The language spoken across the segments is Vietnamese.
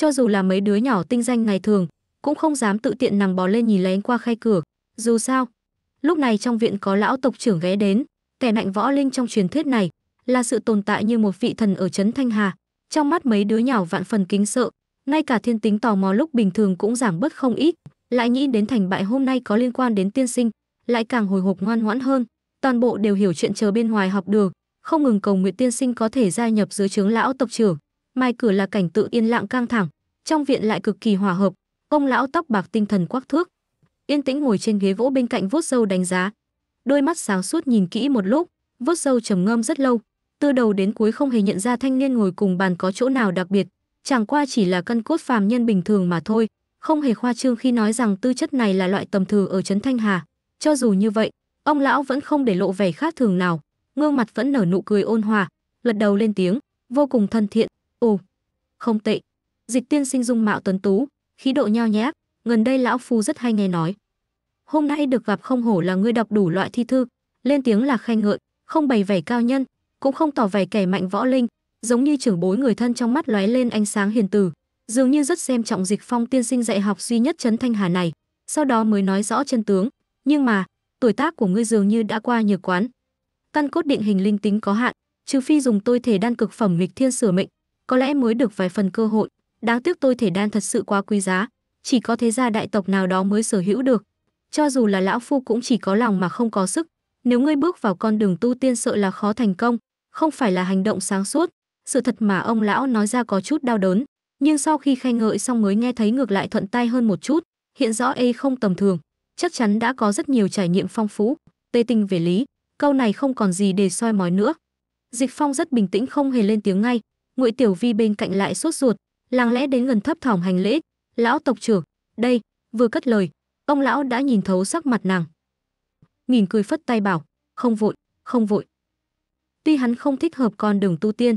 Cho dù là mấy đứa nhỏ tinh danh ngày thường, cũng không dám tự tiện nằm bò lên nhìn lén qua khay cửa. Dù sao, lúc này trong viện có lão tộc trưởng ghé đến, kẻ mạnh võ linh trong truyền thuyết này là sự tồn tại như một vị thần ở trấn Thanh Hà. Trong mắt mấy đứa nhỏ vạn phần kính sợ, ngay cả thiên tính tò mò lúc bình thường cũng giảm bớt không ít, lại nghĩ đến thành bại hôm nay có liên quan đến tiên sinh, lại càng hồi hộp ngoan ngoãn hơn, toàn bộ đều hiểu chuyện chờ bên ngoài học được, không ngừng cầu nguyện tiên sinh có thể gia nhập dưới trướng lão tộc trưởng. Mai cửa là cảnh tự yên lặng căng thẳng, trong viện lại cực kỳ hòa hợp, ông lão tóc bạc tinh thần quắc thước, yên tĩnh ngồi trên ghế gỗ bên cạnh vuốt sâu đánh giá. Đôi mắt sáng suốt nhìn kỹ một lúc, vuốt sâu trầm ngâm rất lâu, từ đầu đến cuối không hề nhận ra thanh niên ngồi cùng bàn có chỗ nào đặc biệt, chẳng qua chỉ là căn cốt phàm nhân bình thường mà thôi, không hề khoa trương khi nói rằng tư chất này là loại tầm thường ở trấn Thanh Hà. Cho dù như vậy, ông lão vẫn không để lộ vẻ khác thường nào, gương mặt vẫn nở nụ cười ôn hòa, lật đầu lên tiếng, vô cùng thân thiện. Ồ, không tệ. Dịch tiên sinh dung mạo tuấn tú, khí độ nhao nhã, gần đây lão phu rất hay nghe nói. Hôm nay được gặp không hổ là ngươi đọc đủ loại thi thư, lên tiếng là khen ngợi, không bày vẻ cao nhân, cũng không tỏ vẻ kẻ mạnh võ linh, giống như trưởng bối người thân trong mắt lóe lên ánh sáng hiền từ, dường như rất xem trọng Dịch Phong tiên sinh dạy học duy nhất trấn Thanh Hà này, sau đó mới nói rõ chân tướng, nhưng mà, tuổi tác của ngươi dường như đã qua nhược quán. Căn cốt định hình linh tính có hạn, trừ phi dùng tôi thể đan cực phẩm nghịch thiên sửa mệnh, có lẽ mới được vài phần cơ hội. Đáng tiếc tôi thể đan thật sự quá quý giá, chỉ có thế gia đại tộc nào đó mới sở hữu được. Cho dù là lão phu cũng chỉ có lòng mà không có sức. Nếu ngươi bước vào con đường tu tiên sợ là khó thành công, không phải là hành động sáng suốt. Sự thật mà ông lão nói ra có chút đau đớn, nhưng sau khi khen ngợi xong mới nghe thấy ngược lại thuận tay hơn một chút, hiện rõ y không tầm thường, chắc chắn đã có rất nhiều trải nghiệm phong phú. Tê Tinh về lý, câu này không còn gì để soi mói nữa. Dịch Phong rất bình tĩnh không hề lên tiếng ngay, Ngụy Tiểu Vi bên cạnh lại sốt ruột, lặng lẽ đến gần thấp thỏm hành lễ, "Lão tộc trưởng, đây." Vừa cất lời, ông lão đã nhìn thấu sắc mặt nàng. mỉm cười phất tay bảo, "Không vội, không vội." Tuy hắn không thích hợp con đường tu tiên,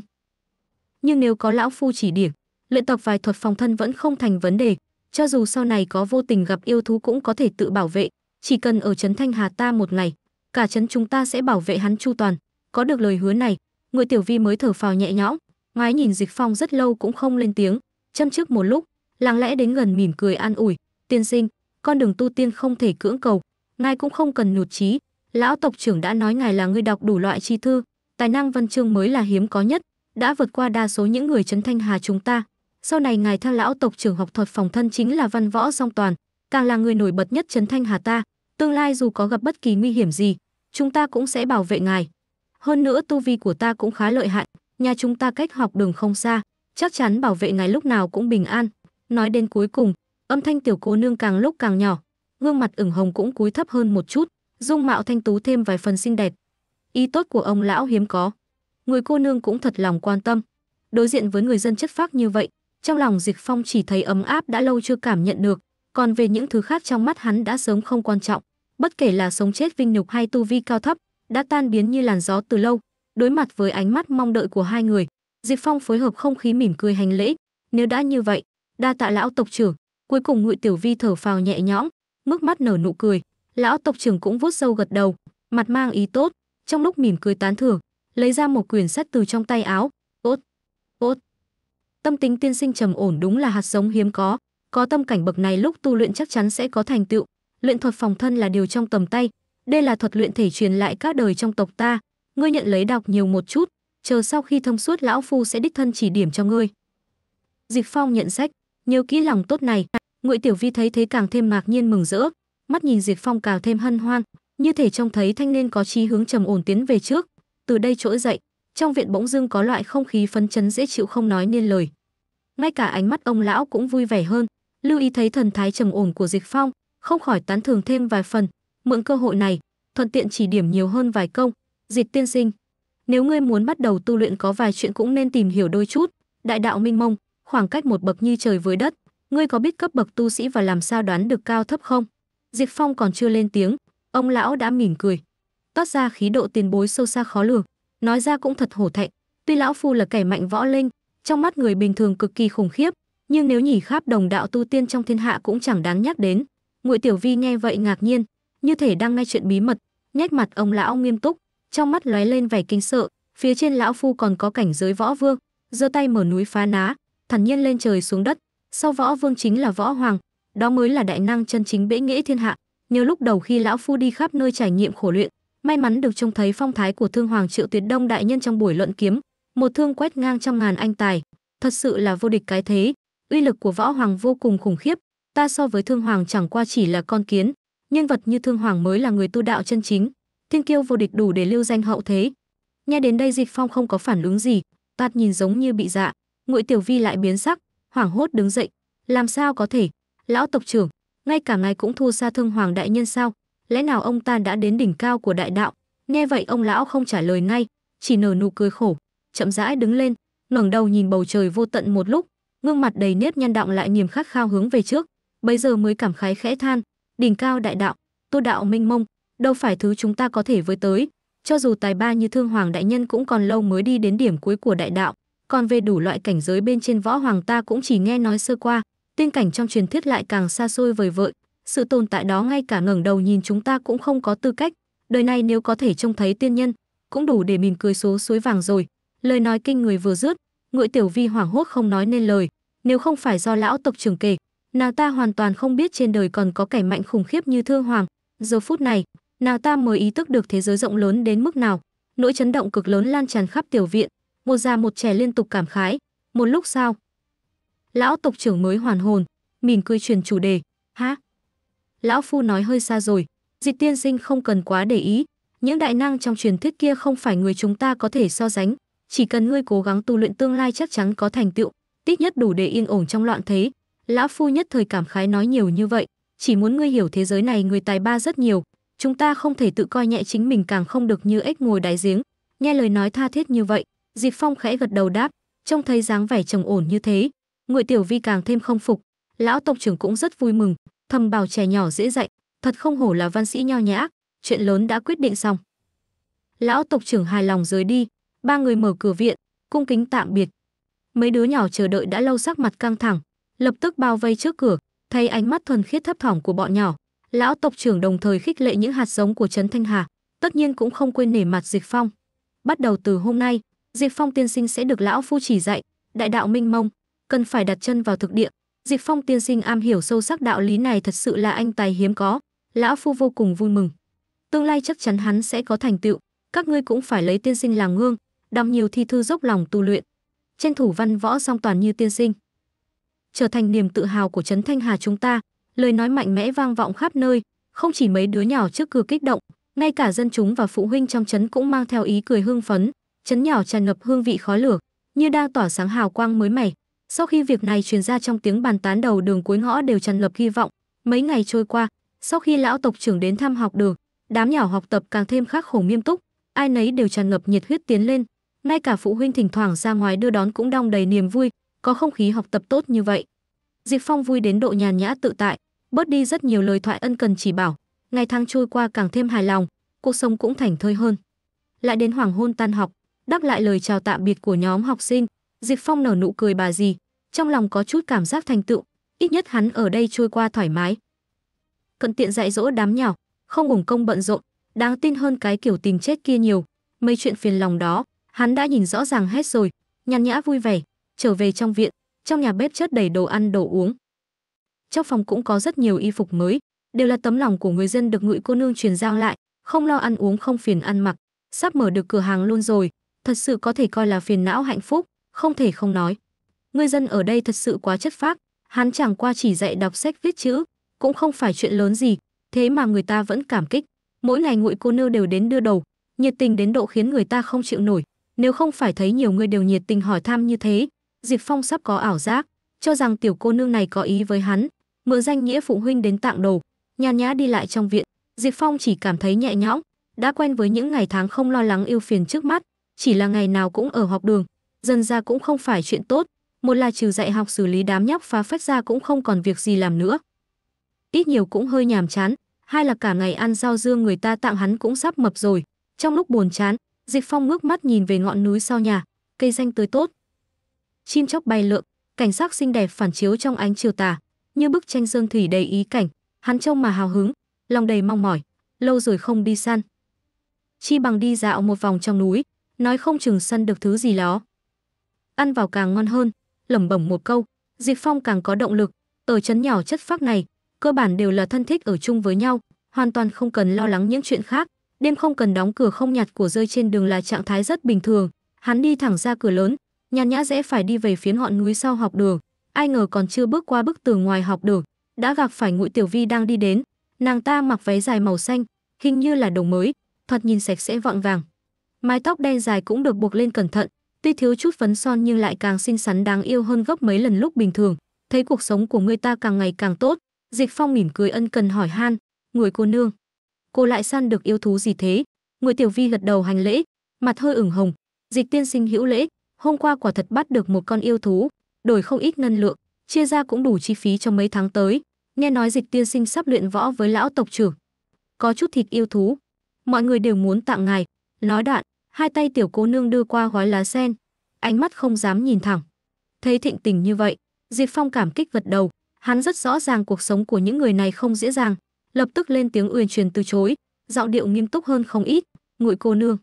nhưng nếu có lão phu chỉ điểm, luyện tập vài thuật phòng thân vẫn không thành vấn đề, cho dù sau này có vô tình gặp yêu thú cũng có thể tự bảo vệ, chỉ cần ở trấn Thanh Hà ta một ngày, cả trấn chúng ta sẽ bảo vệ hắn chu toàn. Có được lời hứa này, người Tiểu Vi mới thở phào nhẹ nhõm, Ngoái nhìn Dịch Phong rất lâu cũng không lên tiếng, châm trước một lúc, lặng lẽ đến gần mỉm cười an ủi, "Tiên sinh, con đường tu tiên không thể cưỡng cầu, ngài cũng không cần nhụt trí. lão tộc trưởng đã nói ngài là người đọc đủ loại chi thư, tài năng văn chương mới là hiếm có nhất, đã vượt qua đa số những người trấn Thanh Hà chúng ta. Sau này ngài theo lão tộc trưởng học thuật phòng thân chính là văn võ song toàn, càng là người nổi bật nhất trấn Thanh Hà ta, tương lai dù có gặp bất kỳ nguy hiểm gì, chúng ta cũng sẽ bảo vệ ngài. Hơn nữa tu vi của ta cũng khá lợi hại, nhà chúng ta cách học đường không xa, chắc chắn bảo vệ ngài lúc nào cũng bình an. Nói đến cuối cùng, âm thanh tiểu cô nương càng lúc càng nhỏ, gương mặt ửng hồng cũng cúi thấp hơn một chút, dung mạo thanh tú thêm vài phần xinh đẹp. Ý tốt của ông lão hiếm có, người cô nương cũng thật lòng quan tâm. Đối diện với người dân chất phác như vậy, trong lòng Dịch Phong chỉ thấy ấm áp đã lâu chưa cảm nhận được, còn về những thứ khác trong mắt hắn đã sớm không quan trọng, bất kể là sống chết vinh nhục hay tu vi cao thấp, đã tan biến như làn gió từ lâu, Đối mặt với ánh mắt mong đợi của hai người, Diệp Phong phối hợp không khí mỉm cười hành lễ, nếu đã như vậy, đa tạ lão tộc trưởng. Cuối cùng Ngụy Tiểu Vi thở phào nhẹ nhõm, mức mắt nở nụ cười, lão tộc trưởng cũng vuốt râu gật đầu, mặt mang ý tốt, trong lúc mỉm cười tán thưởng, lấy ra một quyển sách từ trong tay áo, "Tốt, tốt." Tâm tính tiên sinh trầm ổn đúng là hạt giống hiếm có, có tâm cảnh bậc này lúc tu luyện chắc chắn sẽ có thành tựu, luyện thuật phòng thân là điều trong tầm tay, đây là thuật luyện thể truyền lại các đời trong tộc ta, ngươi nhận lấy đọc nhiều một chút, chờ sau khi thông suốt lão phu sẽ đích thân chỉ điểm cho ngươi. Dịch Phong nhận sách, nhớ kỹ lòng tốt này, Ngụy Tiểu Vi thấy thế càng thêm ngạc nhiên mừng rỡ, mắt nhìn Dịch Phong càng thêm hân hoan, như thể trông thấy thanh niên có chí hướng trầm ổn tiến về trước, từ đây trỗi dậy, trong viện bỗng dưng có loại không khí phấn chấn dễ chịu không nói nên lời. Ngay cả ánh mắt ông lão cũng vui vẻ hơn, lưu ý thấy thần thái trầm ổn của Dịch Phong, không khỏi tán thưởng thêm vài phần, mượn cơ hội này, thuận tiện chỉ điểm nhiều hơn vài công, Dịch tiên sinh, nếu ngươi muốn bắt đầu tu luyện có vài chuyện cũng nên tìm hiểu đôi chút, đại đạo minh mông, khoảng cách một bậc như trời với đất, ngươi có biết cấp bậc tu sĩ và làm sao đoán được cao thấp không? Diệp Phong còn chưa lên tiếng, ông lão đã mỉm cười, toát ra khí độ tiền bối sâu xa khó lường, nói ra cũng thật hổ thẹn, tuy lão phu là kẻ mạnh võ linh, trong mắt người bình thường cực kỳ khủng khiếp, nhưng nếu nhỉ khắp đồng đạo tu tiên trong thiên hạ cũng chẳng đáng nhắc đến. Ngụy Tiểu Vi nghe vậy ngạc nhiên, như thể đang nghe chuyện bí mật, nhếch mặt ông lão nghiêm túc, trong mắt lóe lên vẻ kinh sợ, phía trên lão phu còn có cảnh giới võ vương, giơ tay mở núi phá ná, thản nhiên lên trời xuống đất, sau võ vương chính là võ hoàng, đó mới là đại năng chân chính bễ nghĩa thiên hạ. Nhớ lúc đầu khi lão phu đi khắp nơi trải nghiệm khổ luyện, may mắn được trông thấy phong thái của thương hoàng Triệu Tuyệt Đông đại nhân trong buổi luận kiếm, một thương quét ngang trong ngàn anh tài, thật sự là vô địch cái thế, uy lực của võ hoàng vô cùng khủng khiếp, ta so với thương hoàng chẳng qua chỉ là con kiến, nhân vật như thương hoàng mới là người tu đạo chân chính thiên kiêu vô địch đủ để lưu danh hậu thế. Nghe đến đây Dịch Phong không có phản ứng gì, toát nhìn giống như bị dạ, Ngụy Tiểu Vi lại biến sắc, hoảng hốt đứng dậy, làm sao có thể? Lão tộc trưởng, ngay cả ngài cũng thu xa thương hoàng đại nhân sao? Lẽ nào ông ta đã đến đỉnh cao của đại đạo? Nghe vậy ông lão không trả lời ngay, chỉ nở nụ cười khổ, chậm rãi đứng lên, ngẩng đầu nhìn bầu trời vô tận một lúc, gương mặt đầy nếp nhăn động lại niềm khát khao hướng về trước, bây giờ mới cảm khái khẽ than, đỉnh cao đại đạo, tu đạo minh mông, đâu phải thứ chúng ta có thể với tới. Cho dù tài ba như Thương Hoàng Đại Nhân cũng còn lâu mới đi đến điểm cuối của đại đạo, còn về đủ loại cảnh giới bên trên võ hoàng ta cũng chỉ nghe nói sơ qua, tiên cảnh trong truyền thuyết lại càng xa xôi vời vợi, sự tồn tại đó ngay cả ngẩng đầu nhìn chúng ta cũng không có tư cách, đời này nếu có thể trông thấy tiên nhân, cũng đủ để mỉm cười số suối vàng rồi. Lời nói kinh người vừa dứt, Ngụy Tiểu Vi hoảng hốt không nói nên lời, nếu không phải do lão tộc trưởng kể, nàng ta hoàn toàn không biết trên đời còn có kẻ mạnh khủng khiếp như Thương Hoàng. Giờ phút này, nào ta mới ý thức được thế giới rộng lớn đến mức nào nỗi chấn động cực lớn lan tràn khắp tiểu viện một già một trẻ liên tục cảm khái một lúc sau lão tộc trưởng mới hoàn hồn mỉm cười truyền chủ đề há lão phu nói hơi xa rồi dịch tiên sinh không cần quá để ý những đại năng trong truyền thuyết kia không phải người chúng ta có thể so sánh chỉ cần ngươi cố gắng tu luyện tương lai chắc chắn có thành tựu ít nhất đủ để yên ổn trong loạn thế lão phu nhất thời cảm khái nói nhiều như vậy chỉ muốn ngươi hiểu thế giới này người tài ba rất nhiều chúng ta không thể tự coi nhẹ chính mình càng không được như ếch ngồi đáy giếng nghe lời nói tha thiết như vậy diệp phong khẽ gật đầu đáp trông thấy dáng vẻ trầm ổn như thế ngụy tiểu vi càng thêm không phục lão tộc trưởng cũng rất vui mừng thầm bảo trẻ nhỏ dễ dạy thật không hổ là văn sĩ nho nhã chuyện lớn đã quyết định xong lão tộc trưởng hài lòng rời đi ba người mở cửa viện cung kính tạm biệt mấy đứa nhỏ chờ đợi đã lâu sắc mặt căng thẳng lập tức bao vây trước cửa thấy ánh mắt thuần khiết thấp thỏm của bọn nhỏ lão tộc trưởng đồng thời khích lệ những hạt giống của Trấn Thanh Hà, tất nhiên cũng không quên nể mặt Diệp Phong. Bắt đầu từ hôm nay, Diệp Phong tiên sinh sẽ được lão phu chỉ dạy, đại đạo minh mông, cần phải đặt chân vào thực địa. Diệp Phong tiên sinh am hiểu sâu sắc đạo lý này thật sự là anh tài hiếm có, lão phu vô cùng vui mừng. Tương lai chắc chắn hắn sẽ có thành tựu, các ngươi cũng phải lấy tiên sinh làm gương, đọc nhiều thi thư dốc lòng tu luyện. Tranh thủ văn võ song toàn như tiên sinh. Trở thành niềm tự hào của Trấn Thanh Hà chúng ta, lời nói mạnh mẽ vang vọng khắp nơi, không chỉ mấy đứa nhỏ trước cửa kích động, ngay cả dân chúng và phụ huynh trong trấn cũng mang theo ý cười hưng phấn, trấn nhỏ tràn ngập hương vị khói lửa, như đang tỏa sáng hào quang mới mẻ. Sau khi việc này truyền ra trong tiếng bàn tán đầu đường cuối ngõ đều tràn ngập hy vọng, mấy ngày trôi qua, sau khi lão tộc trưởng đến thăm học đường, đám nhỏ học tập càng thêm khắc khổ nghiêm túc, ai nấy đều tràn ngập nhiệt huyết tiến lên, ngay cả phụ huynh thỉnh thoảng ra ngoài đưa đón cũng đong đầy niềm vui, có không khí học tập tốt như vậy. Diệp Phong vui đến độ nhàn nhã tự tại, bớt đi rất nhiều lời thoại ân cần chỉ bảo ngày tháng trôi qua càng thêm hài lòng cuộc sống cũng thảnh thơi hơn lại đến hoàng hôn tan học đáp lại lời chào tạm biệt của nhóm học sinh diệp phong nở nụ cười bà gì trong lòng có chút cảm giác thành tựu ít nhất hắn ở đây trôi qua thoải mái cận tiện dạy dỗ đám nhỏ không ủng công bận rộn đáng tin hơn cái kiểu tìm chết kia nhiều mấy chuyện phiền lòng đó hắn đã nhìn rõ ràng hết rồi nhàn nhã vui vẻ trở về trong viện trong nhà bếp chất đầy đồ ăn đồ uống trong phòng cũng có rất nhiều y phục mới, đều là tấm lòng của người dân được ngụy cô nương truyền giao lại, không lo ăn uống không phiền ăn mặc, sắp mở được cửa hàng luôn rồi, thật sự có thể coi là phiền não hạnh phúc, không thể không nói. Người dân ở đây thật sự quá chất phác, hắn chẳng qua chỉ dạy đọc sách viết chữ, cũng không phải chuyện lớn gì, thế mà người ta vẫn cảm kích. Mỗi ngày ngụy cô nương đều đến đưa đầu, nhiệt tình đến độ khiến người ta không chịu nổi, nếu không phải thấy nhiều người đều nhiệt tình hỏi thăm như thế, Diệp Phong sắp có ảo giác, cho rằng tiểu cô nương này có ý với hắn, mượn danh nghĩa phụ huynh đến tặng đồ nhàn nhã đi lại trong viện diệp phong chỉ cảm thấy nhẹ nhõm đã quen với những ngày tháng không lo lắng yêu phiền trước mắt chỉ là ngày nào cũng ở học đường dần ra cũng không phải chuyện tốt một là trừ dạy học xử lý đám nhóc phá phách ra cũng không còn việc gì làm nữa ít nhiều cũng hơi nhàm chán hai là cả ngày ăn rau dưa người ta tặng hắn cũng sắp mập rồi trong lúc buồn chán diệp phong ngước mắt nhìn về ngọn núi sau nhà cây danh tươi tốt chim chóc bay lượn cảnh sắc xinh đẹp phản chiếu trong ánh chiều tà như bức tranh dương thủy đầy ý cảnh, hắn trông mà hào hứng, lòng đầy mong mỏi, lâu rồi không đi săn. Chi bằng đi dạo một vòng trong núi, nói không chừng săn được thứ gì đó. Ăn vào càng ngon hơn, lẩm bẩm một câu, Diệp Phong càng có động lực, ở trấn nhỏ chất phác này, cơ bản đều là thân thích ở chung với nhau, hoàn toàn không cần lo lắng những chuyện khác, đêm không cần đóng cửa không nhặt của rơi trên đường là trạng thái rất bình thường, hắn đi thẳng ra cửa lớn, nhàn nhã dễ phải đi về phía ngọn núi sau học đường, ai ngờ còn chưa bước qua bức tường ngoài học đường, đã gặp phải Ngụy Tiểu Vi đang đi đến, nàng ta mặc váy dài màu xanh, hình như là đồng mới, thoạt nhìn sạch sẽ vọn vàng. Mái tóc đen dài cũng được buộc lên cẩn thận, tuy thiếu chút phấn son nhưng lại càng xinh xắn đáng yêu hơn gấp mấy lần lúc bình thường, thấy cuộc sống của người ta càng ngày càng tốt, Dịch Phong mỉm cười ân cần hỏi han, "Người cô nương, cô lại săn được yêu thú gì thế?" Người Tiểu Vi gật đầu hành lễ, mặt hơi ửng hồng, "Dịch tiên sinh hữu lễ, hôm qua quả thật bắt được một con yêu thú, đổi không ít ngân lượng, chia ra cũng đủ chi phí cho mấy tháng tới. Nghe nói Dịch Tiên Sinh sắp luyện võ với lão tộc trưởng. Có chút thịt yêu thú, mọi người đều muốn tặng ngài. Nói đoạn, hai tay tiểu cô nương đưa qua gói lá sen, ánh mắt không dám nhìn thẳng. Thấy thịnh tình như vậy, Diệp Phong cảm kích gật đầu, hắn rất rõ ràng cuộc sống của những người này không dễ dàng, lập tức lên tiếng uyên truyền từ chối, giọng điệu nghiêm túc hơn không ít, "Ngụy cô nương,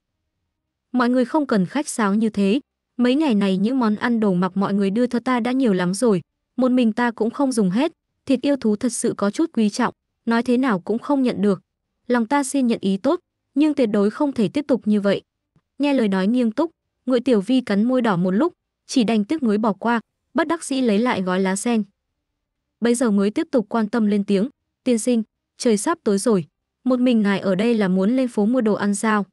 mọi người không cần khách sáo như thế, Mấy ngày này những món ăn đồ mặc mọi người đưa cho ta đã nhiều lắm rồi, một mình ta cũng không dùng hết, thịt yêu thú thật sự có chút quý trọng, nói thế nào cũng không nhận được. Lòng ta xin nhận ý tốt, nhưng tuyệt đối không thể tiếp tục như vậy. Nghe lời nói nghiêm túc, Ngụy Tiểu Vi cắn môi đỏ một lúc, chỉ đành tiếc nuối bỏ qua, bất đắc dĩ lấy lại gói lá sen. Bây giờ mới tiếp tục quan tâm lên tiếng, "Tiên sinh, trời sắp tối rồi, một mình ngài ở đây là muốn lên phố mua đồ ăn sao?"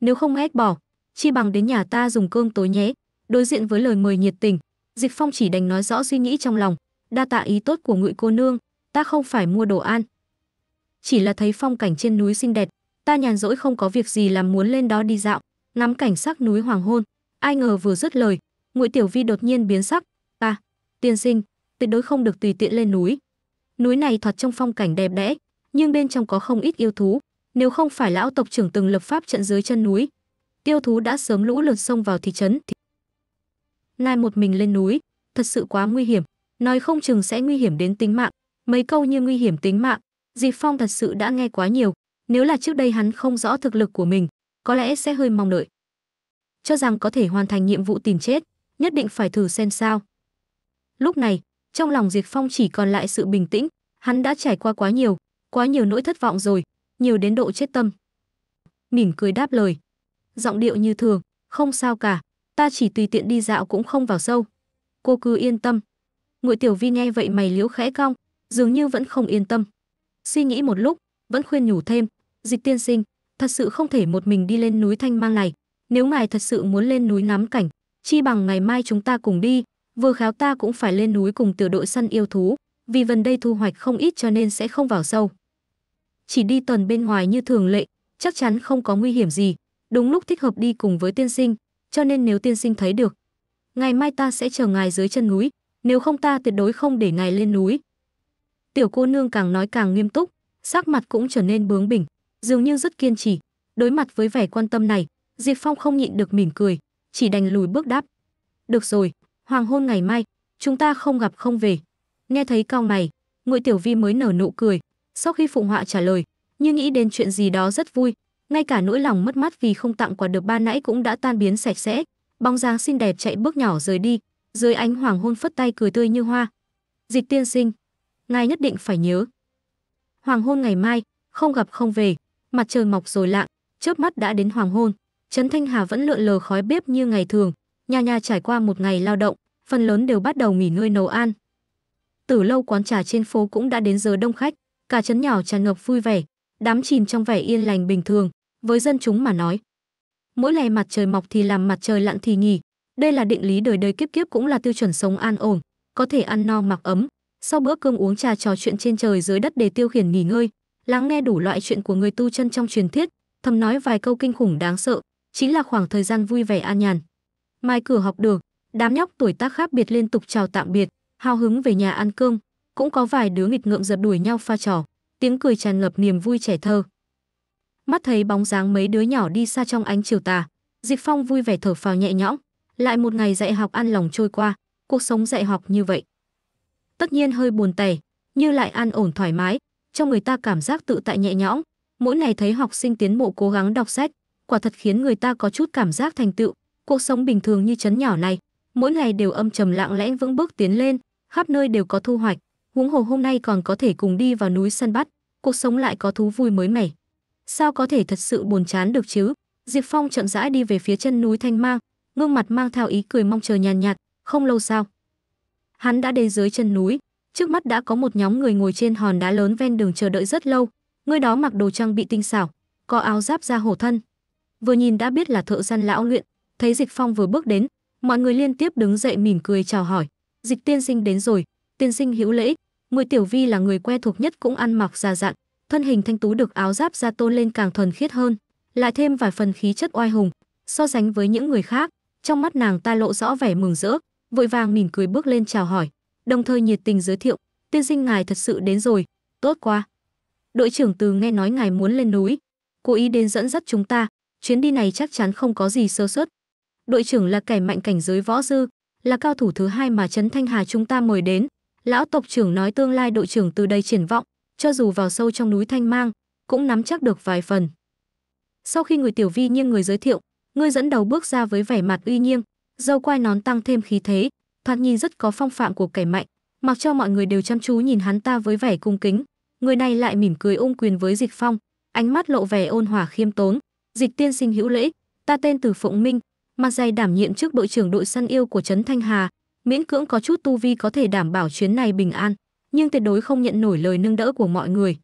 Nếu không hét bỏ, chi bằng đến nhà ta dùng cơm tối nhé. Đối diện với lời mời nhiệt tình, Dịch Phong chỉ đành nói rõ suy nghĩ trong lòng, đa tạ ý tốt của ngụy cô nương, ta không phải mua đồ ăn. Chỉ là thấy phong cảnh trên núi xinh đẹp, ta nhàn rỗi không có việc gì làm muốn lên đó đi dạo, ngắm cảnh sắc núi hoàng hôn. Ai ngờ vừa dứt lời, ngụy tiểu vi đột nhiên biến sắc, ta, tiên sinh, tuyệt đối không được tùy tiện lên núi. Núi này thoạt trong phong cảnh đẹp đẽ, nhưng bên trong có không ít yêu thú, nếu không phải lão tộc trưởng từng lập pháp trận dưới chân núi, Tiêu thú đã sớm lũ lượt xông vào thị trấn. Thì... Lai một mình lên núi, thật sự quá nguy hiểm, nói không chừng sẽ nguy hiểm đến tính mạng. Mấy câu như nguy hiểm tính mạng, Diệp Phong thật sự đã nghe quá nhiều, nếu là trước đây hắn không rõ thực lực của mình, có lẽ sẽ hơi mong đợi. Cho rằng có thể hoàn thành nhiệm vụ tìm chết, nhất định phải thử xem sao. Lúc này, trong lòng Diệp Phong chỉ còn lại sự bình tĩnh, hắn đã trải qua quá nhiều, quá nhiều nỗi thất vọng rồi, nhiều đến độ chết tâm. Mỉm cười đáp lời giọng điệu như thường, không sao cả, ta chỉ tùy tiện đi dạo cũng không vào sâu. Cô cứ yên tâm. Ngụy Tiểu Vi nghe vậy mày liễu khẽ cong, dường như vẫn không yên tâm. Suy nghĩ một lúc, vẫn khuyên nhủ thêm, "Dịch tiên sinh, thật sự không thể một mình đi lên núi Thanh Mang này, nếu ngài thật sự muốn lên núi ngắm cảnh, chi bằng ngày mai chúng ta cùng đi, vừa khéo ta cũng phải lên núi cùng tiểu đội săn yêu thú, vì gần đây thu hoạch không ít cho nên sẽ không vào sâu." Chỉ đi tuần bên ngoài như thường lệ, chắc chắn không có nguy hiểm gì, đúng lúc thích hợp đi cùng với tiên sinh, cho nên nếu tiên sinh thấy được, ngày mai ta sẽ chờ ngài dưới chân núi, nếu không ta tuyệt đối không để ngài lên núi. Tiểu cô nương càng nói càng nghiêm túc, sắc mặt cũng trở nên bướng bỉnh, dường như rất kiên trì. Đối mặt với vẻ quan tâm này, Diệp Phong không nhịn được mỉm cười, chỉ đành lùi bước đáp. Được rồi, hoàng hôn ngày mai, chúng ta không gặp không về. Nghe thấy cao mày, Ngụy Tiểu Vi mới nở nụ cười, sau khi phụ họa trả lời, như nghĩ đến chuyện gì đó rất vui, ngay cả nỗi lòng mất mát vì không tặng quà được ba nãy cũng đã tan biến sạch sẽ bóng dáng xinh đẹp chạy bước nhỏ rời đi dưới ánh hoàng hôn phất tay cười tươi như hoa dịch tiên sinh ngài nhất định phải nhớ hoàng hôn ngày mai không gặp không về mặt trời mọc rồi lạng chớp mắt đã đến hoàng hôn trấn thanh hà vẫn lượn lờ khói bếp như ngày thường nhà nhà trải qua một ngày lao động phần lớn đều bắt đầu nghỉ ngơi nấu ăn từ lâu quán trà trên phố cũng đã đến giờ đông khách cả trấn nhỏ tràn ngập vui vẻ đám chìm trong vẻ yên lành bình thường, với dân chúng mà nói. Mỗi ngày mặt trời mọc thì làm mặt trời lặn thì nghỉ, đây là định lý đời đời kiếp kiếp cũng là tiêu chuẩn sống an ổn, có thể ăn no mặc ấm, sau bữa cơm uống trà trò chuyện trên trời dưới đất để tiêu khiển nghỉ ngơi, lắng nghe đủ loại chuyện của người tu chân trong truyền thuyết, thầm nói vài câu kinh khủng đáng sợ, chính là khoảng thời gian vui vẻ an nhàn. Mai cửa học đường, đám nhóc tuổi tác khác biệt liên tục chào tạm biệt, hào hứng về nhà ăn cơm, cũng có vài đứa nghịch ngợm giật đuổi nhau pha trò tiếng cười tràn ngập niềm vui trẻ thơ. Mắt thấy bóng dáng mấy đứa nhỏ đi xa trong ánh chiều tà, Dịch Phong vui vẻ thở phào nhẹ nhõm, lại một ngày dạy học an lòng trôi qua, cuộc sống dạy học như vậy. Tất nhiên hơi buồn tẻ, như lại an ổn thoải mái, cho người ta cảm giác tự tại nhẹ nhõm, mỗi ngày thấy học sinh tiến bộ cố gắng đọc sách, quả thật khiến người ta có chút cảm giác thành tựu, cuộc sống bình thường như chấn nhỏ này, mỗi ngày đều âm trầm lặng lẽ vững bước tiến lên, khắp nơi đều có thu hoạch, huống hồ hôm nay còn có thể cùng đi vào núi săn bắt, cuộc sống lại có thú vui mới mẻ. Sao có thể thật sự buồn chán được chứ? Diệp Phong chậm rãi đi về phía chân núi Thanh Mang, gương mặt mang theo ý cười mong chờ nhàn nhạt, không lâu sau. Hắn đã đến dưới chân núi, trước mắt đã có một nhóm người ngồi trên hòn đá lớn ven đường chờ đợi rất lâu, người đó mặc đồ trang bị tinh xảo, có áo giáp da hổ thân. Vừa nhìn đã biết là thợ săn lão luyện, thấy Dịch Phong vừa bước đến, mọi người liên tiếp đứng dậy mỉm cười chào hỏi, "Dịch tiên sinh đến rồi, tiên sinh hữu lễ." Người Tiểu Vi là người quen thuộc nhất cũng ăn mặc già dặn, thân hình thanh tú được áo giáp da tôn lên càng thuần khiết hơn, lại thêm vài phần khí chất oai hùng, so sánh với những người khác, trong mắt nàng ta lộ rõ vẻ mừng rỡ, vội vàng mỉm cười bước lên chào hỏi, đồng thời nhiệt tình giới thiệu, tiên sinh ngài thật sự đến rồi, tốt quá. Đội trưởng Từ nghe nói ngài muốn lên núi, cố ý đến dẫn dắt chúng ta, chuyến đi này chắc chắn không có gì sơ suất. Đội trưởng là kẻ mạnh cảnh giới võ dư, là cao thủ thứ hai mà Trấn Thanh Hà chúng ta mời đến, Lão tộc trưởng nói tương lai đội trưởng từ đây triển vọng, cho dù vào sâu trong núi Thanh Mang, cũng nắm chắc được vài phần. Sau khi người tiểu vi nghiêng người giới thiệu, người dẫn đầu bước ra với vẻ mặt uy nghiêm, dâu quai nón tăng thêm khí thế, thoạt nhìn rất có phong phạm của kẻ mạnh, mặc cho mọi người đều chăm chú nhìn hắn ta với vẻ cung kính. Người này lại mỉm cười ôm quyền với Dịch Phong, ánh mắt lộ vẻ ôn hòa khiêm tốn. Dịch tiên sinh hữu lễ, ta tên Từ Phụng Minh, mặt dày đảm nhiệm trước đội trưởng đội săn yêu của trấn Thanh Hà, miễn cưỡng có chút tu vi có thể đảm bảo chuyến này bình an, nhưng tuyệt đối không nhận nổi lời nâng đỡ của mọi người.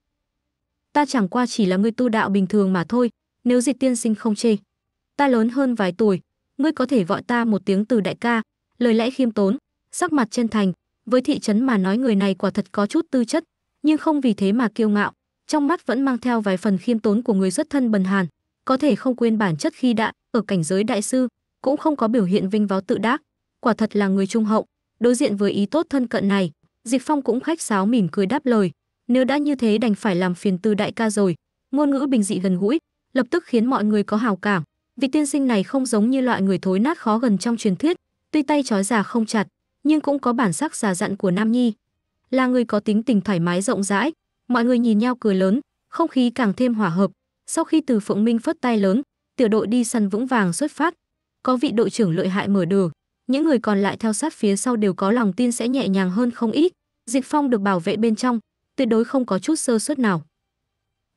Ta chẳng qua chỉ là người tu đạo bình thường mà thôi, nếu dịch tiên sinh không chê. Ta lớn hơn vài tuổi, ngươi có thể gọi ta một tiếng từ đại ca, lời lẽ khiêm tốn, sắc mặt chân thành, với thị trấn mà nói người này quả thật có chút tư chất, nhưng không vì thế mà kiêu ngạo, trong mắt vẫn mang theo vài phần khiêm tốn của người rất thân bần hàn, có thể không quên bản chất khi đã ở cảnh giới đại sư, cũng không có biểu hiện vinh váo tự đắc, quả thật là người trung hậu. Đối diện với ý tốt thân cận này, Dịch Phong cũng khách sáo mỉm cười đáp lời, nếu đã như thế đành phải làm phiền Tư đại ca rồi. Ngôn ngữ bình dị gần gũi, lập tức khiến mọi người có hào cảm. Vị tiên sinh này không giống như loại người thối nát khó gần trong truyền thuyết, tuy tay trói già không chặt, nhưng cũng có bản sắc già dặn của Nam Nhi. Là người có tính tình thoải mái rộng rãi, mọi người nhìn nhau cười lớn, không khí càng thêm hòa hợp. Sau khi từ Phượng Minh phất tay lớn, tiểu đội đi săn vững vàng xuất phát, có vị đội trưởng lợi hại mở đường những người còn lại theo sát phía sau đều có lòng tin sẽ nhẹ nhàng hơn không ít. Diệt Phong được bảo vệ bên trong, tuyệt đối không có chút sơ suất nào.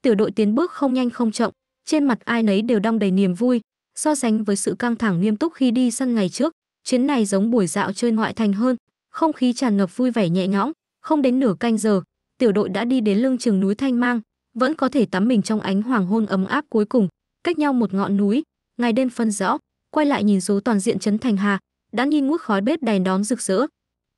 Tiểu đội tiến bước không nhanh không chậm, trên mặt ai nấy đều đong đầy niềm vui, so sánh với sự căng thẳng nghiêm túc khi đi săn ngày trước, chuyến này giống buổi dạo chơi ngoại thành hơn, không khí tràn ngập vui vẻ nhẹ nhõm, không đến nửa canh giờ, tiểu đội đã đi đến lưng chừng núi Thanh Mang, vẫn có thể tắm mình trong ánh hoàng hôn ấm áp cuối cùng, cách nhau một ngọn núi, ngày đêm phân rõ, quay lại nhìn số toàn diện trấn Thành Hà, đã nghi ngút khói bếp đèn đón rực rỡ.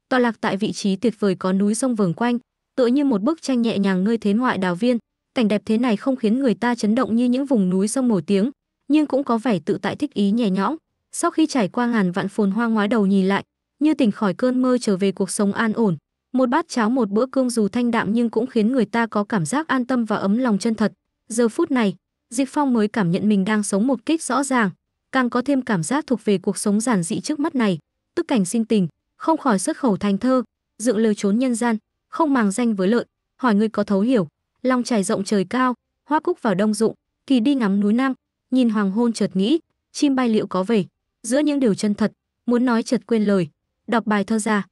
Tọa lạc tại vị trí tuyệt vời có núi sông vờn quanh, tựa như một bức tranh nhẹ nhàng ngơi thế ngoại đào viên, cảnh đẹp thế này không khiến người ta chấn động như những vùng núi sông nổi tiếng, nhưng cũng có vẻ tự tại thích ý nhẹ nhõm. Sau khi trải qua ngàn vạn phồn hoa ngoái đầu nhìn lại, như tỉnh khỏi cơn mơ trở về cuộc sống an ổn, một bát cháo một bữa cơm dù thanh đạm nhưng cũng khiến người ta có cảm giác an tâm và ấm lòng chân thật. Giờ phút này, Diệp Phong mới cảm nhận mình đang sống một kích rõ ràng, càng có thêm cảm giác thuộc về cuộc sống giản dị trước mắt này, tức cảnh sinh tình, không khỏi xuất khẩu thành thơ, dựng lời trốn nhân gian, không màng danh với lợi, hỏi người có thấu hiểu, lòng trải rộng trời cao, hoa cúc vào đông dụng, kỳ đi ngắm núi nam, nhìn hoàng hôn chợt nghĩ, chim bay liệu có về, giữa những điều chân thật, muốn nói chợt quên lời, đọc bài thơ ra.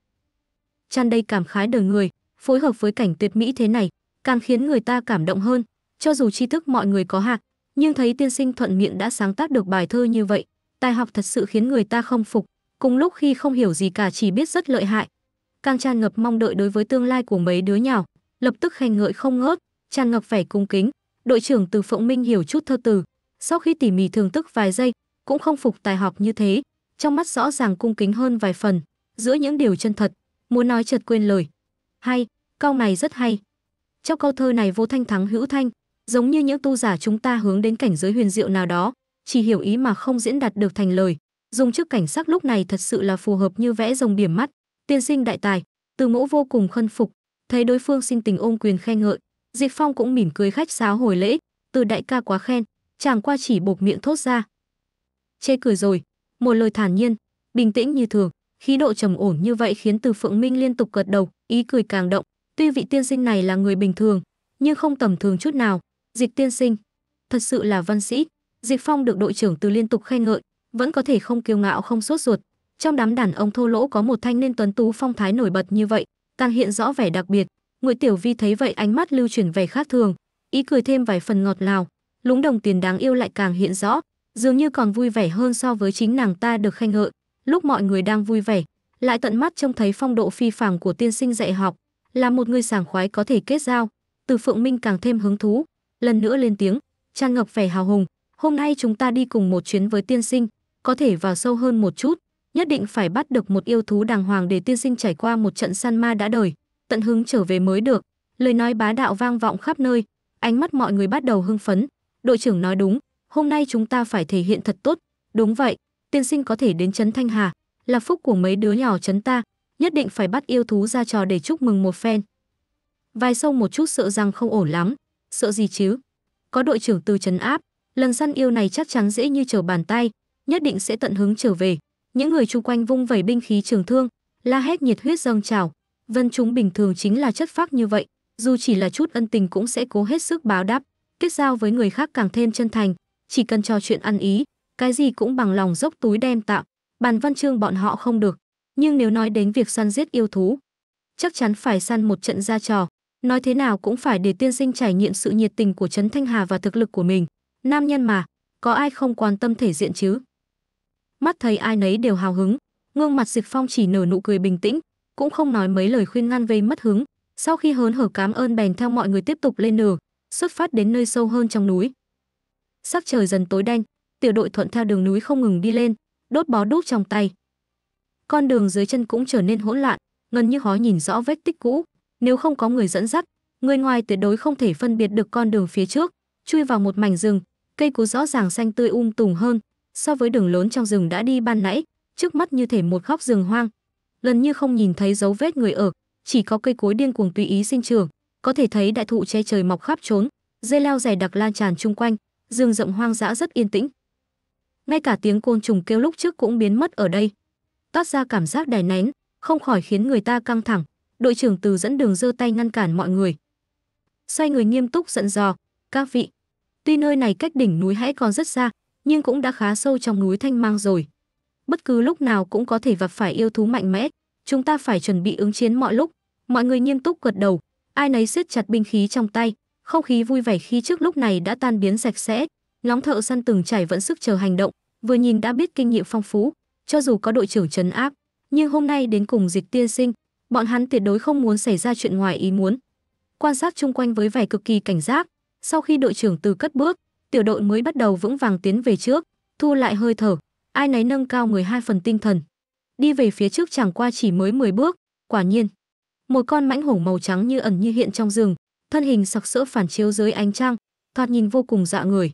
Tràn đầy cảm khái đời người, phối hợp với cảnh tuyệt mỹ thế này, càng khiến người ta cảm động hơn, cho dù tri thức mọi người có hạt, nhưng thấy tiên sinh thuận miệng đã sáng tác được bài thơ như vậy, tài học thật sự khiến người ta không phục, cùng lúc khi không hiểu gì cả chỉ biết rất lợi hại. Càng tràn ngập mong đợi đối với tương lai của mấy đứa nhỏ, lập tức khen ngợi không ngớt, tràn ngập vẻ cung kính. Đội trưởng Từ Phượng Minh hiểu chút thơ từ, sau khi tỉ mỉ thưởng thức vài giây, cũng không phục tài học như thế, trong mắt rõ ràng cung kính hơn vài phần, giữa những điều chân thật, muốn nói chợt quên lời. Hay, câu này rất hay. Trong câu thơ này vô thanh thắng hữu thanh, giống như những tu giả chúng ta hướng đến cảnh giới huyền diệu nào đó, chỉ hiểu ý mà không diễn đạt được thành lời. Dùng trước cảnh sắc lúc này thật sự là phù hợp như vẽ rồng điểm mắt, tiên sinh đại tài, từ mẫu vô cùng khân phục, thấy đối phương xin tình ôm quyền khen ngợi, Diệp Phong cũng mỉm cười khách sáo hồi lễ, từ đại ca quá khen, chàng qua chỉ bộc miệng thốt ra. Chê cười rồi, một lời thản nhiên, bình tĩnh như thường, khí độ trầm ổn như vậy khiến Từ Phượng Minh liên tục gật đầu, ý cười càng động, tuy vị tiên sinh này là người bình thường, nhưng không tầm thường chút nào, Dịch tiên sinh, thật sự là văn sĩ. Dịch Phong được đội trưởng từ liên tục khen ngợi, vẫn có thể không kiêu ngạo không sốt ruột. Trong đám đàn ông thô lỗ có một thanh niên tuấn tú phong thái nổi bật như vậy, càng hiện rõ vẻ đặc biệt. Ngụy Tiểu Vi thấy vậy ánh mắt lưu chuyển vẻ khác thường, ý cười thêm vài phần ngọt ngào, lúng đồng tiền đáng yêu lại càng hiện rõ, dường như còn vui vẻ hơn so với chính nàng ta được khen ngợi. Lúc mọi người đang vui vẻ, lại tận mắt trông thấy phong độ phi phàm của tiên sinh dạy học, là một người sảng khoái có thể kết giao, Từ Phượng Minh càng thêm hứng thú, lần nữa lên tiếng, tràn ngập vẻ hào hùng, "Hôm nay chúng ta đi cùng một chuyến với tiên sinh, có thể vào sâu hơn một chút, nhất định phải bắt được một yêu thú đàng hoàng để tiên sinh trải qua một trận săn ma đã đời, tận hứng trở về mới được." Lời nói bá đạo vang vọng khắp nơi, ánh mắt mọi người bắt đầu hưng phấn. Đội trưởng nói đúng, hôm nay chúng ta phải thể hiện thật tốt. Đúng vậy, tiên sinh có thể đến trấn Thanh Hà, là phúc của mấy đứa nhỏ trấn ta, nhất định phải bắt yêu thú ra trò để chúc mừng một phen. Vài sâu một chút sợ rằng không ổn lắm, sợ gì chứ? Có đội trưởng từ trấn áp, lần săn yêu này chắc chắn dễ như trở bàn tay, nhất định sẽ tận hứng trở về. Những người chung quanh vung vẩy binh khí trường thương, la hét nhiệt huyết dâng trào. Vân chúng bình thường chính là chất phác như vậy, dù chỉ là chút ân tình cũng sẽ cố hết sức báo đáp, kết giao với người khác càng thêm chân thành, chỉ cần trò chuyện ăn ý, cái gì cũng bằng lòng dốc túi đem tạo, bàn văn chương bọn họ không được. Nhưng nếu nói đến việc săn giết yêu thú, chắc chắn phải săn một trận ra trò, Nói thế nào cũng phải để tiên sinh trải nghiệm sự nhiệt tình của Trấn Thanh Hà và thực lực của mình. Nam nhân mà, có ai không quan tâm thể diện chứ? Mắt thấy ai nấy đều hào hứng, gương mặt Dịch Phong chỉ nở nụ cười bình tĩnh, cũng không nói mấy lời khuyên ngăn vây mất hứng. Sau khi hớn hở cám ơn bèn theo mọi người tiếp tục lên đường, xuất phát đến nơi sâu hơn trong núi. Sắc trời dần tối đen tiểu đội thuận theo đường núi không ngừng đi lên, đốt bó đúc trong tay. Con đường dưới chân cũng trở nên hỗn loạn, gần như khó nhìn rõ vết tích cũ, nếu không có người dẫn dắt, người ngoài tuyệt đối không thể phân biệt được con đường phía trước, chui vào một mảnh rừng, cây cối rõ ràng xanh tươi um tùm hơn so với đường lớn trong rừng đã đi ban nãy, trước mắt như thể một góc rừng hoang, lần như không nhìn thấy dấu vết người ở, chỉ có cây cối điên cuồng tùy ý sinh trưởng, có thể thấy đại thụ che trời mọc khắp trốn, dây leo dày đặc lan tràn chung quanh, rừng rộng hoang dã rất yên tĩnh. Ngay cả tiếng côn trùng kêu lúc trước cũng biến mất ở đây. Toát ra cảm giác đè nén, không khỏi khiến người ta căng thẳng, đội trưởng từ dẫn đường giơ tay ngăn cản mọi người. Xoay người nghiêm túc dặn dò, các vị, tuy nơi này cách đỉnh núi hãy còn rất xa, nhưng cũng đã khá sâu trong núi Thanh Mang rồi. Bất cứ lúc nào cũng có thể gặp phải yêu thú mạnh mẽ, chúng ta phải chuẩn bị ứng chiến mọi lúc. Mọi người nghiêm túc gật đầu, ai nấy siết chặt binh khí trong tay, không khí vui vẻ khi trước lúc này đã tan biến sạch sẽ. Nhóm thợ săn từng trải vẫn sức chờ hành động, vừa nhìn đã biết kinh nghiệm phong phú, cho dù có đội trưởng trấn áp, nhưng hôm nay đến cùng dịch tiên sinh, bọn hắn tuyệt đối không muốn xảy ra chuyện ngoài ý muốn. Quan sát chung quanh với vẻ cực kỳ cảnh giác, sau khi đội trưởng từ cất bước, tiểu đội mới bắt đầu vững vàng tiến về trước, thu lại hơi thở, ai nấy nâng cao 12 phần tinh thần. Đi về phía trước chẳng qua chỉ mới 10 bước, quả nhiên. Một con mãnh hổ màu trắng như ẩn như hiện trong rừng, thân hình sặc sỡ phản chiếu dưới ánh trăng, thoạt nhìn vô cùng dạ người.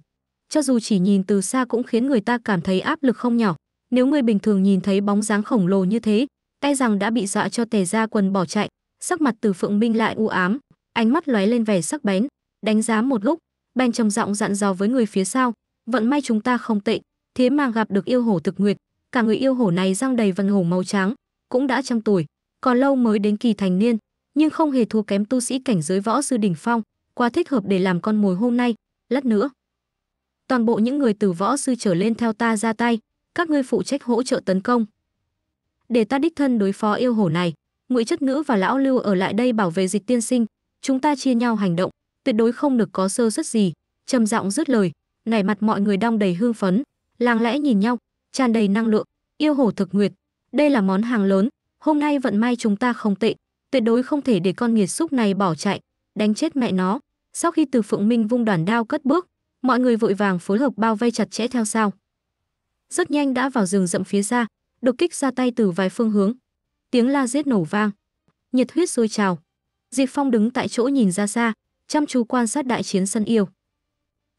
Cho dù chỉ nhìn từ xa cũng khiến người ta cảm thấy áp lực không nhỏ. Nếu người bình thường nhìn thấy bóng dáng khổng lồ như thế, Tay rằng đã bị dọa cho tề ra quần bỏ chạy, sắc mặt từ Phượng Minh lại u ám, ánh mắt lóe lên vẻ sắc bén, đánh giá một lúc, bèn trầm giọng dặn dò với người phía sau, vận may chúng ta không tệ, thế mà gặp được yêu hổ thực nguyệt, cả người yêu hổ này răng đầy vằn hổ màu trắng, cũng đã trăm tuổi, còn lâu mới đến kỳ thành niên, nhưng không hề thua kém tu sĩ cảnh giới võ sư đỉnh phong, quá thích hợp để làm con mồi hôm nay, lát nữa. Toàn bộ những người từ võ sư trở lên theo ta ra tay, các ngươi phụ trách hỗ trợ tấn công, để ta đích thân đối phó yêu hổ này ngụy chất nữ và lão lưu ở lại đây bảo vệ dịch tiên sinh chúng ta chia nhau hành động tuyệt đối không được có sơ suất gì trầm giọng dứt lời nảy mặt mọi người đong đầy hương phấn làng lẽ nhìn nhau tràn đầy năng lượng yêu hổ thực nguyệt đây là món hàng lớn hôm nay vận may chúng ta không tệ tuyệt đối không thể để con nghiệt xúc này bỏ chạy đánh chết mẹ nó sau khi từ phượng minh vung đoàn đao cất bước mọi người vội vàng phối hợp bao vây chặt chẽ theo sau rất nhanh đã vào rừng rậm phía xa đột kích ra tay từ vài phương hướng. Tiếng la giết nổ vang, nhiệt huyết sôi trào. Diệp Phong đứng tại chỗ nhìn ra xa, chăm chú quan sát đại chiến sân yêu.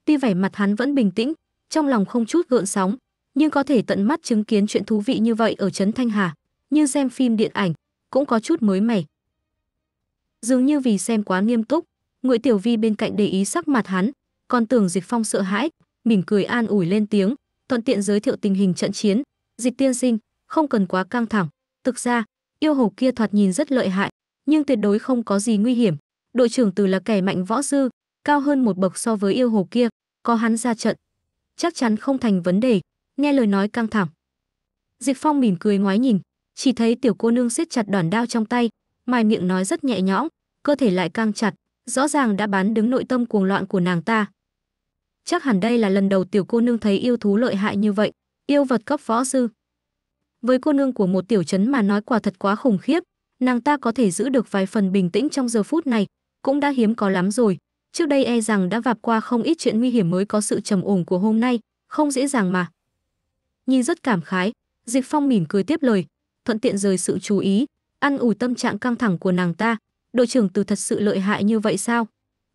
Tuy vẻ mặt hắn vẫn bình tĩnh, trong lòng không chút gợn sóng, nhưng có thể tận mắt chứng kiến chuyện thú vị như vậy ở trấn Thanh Hà, như xem phim điện ảnh, cũng có chút mới mẻ. Dường như vì xem quá nghiêm túc, Ngụy Tiểu Vi bên cạnh để ý sắc mặt hắn, còn tưởng Dịch Phong sợ hãi, mỉm cười an ủi lên tiếng, thuận tiện giới thiệu tình hình trận chiến, Dịch tiên sinh, không cần quá căng thẳng. Thực ra, yêu hồ kia thoạt nhìn rất lợi hại, nhưng tuyệt đối không có gì nguy hiểm. Đội trưởng Từ là kẻ mạnh võ sư, cao hơn một bậc so với yêu hồ kia, có hắn ra trận, chắc chắn không thành vấn đề, nghe lời nói căng thẳng. Diệp Phong mỉm cười ngoái nhìn, chỉ thấy tiểu cô nương siết chặt đòn đao trong tay, mài miệng nói rất nhẹ nhõm, cơ thể lại căng chặt, rõ ràng đã bán đứng nội tâm cuồng loạn của nàng ta. Chắc hẳn đây là lần đầu tiểu cô nương thấy yêu thú lợi hại như vậy, yêu vật cấp võ sư. Với cô nương của một tiểu trấn mà nói quả thật quá khủng khiếp, nàng ta có thể giữ được vài phần bình tĩnh trong giờ phút này, cũng đã hiếm có lắm rồi. Trước đây e rằng đã vạp qua không ít chuyện nguy hiểm mới có sự trầm ổn của hôm nay, không dễ dàng mà. nhi rất cảm khái, Dịch Phong mỉm cười tiếp lời, thuận tiện rời sự chú ý, ăn ủi tâm trạng căng thẳng của nàng ta. Đội trưởng từ thật sự lợi hại như vậy sao?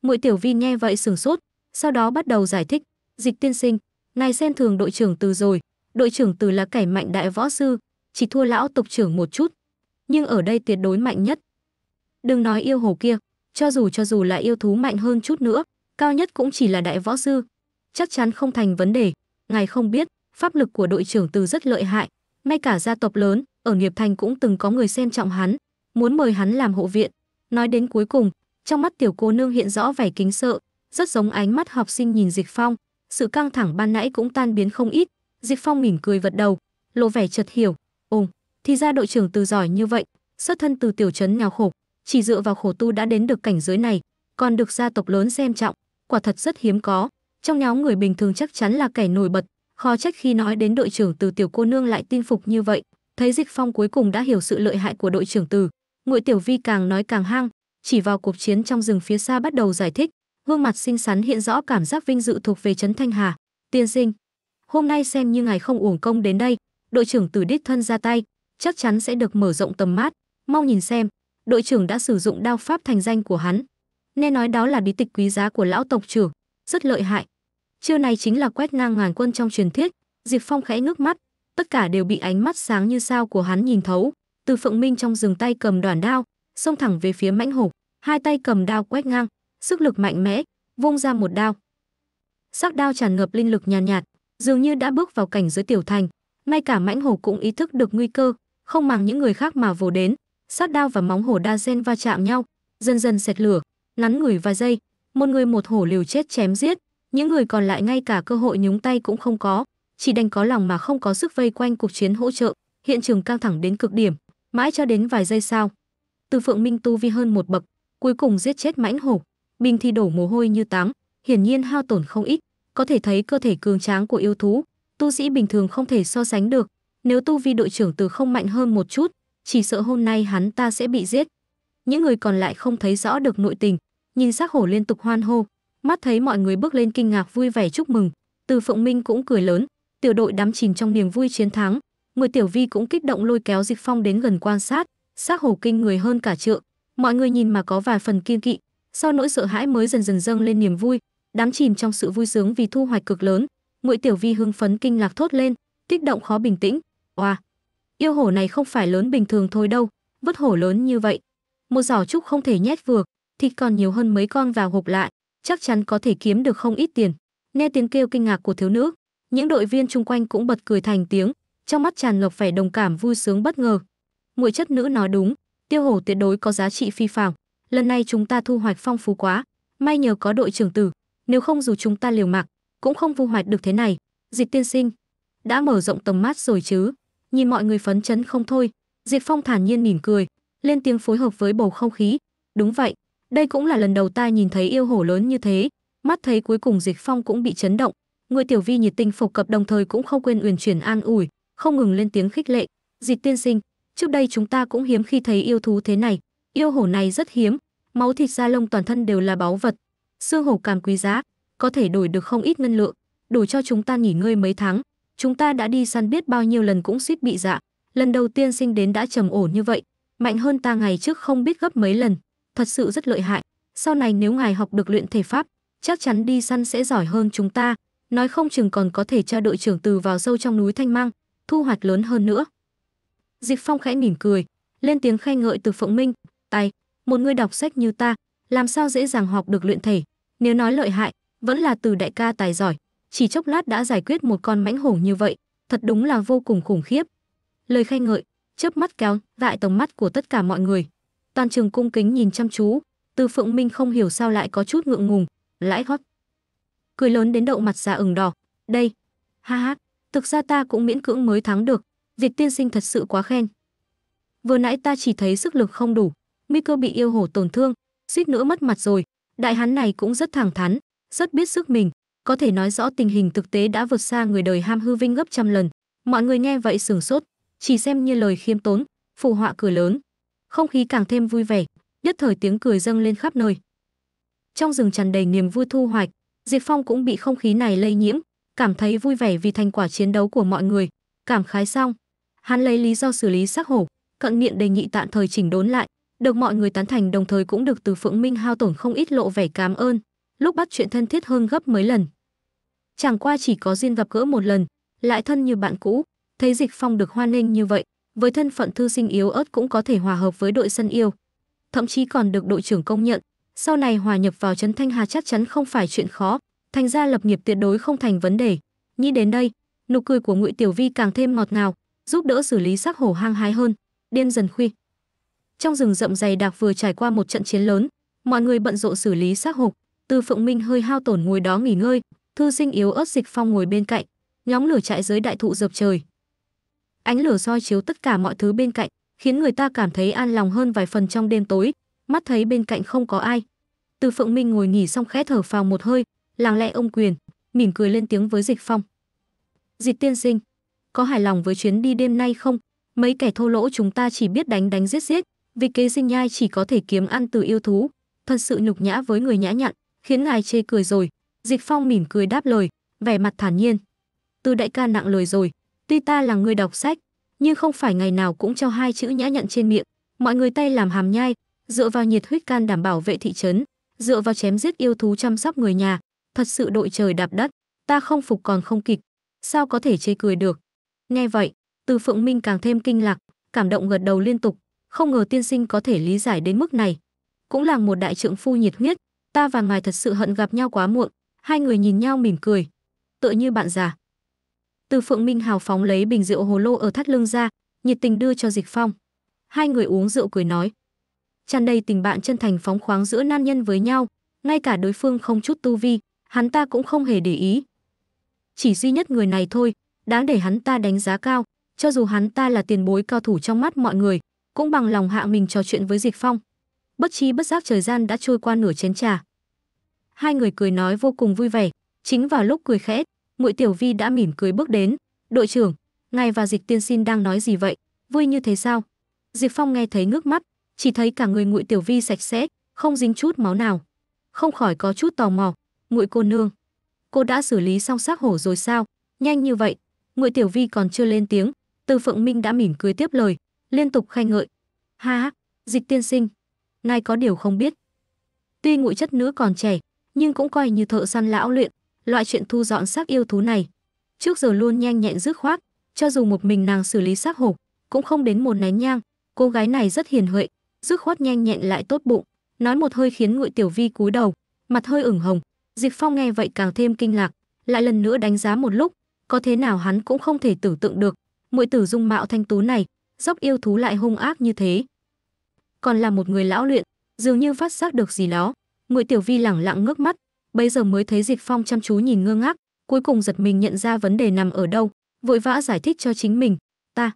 Muội tiểu vi nghe vậy sửng sốt, sau đó bắt đầu giải thích. Dịch tiên sinh, ngài xem thường đội trưởng từ rồi, đội trưởng Từ là kẻ mạnh đại võ sư, chỉ thua lão tộc trưởng một chút, nhưng ở đây tuyệt đối mạnh nhất. Đừng nói yêu hồ kia, cho dù cho dù là yêu thú mạnh hơn chút nữa, cao nhất cũng chỉ là đại võ sư, chắc chắn không thành vấn đề. Ngài không biết, pháp lực của đội trưởng Từ rất lợi hại, ngay cả gia tộc lớn ở Nghiệp Thành cũng từng có người xem trọng hắn, muốn mời hắn làm hộ viện. Nói đến cuối cùng, trong mắt tiểu cô nương hiện rõ vẻ kính sợ, rất giống ánh mắt học sinh nhìn Dịch Phong, sự căng thẳng ban nãy cũng tan biến không ít, Diệp Phong mỉm cười vật đầu, lộ vẻ chợt hiểu, "Ùng, thì ra đội trưởng từ giỏi như vậy, xuất thân từ tiểu trấn nghèo khổ, chỉ dựa vào khổ tu đã đến được cảnh giới này, còn được gia tộc lớn xem trọng, quả thật rất hiếm có. Trong nhóm người bình thường chắc chắn là kẻ nổi bật, khó trách khi nói đến đội trưởng từ tiểu cô nương lại tin phục như vậy." Thấy Dịch Phong cuối cùng đã hiểu sự lợi hại của đội trưởng từ, Ngụy Tiểu Vi càng nói càng hăng, chỉ vào cuộc chiến trong rừng phía xa bắt đầu giải thích, gương mặt xinh xắn hiện rõ cảm giác vinh dự thuộc về trấn Thanh Hà. "Tiên sinh, hôm nay xem như ngài không uổng công đến đây, đội trưởng từ đích thân ra tay, chắc chắn sẽ được mở rộng tầm mắt, mau nhìn xem, đội trưởng đã sử dụng đao pháp thành danh của hắn. Nghe nói đó là bí tịch quý giá của lão tộc trưởng, rất lợi hại. Chiêu này chính là quét ngang ngàn quân trong truyền thuyết, Diệp Phong khẽ ngước mắt, tất cả đều bị ánh mắt sáng như sao của hắn nhìn thấu, từ Phượng Minh trong rừng tay cầm đoàn đao, xông thẳng về phía mãnh hổ, hai tay cầm đao quét ngang, sức lực mạnh mẽ, vung ra một đao. Sắc đao tràn ngập linh lực nhàn nhạt, nhạt, dường như đã bước vào cảnh giới tiểu thành ngay cả mãnh hổ cũng ý thức được nguy cơ không màng những người khác mà vồ đến sát đao và móng hổ đa gen va chạm nhau dần dần xẹt lửa ngắn người vài giây một người một hổ liều chết chém giết những người còn lại ngay cả cơ hội nhúng tay cũng không có chỉ đành có lòng mà không có sức vây quanh cuộc chiến hỗ trợ hiện trường căng thẳng đến cực điểm mãi cho đến vài giây sau từ phượng minh tu vi hơn một bậc cuối cùng giết chết mãnh hổ bình thì đổ mồ hôi như tắm hiển nhiên hao tổn không ít có thể thấy cơ thể cường tráng của yêu thú, tu sĩ bình thường không thể so sánh được, nếu tu vi đội trưởng từ không mạnh hơn một chút, chỉ sợ hôm nay hắn ta sẽ bị giết. Những người còn lại không thấy rõ được nội tình, nhìn xác hổ liên tục hoan hô, mắt thấy mọi người bước lên kinh ngạc vui vẻ chúc mừng, Từ Phượng Minh cũng cười lớn, tiểu đội đắm chìm trong niềm vui chiến thắng, người tiểu vi cũng kích động lôi kéo Dịch Phong đến gần quan sát, xác hổ kinh người hơn cả trượng, mọi người nhìn mà có vài phần kiên kỵ, sau nỗi sợ hãi mới dần dần dâng lên niềm vui, đám chìm trong sự vui sướng vì thu hoạch cực lớn Ngụy tiểu vi hưng phấn kinh ngạc thốt lên kích động khó bình tĩnh oa yêu hổ này không phải lớn bình thường thôi đâu vứt hổ lớn như vậy một giỏ trúc không thể nhét vừa thịt còn nhiều hơn mấy con vào hộp lại chắc chắn có thể kiếm được không ít tiền nghe tiếng kêu kinh ngạc của thiếu nữ những đội viên chung quanh cũng bật cười thành tiếng trong mắt tràn ngập vẻ đồng cảm vui sướng bất ngờ muội chất nữ nói đúng tiêu hổ tuyệt đối có giá trị phi phàm lần này chúng ta thu hoạch phong phú quá may nhờ có đội trưởng tử nếu không dù chúng ta liều mạng, cũng không vu hoạch được thế này. Dịch tiên sinh, đã mở rộng tầm mắt rồi chứ? Nhìn mọi người phấn chấn không thôi, Diệp Phong thản nhiên mỉm cười, lên tiếng phối hợp với bầu không khí. Đúng vậy, đây cũng là lần đầu ta nhìn thấy yêu hổ lớn như thế, mắt thấy cuối cùng Diệp Phong cũng bị chấn động, người tiểu vi nhiệt tình phục cập đồng thời cũng không quên uyển chuyển an ủi, không ngừng lên tiếng khích lệ, "Dịch tiên sinh, trước đây chúng ta cũng hiếm khi thấy yêu thú thế này, yêu hổ này rất hiếm, máu thịt da lông toàn thân đều là báu vật, Xương hổ càm quý giá, có thể đổi được không ít ngân lượng, đủ cho chúng ta nghỉ ngơi mấy tháng. Chúng ta đã đi săn biết bao nhiêu lần cũng suýt bị dạ. Lần đầu tiên sinh đến đã trầm ổn như vậy, mạnh hơn ta ngày trước không biết gấp mấy lần, thật sự rất lợi hại. Sau này nếu ngài học được luyện thể pháp, chắc chắn đi săn sẽ giỏi hơn chúng ta, nói không chừng còn có thể cho đội trưởng từ vào sâu trong núi Thanh Mang, thu hoạch lớn hơn nữa. Dịch Phong khẽ mỉm cười, lên tiếng khen ngợi từ Phượng Minh, tài, một người đọc sách như ta, làm sao dễ dàng học được luyện thể. Nếu nói lợi hại, vẫn là từ đại ca tài giỏi, chỉ chốc lát đã giải quyết một con mãnh hổ như vậy, thật đúng là vô cùng khủng khiếp. Lời khen ngợi, chớp mắt kéo lại tầm mắt của tất cả mọi người. Toàn trường cung kính nhìn chăm chú, Từ Phượng Minh không hiểu sao lại có chút ngượng ngùng, lãi góp. Cười lớn đến đậu mặt già ửng đỏ, "Đây, ha ha, thực ra ta cũng miễn cưỡng mới thắng được, Diệt tiên sinh thật sự quá khen. Vừa nãy ta chỉ thấy sức lực không đủ, nguy cơ bị yêu hổ tổn thương, suýt nữa mất mặt rồi. Đại hán này cũng rất thẳng thắn, rất biết sức mình, có thể nói rõ tình hình thực tế đã vượt xa người đời ham hư vinh gấp trăm lần. Mọi người nghe vậy sửng sốt, chỉ xem như lời khiêm tốn, phù họa cười lớn. Không khí càng thêm vui vẻ, nhất thời tiếng cười dâng lên khắp nơi. Trong rừng tràn đầy niềm vui thu hoạch, diệt Phong cũng bị không khí này lây nhiễm, cảm thấy vui vẻ vì thành quả chiến đấu của mọi người, cảm khái xong, hắn lấy lý do xử lý sắc hổ, cận miệng đề nghị tạm thời chỉnh đốn lại, được mọi người tán thành đồng thời cũng được từ Phượng Minh hao tổn không ít lộ vẻ cảm ơn, lúc bắt chuyện thân thiết hơn gấp mấy lần. Chẳng qua chỉ có duyên gặp gỡ một lần, lại thân như bạn cũ, thấy Dịch Phong được hoan nghênh như vậy, với thân phận thư sinh yếu ớt cũng có thể hòa hợp với đội sân yêu, thậm chí còn được đội trưởng công nhận, sau này hòa nhập vào trấn Thanh Hà chắc chắn không phải chuyện khó, thành ra lập nghiệp tuyệt đối không thành vấn đề. Nghĩ đến đây, nụ cười của Ngụy Tiểu Vi càng thêm ngọt ngào, giúp đỡ xử lý sắc hổ hang hái hơn, đêm dần khuya, trong rừng rậm dày đặc vừa trải qua một trận chiến lớn mọi người bận rộn xử lý xác hục từ phượng minh hơi hao tổn ngồi đó nghỉ ngơi thư sinh yếu ớt dịch phong ngồi bên cạnh nhóm lửa trại dưới đại thụ dập trời ánh lửa soi chiếu tất cả mọi thứ bên cạnh khiến người ta cảm thấy an lòng hơn vài phần trong đêm tối mắt thấy bên cạnh không có ai từ phượng minh ngồi nghỉ xong khẽ thở phào một hơi lặng lẽ ông quyền mỉm cười lên tiếng với dịch phong dịch tiên sinh có hài lòng với chuyến đi đêm nay không mấy kẻ thô lỗ chúng ta chỉ biết đánh đánh giết giết vì kế sinh nhai chỉ có thể kiếm ăn từ yêu thú, thật sự nhục nhã với người nhã nhặn, khiến ngài chê cười rồi. Dịch Phong mỉm cười đáp lời, vẻ mặt thản nhiên. Từ đại ca nặng lời rồi, tuy ta là người đọc sách, nhưng không phải ngày nào cũng cho hai chữ nhã nhặn trên miệng. Mọi người tay làm hàm nhai, dựa vào nhiệt huyết can đảm bảo vệ thị trấn, dựa vào chém giết yêu thú chăm sóc người nhà, thật sự đội trời đạp đất, ta không phục còn không kịch, sao có thể chê cười được. Nghe vậy, Từ Phượng Minh càng thêm kinh lạc, cảm động gật đầu liên tục không ngờ tiên sinh có thể lý giải đến mức này. Cũng là một đại trượng phu nhiệt huyết, ta và ngài thật sự hận gặp nhau quá muộn, hai người nhìn nhau mỉm cười, tựa như bạn già. Từ Phượng Minh hào phóng lấy bình rượu hồ lô ở thắt lưng ra, nhiệt tình đưa cho Dịch Phong. Hai người uống rượu cười nói, tràn đầy tình bạn chân thành phóng khoáng giữa nam nhân với nhau, ngay cả đối phương không chút tu vi, hắn ta cũng không hề để ý. Chỉ duy nhất người này thôi, đáng để hắn ta đánh giá cao, cho dù hắn ta là tiền bối cao thủ trong mắt mọi người, cũng bằng lòng hạ mình trò chuyện với Dịch Phong. Bất chi bất giác thời gian đã trôi qua nửa chén trà. Hai người cười nói vô cùng vui vẻ, chính vào lúc cười khẽ, Muội Tiểu Vi đã mỉm cười bước đến, "Đội trưởng, ngài và Dịch tiên sinh đang nói gì vậy? Vui như thế sao?" Dịch Phong nghe thấy ngước mắt, chỉ thấy cả người Muội Tiểu Vi sạch sẽ, không dính chút máu nào. Không khỏi có chút tò mò, "Muội cô nương, cô đã xử lý xong xác hổ rồi sao? Nhanh như vậy?" Muội Tiểu Vi còn chưa lên tiếng, Từ Phượng Minh đã mỉm cười tiếp lời, liên tục khen ngợi. Ha, dịch tiên sinh, ngài có điều không biết. Tuy ngụy chất nữ còn trẻ, nhưng cũng coi như thợ săn lão luyện, loại chuyện thu dọn xác yêu thú này. Trước giờ luôn nhanh nhẹn dứt khoát, cho dù một mình nàng xử lý xác hổ, cũng không đến một nén nhang, cô gái này rất hiền huệ, dứt khoát nhanh nhẹn lại tốt bụng, nói một hơi khiến ngụy tiểu vi cúi đầu, mặt hơi ửng hồng. Diệp Phong nghe vậy càng thêm kinh lạc, lại lần nữa đánh giá một lúc, có thế nào hắn cũng không thể tưởng tượng được, muội tử dung mạo thanh tú này, dốc yêu thú lại hung ác như thế. Còn là một người lão luyện, dường như phát giác được gì đó, Ngụy Tiểu Vi lẳng lặng ngước mắt, bây giờ mới thấy Dịch Phong chăm chú nhìn ngơ ngác, cuối cùng giật mình nhận ra vấn đề nằm ở đâu, vội vã giải thích cho chính mình, "Ta,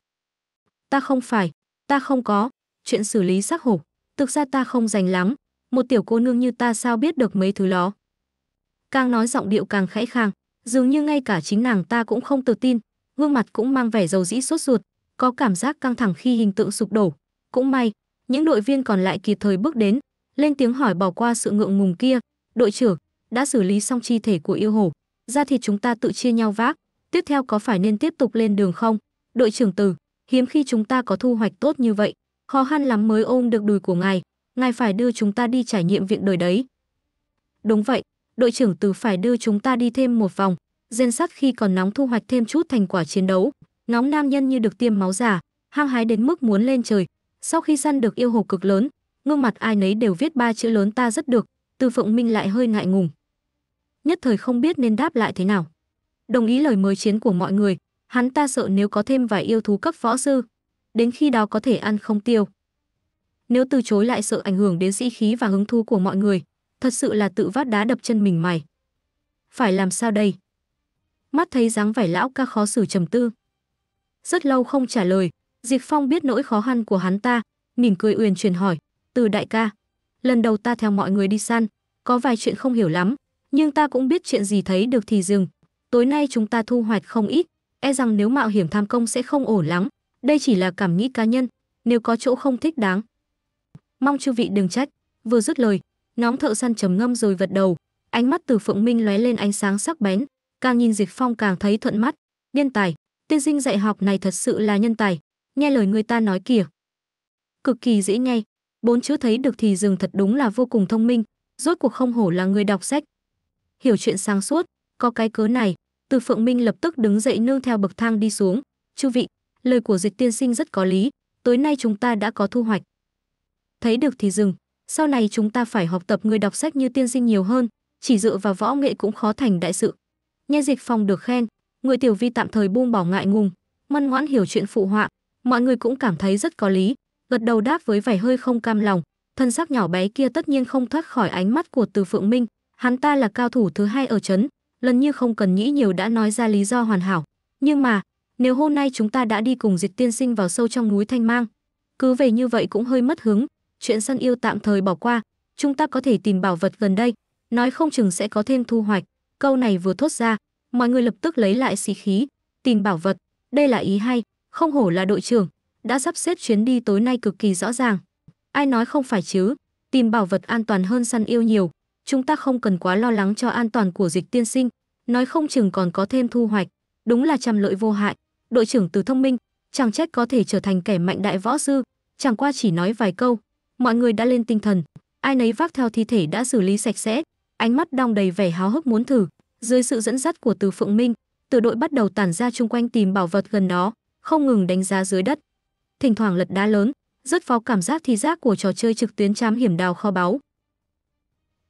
ta không phải, ta không có, chuyện xử lý xác hổ, thực ra ta không dành lắm, một tiểu cô nương như ta sao biết được mấy thứ đó." Càng nói giọng điệu càng khẽ khàng, dường như ngay cả chính nàng ta cũng không tự tin, gương mặt cũng mang vẻ dầu dĩ sốt ruột, có cảm giác căng thẳng khi hình tượng sụp đổ. Cũng may, những đội viên còn lại kịp thời bước đến, lên tiếng hỏi bỏ qua sự ngượng ngùng kia. Đội trưởng, đã xử lý xong chi thể của yêu hồ, ra thì chúng ta tự chia nhau vác. Tiếp theo có phải nên tiếp tục lên đường không? Đội trưởng từ, hiếm khi chúng ta có thu hoạch tốt như vậy. Khó khăn lắm mới ôm được đùi của ngài, ngài phải đưa chúng ta đi trải nghiệm viện đời đấy. Đúng vậy, đội trưởng từ phải đưa chúng ta đi thêm một vòng, gen sắt khi còn nóng thu hoạch thêm chút thành quả chiến đấu ngóng nam nhân như được tiêm máu giả, hăng hái đến mức muốn lên trời. Sau khi săn được yêu hồ cực lớn, gương mặt ai nấy đều viết ba chữ lớn ta rất được, Từ Phượng Minh lại hơi ngại ngùng. Nhất thời không biết nên đáp lại thế nào. Đồng ý lời mời chiến của mọi người, hắn ta sợ nếu có thêm vài yêu thú cấp võ sư, đến khi đó có thể ăn không tiêu. Nếu từ chối lại sợ ảnh hưởng đến sĩ khí và hứng thú của mọi người, thật sự là tự vát đá đập chân mình mày. Phải làm sao đây? Mắt thấy dáng vẻ lão ca khó xử trầm tư, rất lâu không trả lời. Diệp Phong biết nỗi khó khăn của hắn ta, mỉm cười uyển chuyển hỏi, "Từ đại ca, lần đầu ta theo mọi người đi săn, có vài chuyện không hiểu lắm, nhưng ta cũng biết chuyện gì thấy được thì dừng. Tối nay chúng ta thu hoạch không ít, e rằng nếu mạo hiểm tham công sẽ không ổn lắm. Đây chỉ là cảm nghĩ cá nhân, nếu có chỗ không thích đáng. Mong chư vị đừng trách." Vừa dứt lời, nhóm thợ săn trầm ngâm rồi gật đầu, ánh mắt từ Phượng Minh lóe lên ánh sáng sắc bén, càng nhìn Diệp Phong càng thấy thuận mắt, nhân tài, Tiên sinh dạy học này thật sự là nhân tài, nghe lời người ta nói kìa. Cực kỳ dễ nghe, bốn chữ thấy được thì dừng thật đúng là vô cùng thông minh, rốt cuộc không hổ là người đọc sách. Hiểu chuyện sáng suốt, có cái cớ này, từ Phượng Minh lập tức đứng dậy nương theo bậc thang đi xuống. Chư vị, lời của dịch tiên sinh rất có lý, tối nay chúng ta đã có thu hoạch. Thấy được thì dừng, sau này chúng ta phải học tập người đọc sách như tiên sinh nhiều hơn, chỉ dựa vào võ nghệ cũng khó thành đại sự. Nha dịch phòng được khen, người Tiểu Vi tạm thời buông bỏ ngại ngùng, ngoan ngoãn hiểu chuyện phụ họa, mọi người cũng cảm thấy rất có lý, gật đầu đáp với vẻ hơi không cam lòng, thân xác nhỏ bé kia tất nhiên không thoát khỏi ánh mắt của Từ Phượng Minh, hắn ta là cao thủ thứ hai ở trấn, lần như không cần nghĩ nhiều đã nói ra lý do hoàn hảo, nhưng mà, nếu hôm nay chúng ta đã đi cùng Dịch Tiên Sinh vào sâu trong núi Thanh Mang, cứ về như vậy cũng hơi mất hứng, chuyện săn yêu tạm thời bỏ qua, chúng ta có thể tìm bảo vật gần đây, nói không chừng sẽ có thêm thu hoạch. Câu này vừa thốt ra, mọi người lập tức lấy lại xí khí, tìm bảo vật. Đây là ý hay, không hổ là đội trưởng, đã sắp xếp chuyến đi tối nay cực kỳ rõ ràng. Ai nói không phải chứ, tìm bảo vật an toàn hơn săn yêu nhiều, chúng ta không cần quá lo lắng cho an toàn của dịch tiên sinh, nói không chừng còn có thêm thu hoạch, đúng là trăm lợi vô hại. Đội trưởng từ thông minh, chẳng trách có thể trở thành kẻ mạnh đại võ sư, chẳng qua chỉ nói vài câu, mọi người đã lên tinh thần, ai nấy vác theo thi thể đã xử lý sạch sẽ, ánh mắt đong đầy vẻ háo hức muốn thử, dưới sự dẫn dắt của Từ Phượng Minh, từ đội bắt đầu tản ra chung quanh tìm bảo vật gần đó, không ngừng đánh giá dưới đất. Thỉnh thoảng lật đá lớn, rất phó cảm giác thi giác của trò chơi trực tuyến chám hiểm đào kho báu.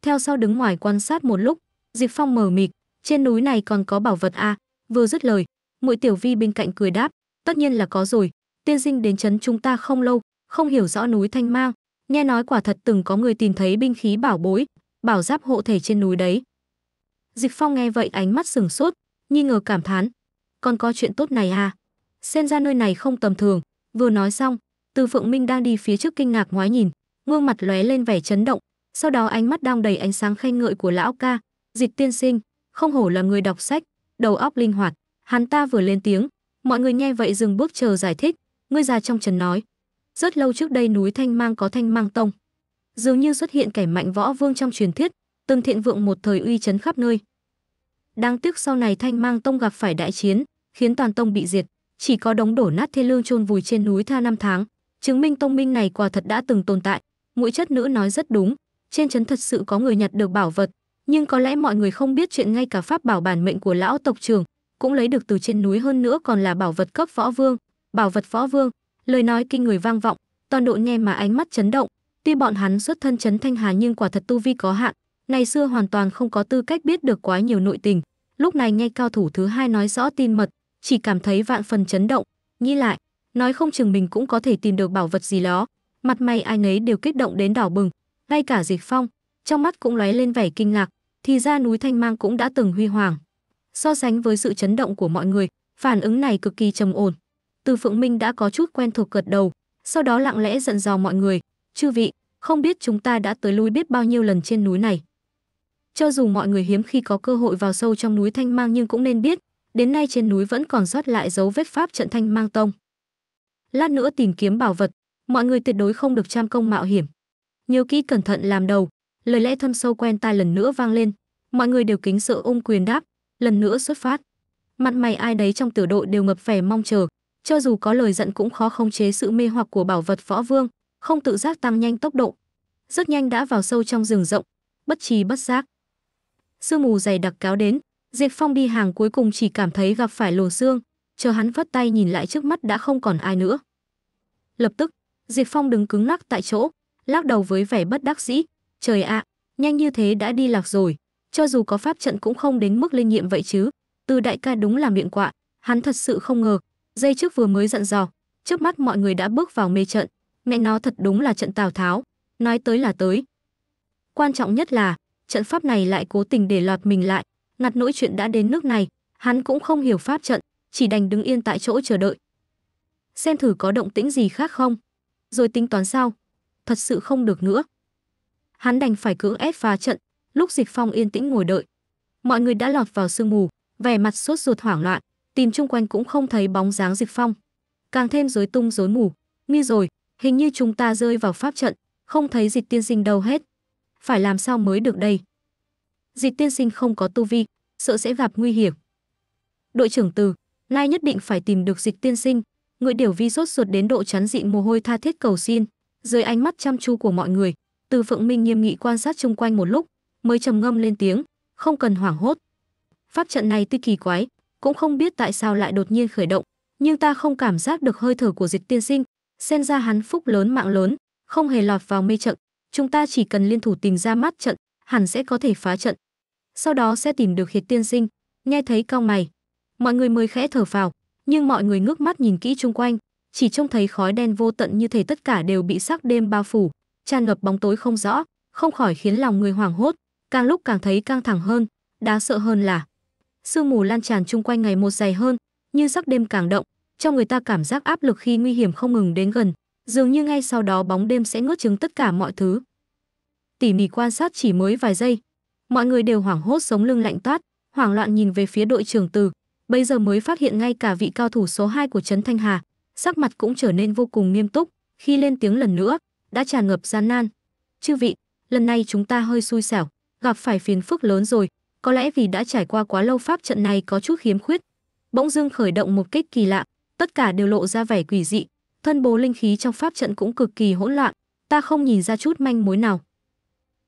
Theo sau đứng ngoài quan sát một lúc, Diệp Phong mở mịt, trên núi này còn có bảo vật a, vừa dứt lời, Muội Tiểu Vi bên cạnh cười đáp, tất nhiên là có rồi, tiên sinh đến chấn chúng ta không lâu, không hiểu rõ núi Thanh Mang, nghe nói quả thật từng có người tìm thấy binh khí bảo bối, bảo giáp hộ thể trên núi đấy. Dịch Phong nghe vậy ánh mắt sừng sốt, nghi ngờ cảm thán. Còn có chuyện tốt này à? Xem ra nơi này không tầm thường. Vừa nói xong, Từ Phượng Minh đang đi phía trước kinh ngạc ngoái nhìn, gương mặt lóe lên vẻ chấn động, sau đó ánh mắt đong đầy ánh sáng khen ngợi của lão ca, Dịch tiên sinh, không hổ là người đọc sách, đầu óc linh hoạt. Hắn ta vừa lên tiếng, mọi người nghe vậy dừng bước chờ giải thích, ngươi già trong trần nói, rất lâu trước đây núi Thanh Mang có Thanh Mang Tông. Dường như xuất hiện kẻ mạnh võ vương trong truyền thuyết, Tương Thiện Vượng một thời uy chấn khắp nơi. Đáng tiếc sau này Thanh Mang Tông gặp phải đại chiến, khiến toàn tông bị diệt, chỉ có đống đổ nát thê lương chôn vùi trên núi tha năm tháng, chứng minh tông minh này quả thật đã từng tồn tại. Mũi chất nữ nói rất đúng, trên trấn thật sự có người nhặt được bảo vật, nhưng có lẽ mọi người không biết chuyện ngay cả pháp bảo bản mệnh của lão tộc trưởng cũng lấy được từ trên núi hơn nữa còn là bảo vật cấp võ vương, bảo vật võ vương, lời nói kinh người vang vọng, toàn đội nghe mà ánh mắt chấn động, tuy bọn hắn xuất thân chấn thanh hà nhưng quả thật tu vi có hạn, ngày xưa hoàn toàn không có tư cách biết được quá nhiều nội tình. Lúc này nghe cao thủ thứ hai nói rõ tin mật, chỉ cảm thấy vạn phần chấn động, nghĩ lại, nói không chừng mình cũng có thể tìm được bảo vật gì đó. Mặt mày ai nấy đều kích động đến đỏ bừng, ngay cả Dịch Phong, trong mắt cũng lóe lên vẻ kinh ngạc, thì ra núi Thanh Mang cũng đã từng huy hoàng. So sánh với sự chấn động của mọi người, phản ứng này cực kỳ trầm ổn. Từ Phượng Minh đã có chút quen thuộc gật đầu, sau đó lặng lẽ dặn dò mọi người, "Chư vị, không biết chúng ta đã tới lui biết bao nhiêu lần trên núi này, cho dù mọi người hiếm khi có cơ hội vào sâu trong núi Thanh Mang nhưng cũng nên biết, đến nay trên núi vẫn còn sót lại dấu vết pháp trận Thanh Mang Tông. Lát nữa tìm kiếm bảo vật, mọi người tuyệt đối không được trăm công mạo hiểm. nhiều kỹ cẩn thận làm đầu, lời lẽ thâm sâu quen tai lần nữa vang lên, mọi người đều kính sợ ôm quyền đáp, lần nữa xuất phát. Mặt mày ai đấy trong tử đội đều ngập vẻ mong chờ, cho dù có lời giận cũng khó không chế sự mê hoặc của bảo vật võ vương, không tự giác tăng nhanh tốc độ. Rất nhanh đã vào sâu trong rừng rộng, bất trí bất giác sương mù dày đặc kéo đến, Diệp Phong đi hàng cuối cùng chỉ cảm thấy gặp phải lồ xương, chờ hắn vất tay nhìn lại trước mắt đã không còn ai nữa. Lập tức, Diệp Phong đứng cứng ngắc tại chỗ, lắc đầu với vẻ bất đắc dĩ, trời ạ, nhanh như thế đã đi lạc rồi, cho dù có pháp trận cũng không đến mức linh nghiệm vậy chứ, từ đại ca đúng là miệng quạ, hắn thật sự không ngờ, dây trước vừa mới giận dò, trước mắt mọi người đã bước vào mê trận, mẹ nó thật đúng là trận Tào Tháo, nói tới là tới. Quan trọng nhất là, trận pháp này lại cố tình để lọt mình lại, ngặt nỗi chuyện đã đến nước này, hắn cũng không hiểu pháp trận, chỉ đành đứng yên tại chỗ chờ đợi. Xem thử có động tĩnh gì khác không, rồi tính toán sao Thật sự không được nữa. Hắn đành phải cưỡng ép phá trận, lúc Dịch Phong yên tĩnh ngồi đợi. Mọi người đã lọt vào sương mù, vẻ mặt sốt ruột hoảng loạn, tìm chung quanh cũng không thấy bóng dáng Dịch Phong. Càng thêm rối tung rối mù, nghi rồi, hình như chúng ta rơi vào pháp trận, không thấy Dịch tiên sinh đâu hết phải làm sao mới được đây? Dịch tiên sinh không có tu vi, sợ sẽ gặp nguy hiểm. Đội trưởng từ, Lai nhất định phải tìm được dịch tiên sinh, người điều vi sốt ruột đến độ chán dị mồ hôi tha thiết cầu xin. Dưới ánh mắt chăm chú của mọi người, từ Phượng Minh nghiêm nghị quan sát chung quanh một lúc, mới trầm ngâm lên tiếng, không cần hoảng hốt. Pháp trận này tuy kỳ quái, cũng không biết tại sao lại đột nhiên khởi động, nhưng ta không cảm giác được hơi thở của dịch tiên sinh, xen ra hắn phúc lớn mạng lớn, không hề lọt vào mê trận, chúng ta chỉ cần liên thủ tìm ra mắt trận, hẳn sẽ có thể phá trận. Sau đó sẽ tìm được Hiệt Tiên Sinh, nghe thấy cao mày. Mọi người mới khẽ thở vào, nhưng mọi người ngước mắt nhìn kỹ chung quanh, chỉ trông thấy khói đen vô tận như thể tất cả đều bị sắc đêm bao phủ, tràn ngập bóng tối không rõ, không khỏi khiến lòng người hoảng hốt, càng lúc càng thấy căng thẳng hơn, đáng sợ hơn là sương mù lan tràn chung quanh ngày một dày hơn, như sắc đêm càng động, cho người ta cảm giác áp lực khi nguy hiểm không ngừng đến gần, Dường như ngay sau đó bóng đêm sẽ nuốt chừng tất cả mọi thứ. Tỉ mỉ quan sát chỉ mới vài giây, mọi người đều hoảng hốt sống lưng lạnh toát, hoảng loạn nhìn về phía đội trưởng Từ, bây giờ mới phát hiện ngay cả vị cao thủ số 2 của trấn Thanh Hà, sắc mặt cũng trở nên vô cùng nghiêm túc, khi lên tiếng lần nữa, đã tràn ngập gian nan. "Chư vị, lần này chúng ta hơi xui xẻo, gặp phải phiền phức lớn rồi, có lẽ vì đã trải qua quá lâu pháp trận này có chút khiếm khuyết." Bỗng dưng khởi động một kích kỳ lạ, tất cả đều lộ ra vẻ quỷ dị, thân bố linh khí trong pháp trận cũng cực kỳ hỗn loạn, ta không nhìn ra chút manh mối nào.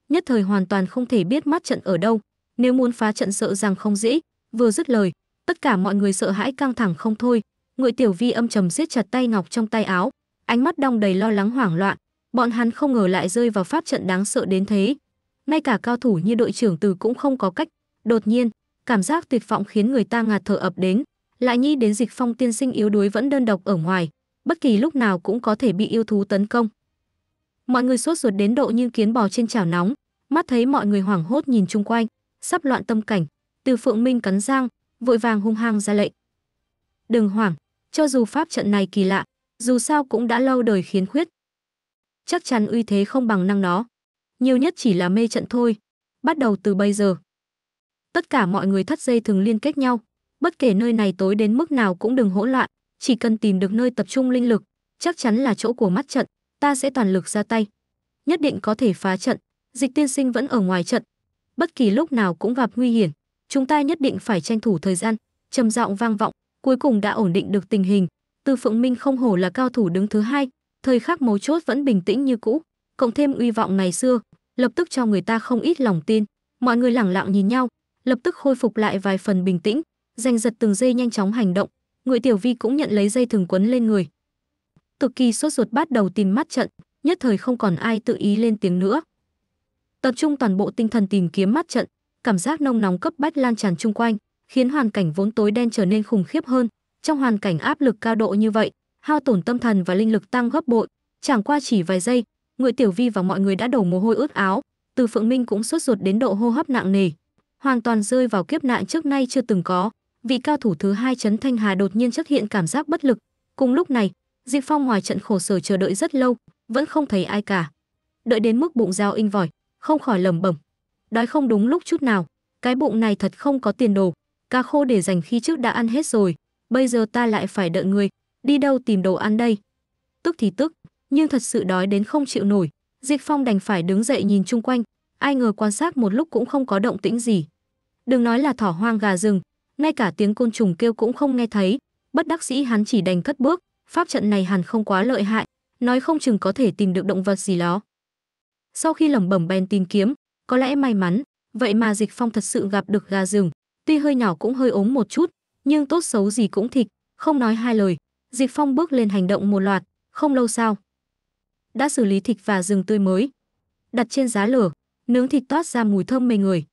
Nhất thời hoàn toàn không thể biết mắt trận ở đâu, nếu muốn phá trận sợ rằng không dễ, vừa dứt lời, tất cả mọi người sợ hãi căng thẳng không thôi, Ngụy Tiểu Vi âm trầm siết chặt tay ngọc trong tay áo, ánh mắt đong đầy lo lắng hoảng loạn, bọn hắn không ngờ lại rơi vào pháp trận đáng sợ đến thế. Ngay cả cao thủ như đội trưởng Từ cũng không có cách, đột nhiên, cảm giác tuyệt vọng khiến người ta ngạt thở ập đến, lại nhi đến Dịch Phong tiên sinh yếu đuối vẫn đơn độc ở ngoài, bất kỳ lúc nào cũng có thể bị yêu thú tấn công. Mọi người sốt ruột đến độ như kiến bò trên chảo nóng, mắt thấy mọi người hoảng hốt nhìn chung quanh, sắp loạn tâm cảnh, Từ Phượng Minh cắn răng, vội vàng hung hăng ra lệnh. "Đừng hoảng, cho dù pháp trận này kỳ lạ, dù sao cũng đã lâu đời khiến khuyết. Chắc chắn uy thế không bằng năng nó, nhiều nhất chỉ là mê trận thôi, bắt đầu từ bây giờ." Tất cả mọi người thắt dây thường liên kết nhau, bất kể nơi này tối đến mức nào cũng đừng hỗn loạn, chỉ cần tìm được nơi tập trung linh lực, chắc chắn là chỗ của mắt trận, ta sẽ toàn lực ra tay. Nhất định có thể phá trận, dịch tiên sinh vẫn ở ngoài trận. Bất kỳ lúc nào cũng gặp nguy hiểm, chúng ta nhất định phải tranh thủ thời gian, trầm giọng vang vọng, cuối cùng đã ổn định được tình hình. từ Phượng Minh không hổ là cao thủ đứng thứ hai, thời khắc mấu chốt vẫn bình tĩnh như cũ, cộng thêm uy vọng ngày xưa, lập tức cho người ta không ít lòng tin. Mọi người lẳng lặng nhìn nhau, lập tức khôi phục lại vài phần bình tĩnh, giành giật từng giây nhanh chóng hành động, Ngụy Tiểu Vi cũng nhận lấy dây thừng quấn lên người. Cực kỳ sốt ruột bắt đầu tìm mắt trận, nhất thời không còn ai tự ý lên tiếng nữa. Tập trung toàn bộ tinh thần tìm kiếm mắt trận, cảm giác nông nóng cấp bách lan tràn chung quanh, khiến hoàn cảnh vốn tối đen trở nên khủng khiếp hơn. Trong hoàn cảnh áp lực cao độ như vậy, hao tổn tâm thần và linh lực tăng gấp bội, chẳng qua chỉ vài giây, Ngụy Tiểu Vi và mọi người đã đổ mồ hôi ướt áo, Từ Phượng Minh cũng sốt ruột đến độ hô hấp nặng nề, hoàn toàn rơi vào kiếp nạn trước nay chưa từng có vị cao thủ thứ hai Trấn Thanh Hà đột nhiên xuất hiện cảm giác bất lực. Cùng lúc này, Diệp Phong ngoài trận khổ sở chờ đợi rất lâu, vẫn không thấy ai cả. Đợi đến mức bụng dao in vòi, không khỏi lẩm bẩm. Đói không đúng lúc chút nào, cái bụng này thật không có tiền đồ, cá khô để dành khi trước đã ăn hết rồi, bây giờ ta lại phải đợi người, đi đâu tìm đồ ăn đây. Tức thì tức, nhưng thật sự đói đến không chịu nổi, Diệp Phong đành phải đứng dậy nhìn chung quanh, ai ngờ quan sát một lúc cũng không có động tĩnh gì. Đừng nói là thỏ hoang gà rừng, ngay cả tiếng côn trùng kêu cũng không nghe thấy bất đắc sĩ hắn chỉ đành cất bước pháp trận này hẳn không quá lợi hại nói không chừng có thể tìm được động vật gì đó sau khi lẩm bẩm bèn tìm kiếm có lẽ may mắn vậy mà dịch phong thật sự gặp được gà rừng tuy hơi nhỏ cũng hơi ốm một chút nhưng tốt xấu gì cũng thịt không nói hai lời dịch phong bước lên hành động một loạt không lâu sau đã xử lý thịt và rừng tươi mới đặt trên giá lửa nướng thịt toát ra mùi thơm mê người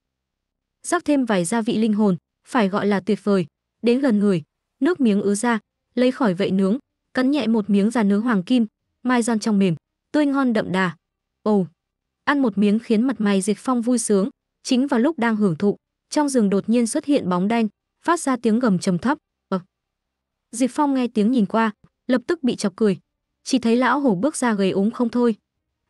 rắc thêm vài gia vị linh hồn phải gọi là tuyệt vời. Đến gần người, nước miếng ứa ra, lấy khỏi vậy nướng, cắn nhẹ một miếng da nướng hoàng kim, mai giòn trong mềm, tươi ngon đậm đà. Ồ, ăn một miếng khiến mặt mày Diệp Phong vui sướng, chính vào lúc đang hưởng thụ, trong rừng đột nhiên xuất hiện bóng đen, phát ra tiếng gầm trầm thấp. Ờ. Diệp Phong nghe tiếng nhìn qua, lập tức bị chọc cười, chỉ thấy lão hổ bước ra gầy ốm không thôi,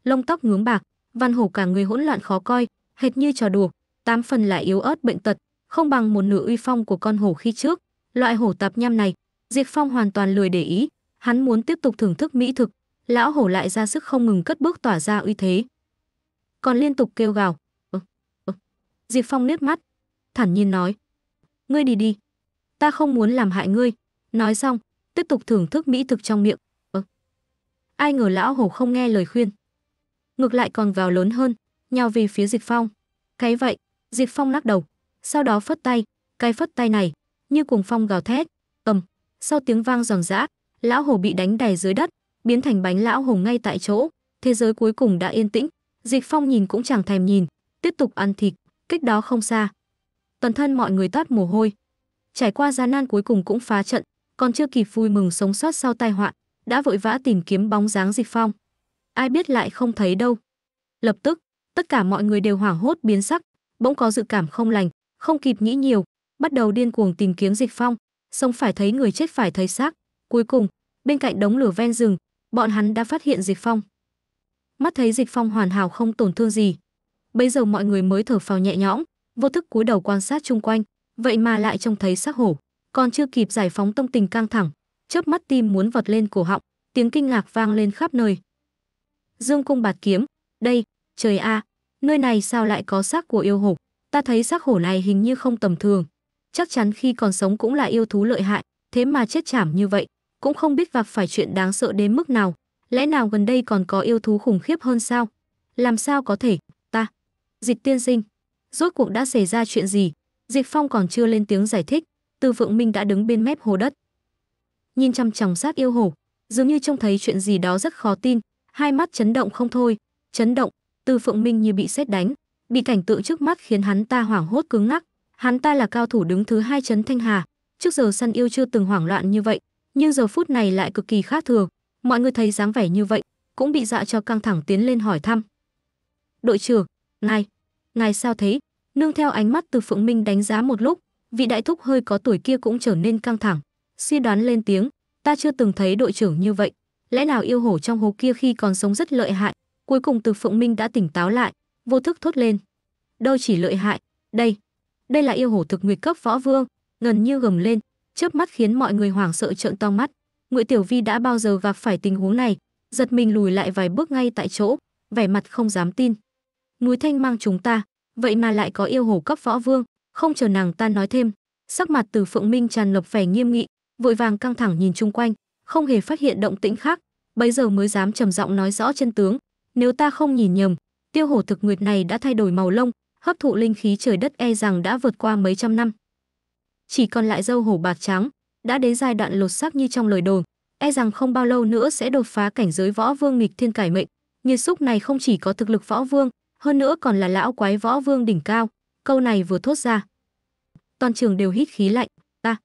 lông tóc nhuốm bạc, văn hổ cả người hỗn loạn khó coi, hệt như trò đùa, tám phần là yếu ớt bệnh tật, không bằng một nửa uy phong của con hổ khi trước. Loại hổ tạp nham này, diệt Phong hoàn toàn lười để ý, hắn muốn tiếp tục thưởng thức mỹ thực, lão hổ lại ra sức không ngừng cất bước tỏa ra uy thế. Còn liên tục kêu gào. diệt Phong liếc mắt, thản nhiên nói: "Ngươi đi đi, ta không muốn làm hại ngươi." Nói xong, tiếp tục thưởng thức mỹ thực trong miệng. Ừ. Ai ngờ lão hổ không nghe lời khuyên, ngược lại còn vào lớn hơn, nhào về phía diệt Phong. Cái vậy, diệt Phong lắc đầu, sau đó phất tay, cái phất tay này như cuồng phong gào thét, ầm, sau tiếng vang giòn giã, lão hổ bị đánh đè dưới đất, biến thành bánh lão hổ ngay tại chỗ, thế giới cuối cùng đã yên tĩnh, Dịch Phong nhìn cũng chẳng thèm nhìn, tiếp tục ăn thịt, cách đó không xa. Toàn thân mọi người toát mồ hôi. Trải qua gian nan cuối cùng cũng phá trận, còn chưa kịp vui mừng sống sót sau tai họa, đã vội vã tìm kiếm bóng dáng Dịch Phong. Ai biết lại không thấy đâu. Lập tức, tất cả mọi người đều hoảng hốt biến sắc, bỗng có dự cảm không lành, không kịp nghĩ nhiều, bắt đầu điên cuồng tìm kiếm Dịch Phong, sống phải thấy người chết phải thấy xác. Cuối cùng, bên cạnh đống lửa ven rừng, bọn hắn đã phát hiện Dịch Phong. Mắt thấy Dịch Phong hoàn hảo không tổn thương gì, bây giờ mọi người mới thở phào nhẹ nhõm, vô thức cúi đầu quan sát chung quanh, vậy mà lại trông thấy xác hổ, còn chưa kịp giải phóng tâm tình căng thẳng, chớp mắt tim muốn vọt lên cổ họng, tiếng kinh ngạc vang lên khắp nơi. Dương cung bạt kiếm, đây, trời a, à, nơi này sao lại có xác của yêu hổ? ta thấy xác hổ này hình như không tầm thường. Chắc chắn khi còn sống cũng là yêu thú lợi hại, thế mà chết chảm như vậy, cũng không biết gặp phải chuyện đáng sợ đến mức nào. Lẽ nào gần đây còn có yêu thú khủng khiếp hơn sao? Làm sao có thể, ta? Dịch tiên sinh, rốt cuộc đã xảy ra chuyện gì? Dịch Phong còn chưa lên tiếng giải thích, Từ Phượng Minh đã đứng bên mép hồ đất. Nhìn chăm chòng sát yêu hổ, dường như trông thấy chuyện gì đó rất khó tin, hai mắt chấn động không thôi, chấn động, Từ Phượng Minh như bị sét đánh, bị cảnh tượng trước mắt khiến hắn ta hoảng hốt cứng ngắc hắn ta là cao thủ đứng thứ hai trấn thanh hà trước giờ săn yêu chưa từng hoảng loạn như vậy nhưng giờ phút này lại cực kỳ khác thường mọi người thấy dáng vẻ như vậy cũng bị dọa cho căng thẳng tiến lên hỏi thăm đội trưởng ngài ngài sao thế nương theo ánh mắt từ phượng minh đánh giá một lúc vị đại thúc hơi có tuổi kia cũng trở nên căng thẳng suy đoán lên tiếng ta chưa từng thấy đội trưởng như vậy lẽ nào yêu hổ trong hố kia khi còn sống rất lợi hại cuối cùng từ phượng minh đã tỉnh táo lại vô thức thốt lên. Đâu chỉ lợi hại, đây, đây là yêu hổ thực nguyệt cấp võ vương, ngần như gầm lên, chớp mắt khiến mọi người hoảng sợ trợn to mắt. Ngụy Tiểu Vi đã bao giờ gặp phải tình huống này, giật mình lùi lại vài bước ngay tại chỗ, vẻ mặt không dám tin. Núi Thanh mang chúng ta, vậy mà lại có yêu hổ cấp võ vương, không chờ nàng ta nói thêm, sắc mặt Từ Phượng Minh tràn ngập vẻ nghiêm nghị, vội vàng căng thẳng nhìn chung quanh, không hề phát hiện động tĩnh khác, bây giờ mới dám trầm giọng nói rõ chân tướng, nếu ta không nhìn nhầm, Tiêu hổ thực nguyệt này đã thay đổi màu lông, hấp thụ linh khí trời đất e rằng đã vượt qua mấy trăm năm. Chỉ còn lại dâu hổ bạc trắng, đã đến giai đoạn lột xác như trong lời đồn, e rằng không bao lâu nữa sẽ đột phá cảnh giới võ vương nghịch thiên cải mệnh. Nhiệt xúc này không chỉ có thực lực võ vương, hơn nữa còn là lão quái võ vương đỉnh cao. Câu này vừa thốt ra, toàn trường đều hít khí lạnh. Ta.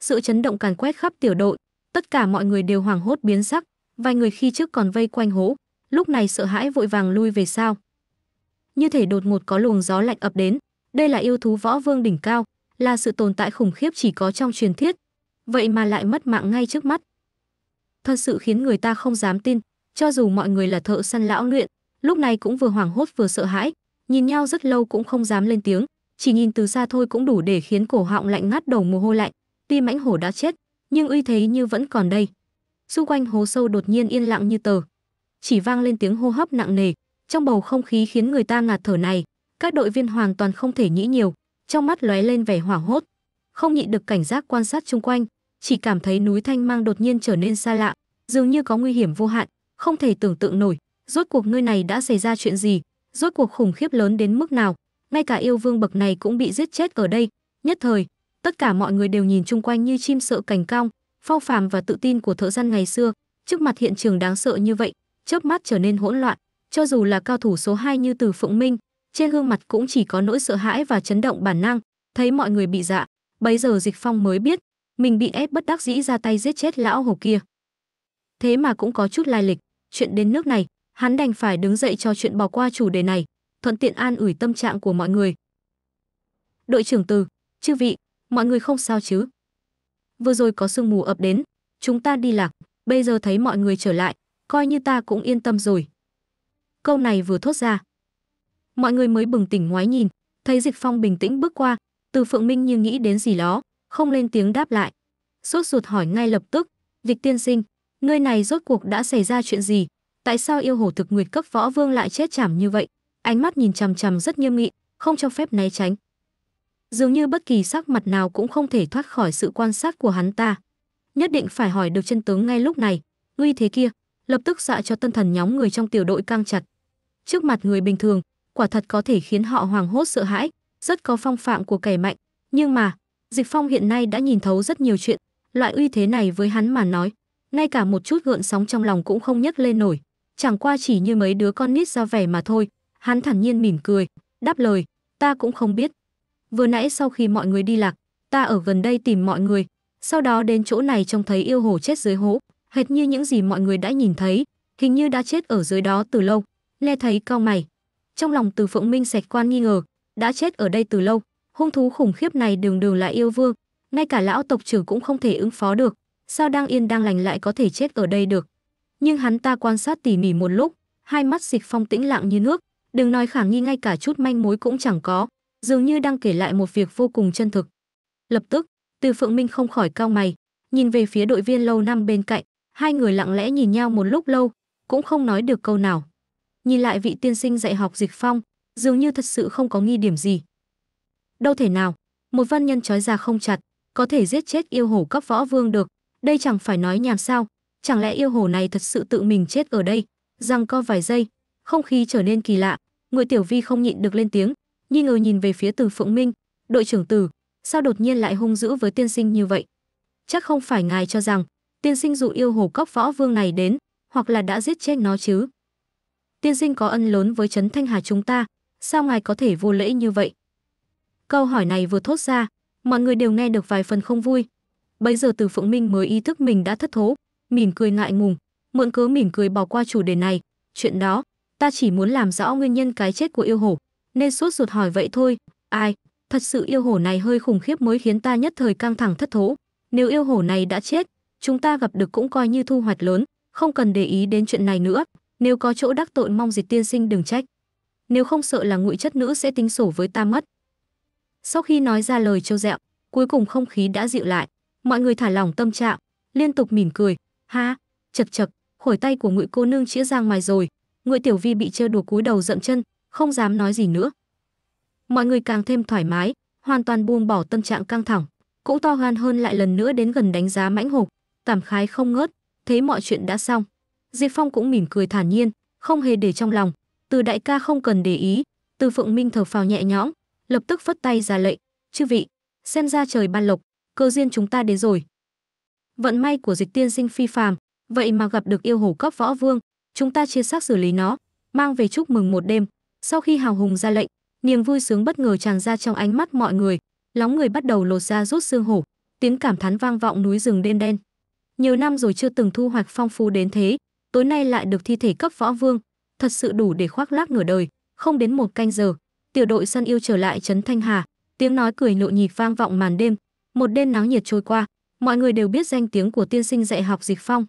Sự chấn động càn quét khắp tiểu đội, tất cả mọi người đều hoảng hốt biến sắc, vài người khi trước còn vây quanh hố, lúc này sợ hãi vội vàng lui về sau. Như thể đột ngột có luồng gió lạnh ập đến, đây là yêu thú võ vương đỉnh cao, là sự tồn tại khủng khiếp chỉ có trong truyền thuyết, vậy mà lại mất mạng ngay trước mắt. Thật sự khiến người ta không dám tin, cho dù mọi người là thợ săn lão luyện, lúc này cũng vừa hoảng hốt vừa sợ hãi, nhìn nhau rất lâu cũng không dám lên tiếng, chỉ nhìn từ xa thôi cũng đủ để khiến cổ họng lạnh ngắt đầu mồ hôi lạnh, tuy mãnh hổ đã chết, nhưng uy thế như vẫn còn đây. Xung quanh hố sâu đột nhiên yên lặng như tờ, chỉ vang lên tiếng hô hấp nặng nề, trong bầu không khí khiến người ta ngạt thở này, các đội viên hoàn toàn không thể nghĩ nhiều, trong mắt lóe lên vẻ hoảng hốt, không nhịn được cảnh giác quan sát chung quanh, chỉ cảm thấy núi Thanh Mang đột nhiên trở nên xa lạ, dường như có nguy hiểm vô hạn, không thể tưởng tượng nổi, rốt cuộc nơi này đã xảy ra chuyện gì, rốt cuộc khủng khiếp lớn đến mức nào, ngay cả yêu vương bậc này cũng bị giết chết ở đây, nhất thời, tất cả mọi người đều nhìn chung quanh như chim sợ cành cong, phong phàm và tự tin của thợ săn ngày xưa, trước mặt hiện trường đáng sợ như vậy, chớp mắt trở nên hỗn loạn, cho dù là cao thủ số 2 như Từ Phượng Minh, trên gương mặt cũng chỉ có nỗi sợ hãi và chấn động bản năng, thấy mọi người bị dạ, bấy giờ Dịch Phong mới biết, mình bị ép bất đắc dĩ ra tay giết chết lão hồ kia. Thế mà cũng có chút lai lịch, chuyện đến nước này, hắn đành phải đứng dậy cho chuyện bỏ qua chủ đề này, thuận tiện an ủi tâm trạng của mọi người. Đội trưởng Từ, chư vị, mọi người không sao chứ? Vừa rồi có sương mù ập đến, chúng ta đi lạc, bây giờ thấy mọi người trở lại, coi như ta cũng yên tâm rồi. Câu này vừa thốt ra. Mọi người mới bừng tỉnh ngoái nhìn, thấy Dịch Phong bình tĩnh bước qua, từ Phượng Minh như nghĩ đến gì đó, không lên tiếng đáp lại. Sốt ruột hỏi ngay lập tức, Dịch tiên sinh, ngươi này rốt cuộc đã xảy ra chuyện gì? Tại sao yêu hổ thực nguyệt cấp võ vương lại chết chảm như vậy? Ánh mắt nhìn chằm chằm rất nghiêm nghị, không cho phép né tránh. Dường như bất kỳ sắc mặt nào cũng không thể thoát khỏi sự quan sát của hắn ta. Nhất định phải hỏi được chân tướng ngay lúc này, nguy thế kia, lập tức dọa cho tân thần nhóm người trong tiểu đội căng chặt. Trước mặt người bình thường, quả thật có thể khiến họ hoàng hốt sợ hãi, rất có phong phạm của kẻ mạnh, nhưng mà, Dịch Phong hiện nay đã nhìn thấu rất nhiều chuyện, loại uy thế này với hắn mà nói, ngay cả một chút gợn sóng trong lòng cũng không nhấc lên nổi, chẳng qua chỉ như mấy đứa con nít ra vẻ mà thôi. Hắn thản nhiên mỉm cười, đáp lời, ta cũng không biết. Vừa nãy sau khi mọi người đi lạc, ta ở gần đây tìm mọi người, sau đó đến chỗ này trông thấy yêu hồ chết dưới hố, hệt như những gì mọi người đã nhìn thấy, hình như đã chết ở dưới đó từ lâu. Le thấy cao mày. Trong lòng Từ Phượng Minh sạch quan nghi ngờ, đã chết ở đây từ lâu, hung thú khủng khiếp này đường đường là yêu vương, ngay cả lão tộc trưởng cũng không thể ứng phó được, sao đang yên đang lành lại có thể chết ở đây được. Nhưng hắn ta quan sát tỉ mỉ một lúc, hai mắt dịch phong tĩnh lặng như nước, đừng nói khả nghi ngay cả chút manh mối cũng chẳng có, dường như đang kể lại một việc vô cùng chân thực. Lập tức, Từ Phượng Minh không khỏi cao mày, nhìn về phía đội viên lâu năm bên cạnh, Hai người lặng lẽ nhìn nhau một lúc lâu, cũng không nói được câu nào. Nhìn lại vị tiên sinh dạy học dịch phong, dường như thật sự không có nghi điểm gì. Đâu thể nào, một văn nhân trói ra không chặt, có thể giết chết yêu hồ cấp võ vương được, đây chẳng phải nói nhảm sao, chẳng lẽ yêu hồ này thật sự tự mình chết ở đây, rằng co vài giây, không khí trở nên kỳ lạ, người Tiểu Vi không nhịn được lên tiếng, nghi ngờ nhìn về phía Từ Phượng Minh, "Đội trưởng Từ, sao đột nhiên lại hung dữ với tiên sinh như vậy? Chắc không phải ngài cho rằng tiên sinh dụ yêu hồ cốc võ vương này đến, hoặc là đã giết chết nó chứ. Tiên sinh có ân lớn với Trấn Thanh Hà chúng ta, sao ngài có thể vô lễ như vậy? Câu hỏi này vừa thốt ra, mọi người đều nghe được vài phần không vui. Bấy giờ từ Phượng Minh mới ý thức mình đã thất thố, mỉm cười ngại ngùng, mượn cớ mỉm cười bỏ qua chủ đề này. Chuyện đó, ta chỉ muốn làm rõ nguyên nhân cái chết của yêu hồ, nên sốt ruột hỏi vậy thôi. Ai, thật sự yêu hồ này hơi khủng khiếp mới khiến ta nhất thời căng thẳng thất thố. Nếu yêu hồ này đã chết, chúng ta gặp được cũng coi như thu hoạch lớn, không cần để ý đến chuyện này nữa, nếu có chỗ đắc tội mong dịch tiên sinh đừng trách. Nếu không sợ là ngụy chất nữ sẽ tính sổ với ta mất. Sau khi nói ra lời trêu dẹo, cuối cùng không khí đã dịu lại, mọi người thả lỏng tâm trạng, liên tục mỉm cười, ha, chật chật, khỏi tay của ngụy cô nương chĩa giang ngoài rồi, ngụy tiểu vi bị trêu đùa cúi đầu dậm chân, không dám nói gì nữa. Mọi người càng thêm thoải mái, hoàn toàn buông bỏ tâm trạng căng thẳng, cũng to gan hơn lại lần nữa đến gần đánh giá mãnh hục cảm khái không ngớt, thấy mọi chuyện đã xong. Diệp Phong cũng mỉm cười thản nhiên, không hề để trong lòng, từ đại ca không cần để ý, từ Phượng Minh thở phào nhẹ nhõm, lập tức phất tay ra lệnh, "Chư vị, xem ra trời ban lộc, cơ duyên chúng ta đến rồi." Vận may của Dịch Tiên Sinh phi phàm, vậy mà gặp được yêu hổ cấp võ vương, chúng ta chia xác xử lý nó, mang về chúc mừng một đêm. Sau khi hào hùng ra lệnh, niềm vui sướng bất ngờ tràn ra trong ánh mắt mọi người, lóng người bắt đầu lột ra rút xương hổ, tiếng cảm thán vang vọng núi rừng đen đen. Nhiều năm rồi chưa từng thu hoạch phong phú đến thế, tối nay lại được thi thể cấp võ vương, thật sự đủ để khoác lác nửa đời, không đến một canh giờ. Tiểu đội săn yêu trở lại trấn Thanh Hà, tiếng nói cười lộ nhịp vang vọng màn đêm, một đêm náo nhiệt trôi qua, mọi người đều biết danh tiếng của tiên sinh dạy học Dịch Phong.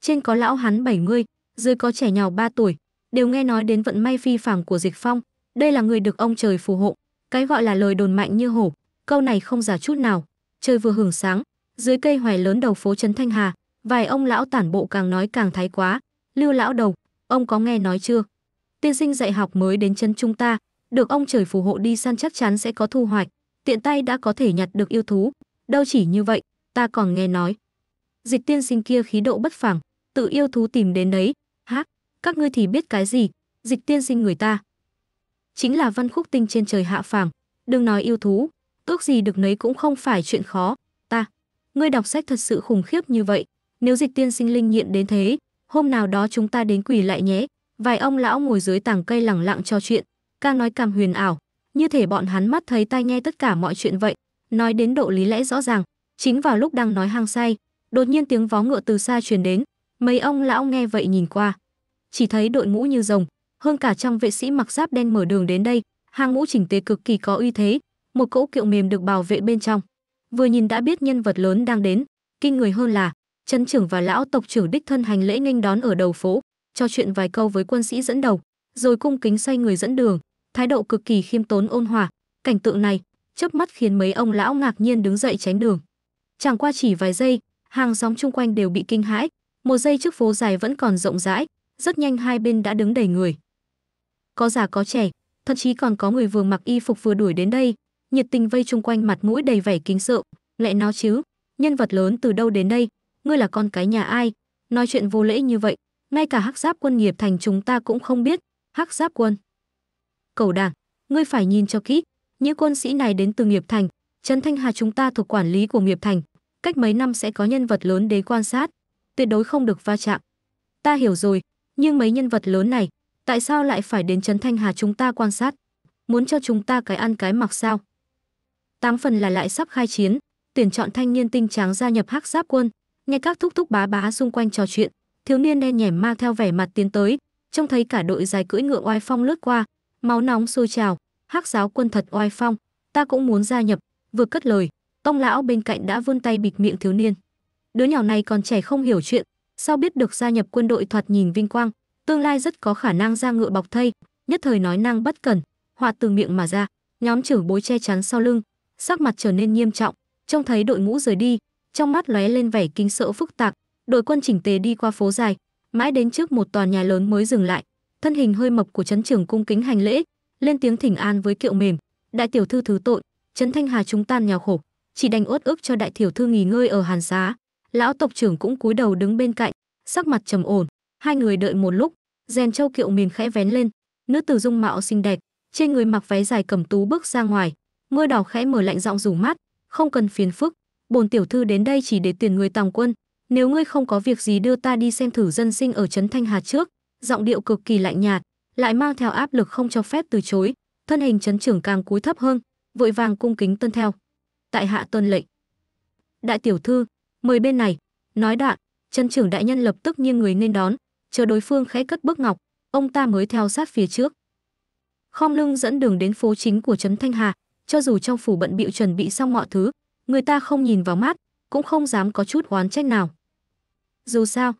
Trên có lão hắn 70, dưới có trẻ nhỏ 3 tuổi, đều nghe nói đến vận may phi phàm của Dịch Phong, đây là người được ông trời phù hộ, cái gọi là lời đồn mạnh như hổ, câu này không giả chút nào. Trời vừa hưởng sáng, dưới cây hoài lớn đầu phố trấn Thanh Hà, vài ông lão tản bộ càng nói càng thái quá, "Lưu lão đầu, ông có nghe nói chưa? Tiên sinh dạy học mới đến chân chúng ta, được ông trời phù hộ đi săn chắc chắn sẽ có thu hoạch, tiện tay đã có thể nhặt được yêu thú, đâu chỉ như vậy, ta còn nghe nói." Dịch tiên sinh kia khí độ bất phẳng, tự yêu thú tìm đến đấy, "Hát, các ngươi thì biết cái gì, dịch tiên sinh người ta." Chính là văn khúc tinh trên trời hạ phàm, đừng nói yêu thú, ước gì được nấy cũng không phải chuyện khó, ta ngươi đọc sách thật sự khủng khiếp như vậy. Nếu dịch tiên sinh linh nghiện đến thế, hôm nào đó chúng ta đến quỳ lại nhé. Vài ông lão ngồi dưới tảng cây lẳng lặng trò chuyện, ca nói cảm huyền ảo, như thể bọn hắn mắt thấy tai nghe tất cả mọi chuyện vậy. Nói đến độ lý lẽ rõ ràng, chính vào lúc đang nói hang say, đột nhiên tiếng vó ngựa từ xa truyền đến, mấy ông lão nghe vậy nhìn qua. Chỉ thấy đội ngũ như rồng, hơn cả trong vệ sĩ mặc giáp đen mở đường đến đây, hang ngũ chỉnh tề cực kỳ có uy thế, một cỗ kiệu mềm được bảo vệ bên trong vừa nhìn đã biết nhân vật lớn đang đến kinh người hơn là trấn trưởng và lão tộc trưởng đích thân hành lễ nghênh đón ở đầu phố trò chuyện vài câu với quân sĩ dẫn đầu rồi cung kính xoay người dẫn đường thái độ cực kỳ khiêm tốn ôn hòa cảnh tượng này chớp mắt khiến mấy ông lão ngạc nhiên đứng dậy tránh đường chẳng qua chỉ vài giây hàng xóm chung quanh đều bị kinh hãi một giây trước phố dài vẫn còn rộng rãi rất nhanh hai bên đã đứng đầy người có già có trẻ thậm chí còn có người vừa mặc y phục vừa đuổi đến đây nhiệt tình vây chung quanh mặt mũi đầy vẻ kính sợ lẽ nó chứ nhân vật lớn từ đâu đến đây ngươi là con cái nhà ai nói chuyện vô lễ như vậy ngay cả hắc giáp quân nghiệp thành chúng ta cũng không biết hắc giáp quân cầu đảng ngươi phải nhìn cho kỹ những quân sĩ này đến từ nghiệp thành trấn thanh hà chúng ta thuộc quản lý của nghiệp thành cách mấy năm sẽ có nhân vật lớn đến quan sát tuyệt đối không được va chạm ta hiểu rồi nhưng mấy nhân vật lớn này tại sao lại phải đến trấn thanh hà chúng ta quan sát muốn cho chúng ta cái ăn cái mặc sao tám phần là lại sắp khai chiến tuyển chọn thanh niên tinh tráng gia nhập hắc giáp quân nghe các thúc thúc bá bá xung quanh trò chuyện thiếu niên đen nhẻm mang theo vẻ mặt tiến tới trông thấy cả đội dài cưỡi ngựa oai phong lướt qua máu nóng sôi trào hắc giáo quân thật oai phong ta cũng muốn gia nhập vừa cất lời tông lão bên cạnh đã vươn tay bịt miệng thiếu niên đứa nhỏ này còn trẻ không hiểu chuyện sao biết được gia nhập quân đội thoạt nhìn vinh quang tương lai rất có khả năng ra ngựa bọc thây nhất thời nói năng bất cẩn họa từ miệng mà ra nhóm trưởng bối che chắn sau lưng sắc mặt trở nên nghiêm trọng, trông thấy đội ngũ rời đi, trong mắt lóe lên vẻ kinh sợ phức tạp, đội quân chỉnh tề đi qua phố dài, mãi đến trước một tòa nhà lớn mới dừng lại, thân hình hơi mập của trấn trưởng cung kính hành lễ, lên tiếng thỉnh an với kiệu mềm, đại tiểu thư thứ tội, trấn Thanh Hà chúng tan nhào khổ, chỉ đành uất ức cho đại tiểu thư nghỉ ngơi ở hàn xá. Lão tộc trưởng cũng cúi đầu đứng bên cạnh, sắc mặt trầm ổn, hai người đợi một lúc, rèn châu kiệu mềm khẽ vén lên, nữ tử dung mạo xinh đẹp, trên người mặc váy dài cầm tú bước ra ngoài, mưa đỏ khẽ mở lạnh giọng rủ mắt không cần phiền phức bồn tiểu thư đến đây chỉ để tuyển người tòng quân nếu ngươi không có việc gì đưa ta đi xem thử dân sinh ở trấn thanh hà trước giọng điệu cực kỳ lạnh nhạt lại mang theo áp lực không cho phép từ chối thân hình trấn trưởng càng cúi thấp hơn vội vàng cung kính tân theo tại hạ tuân lệnh đại tiểu thư mời bên này nói đoạn trấn trưởng đại nhân lập tức nghiêng người nên đón chờ đối phương khẽ cất bước ngọc ông ta mới theo sát phía trước khom lưng dẫn đường đến phố chính của trấn thanh hà cho dù trong phủ bận bịu chuẩn bị xong mọi thứ, người ta không nhìn vào mắt, cũng không dám có chút oán trách nào. Dù sao,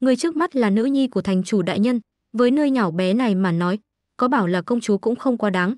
người trước mắt là nữ nhi của thành chủ đại nhân, với nơi nhỏ bé này mà nói, có bảo là công chúa cũng không quá đáng.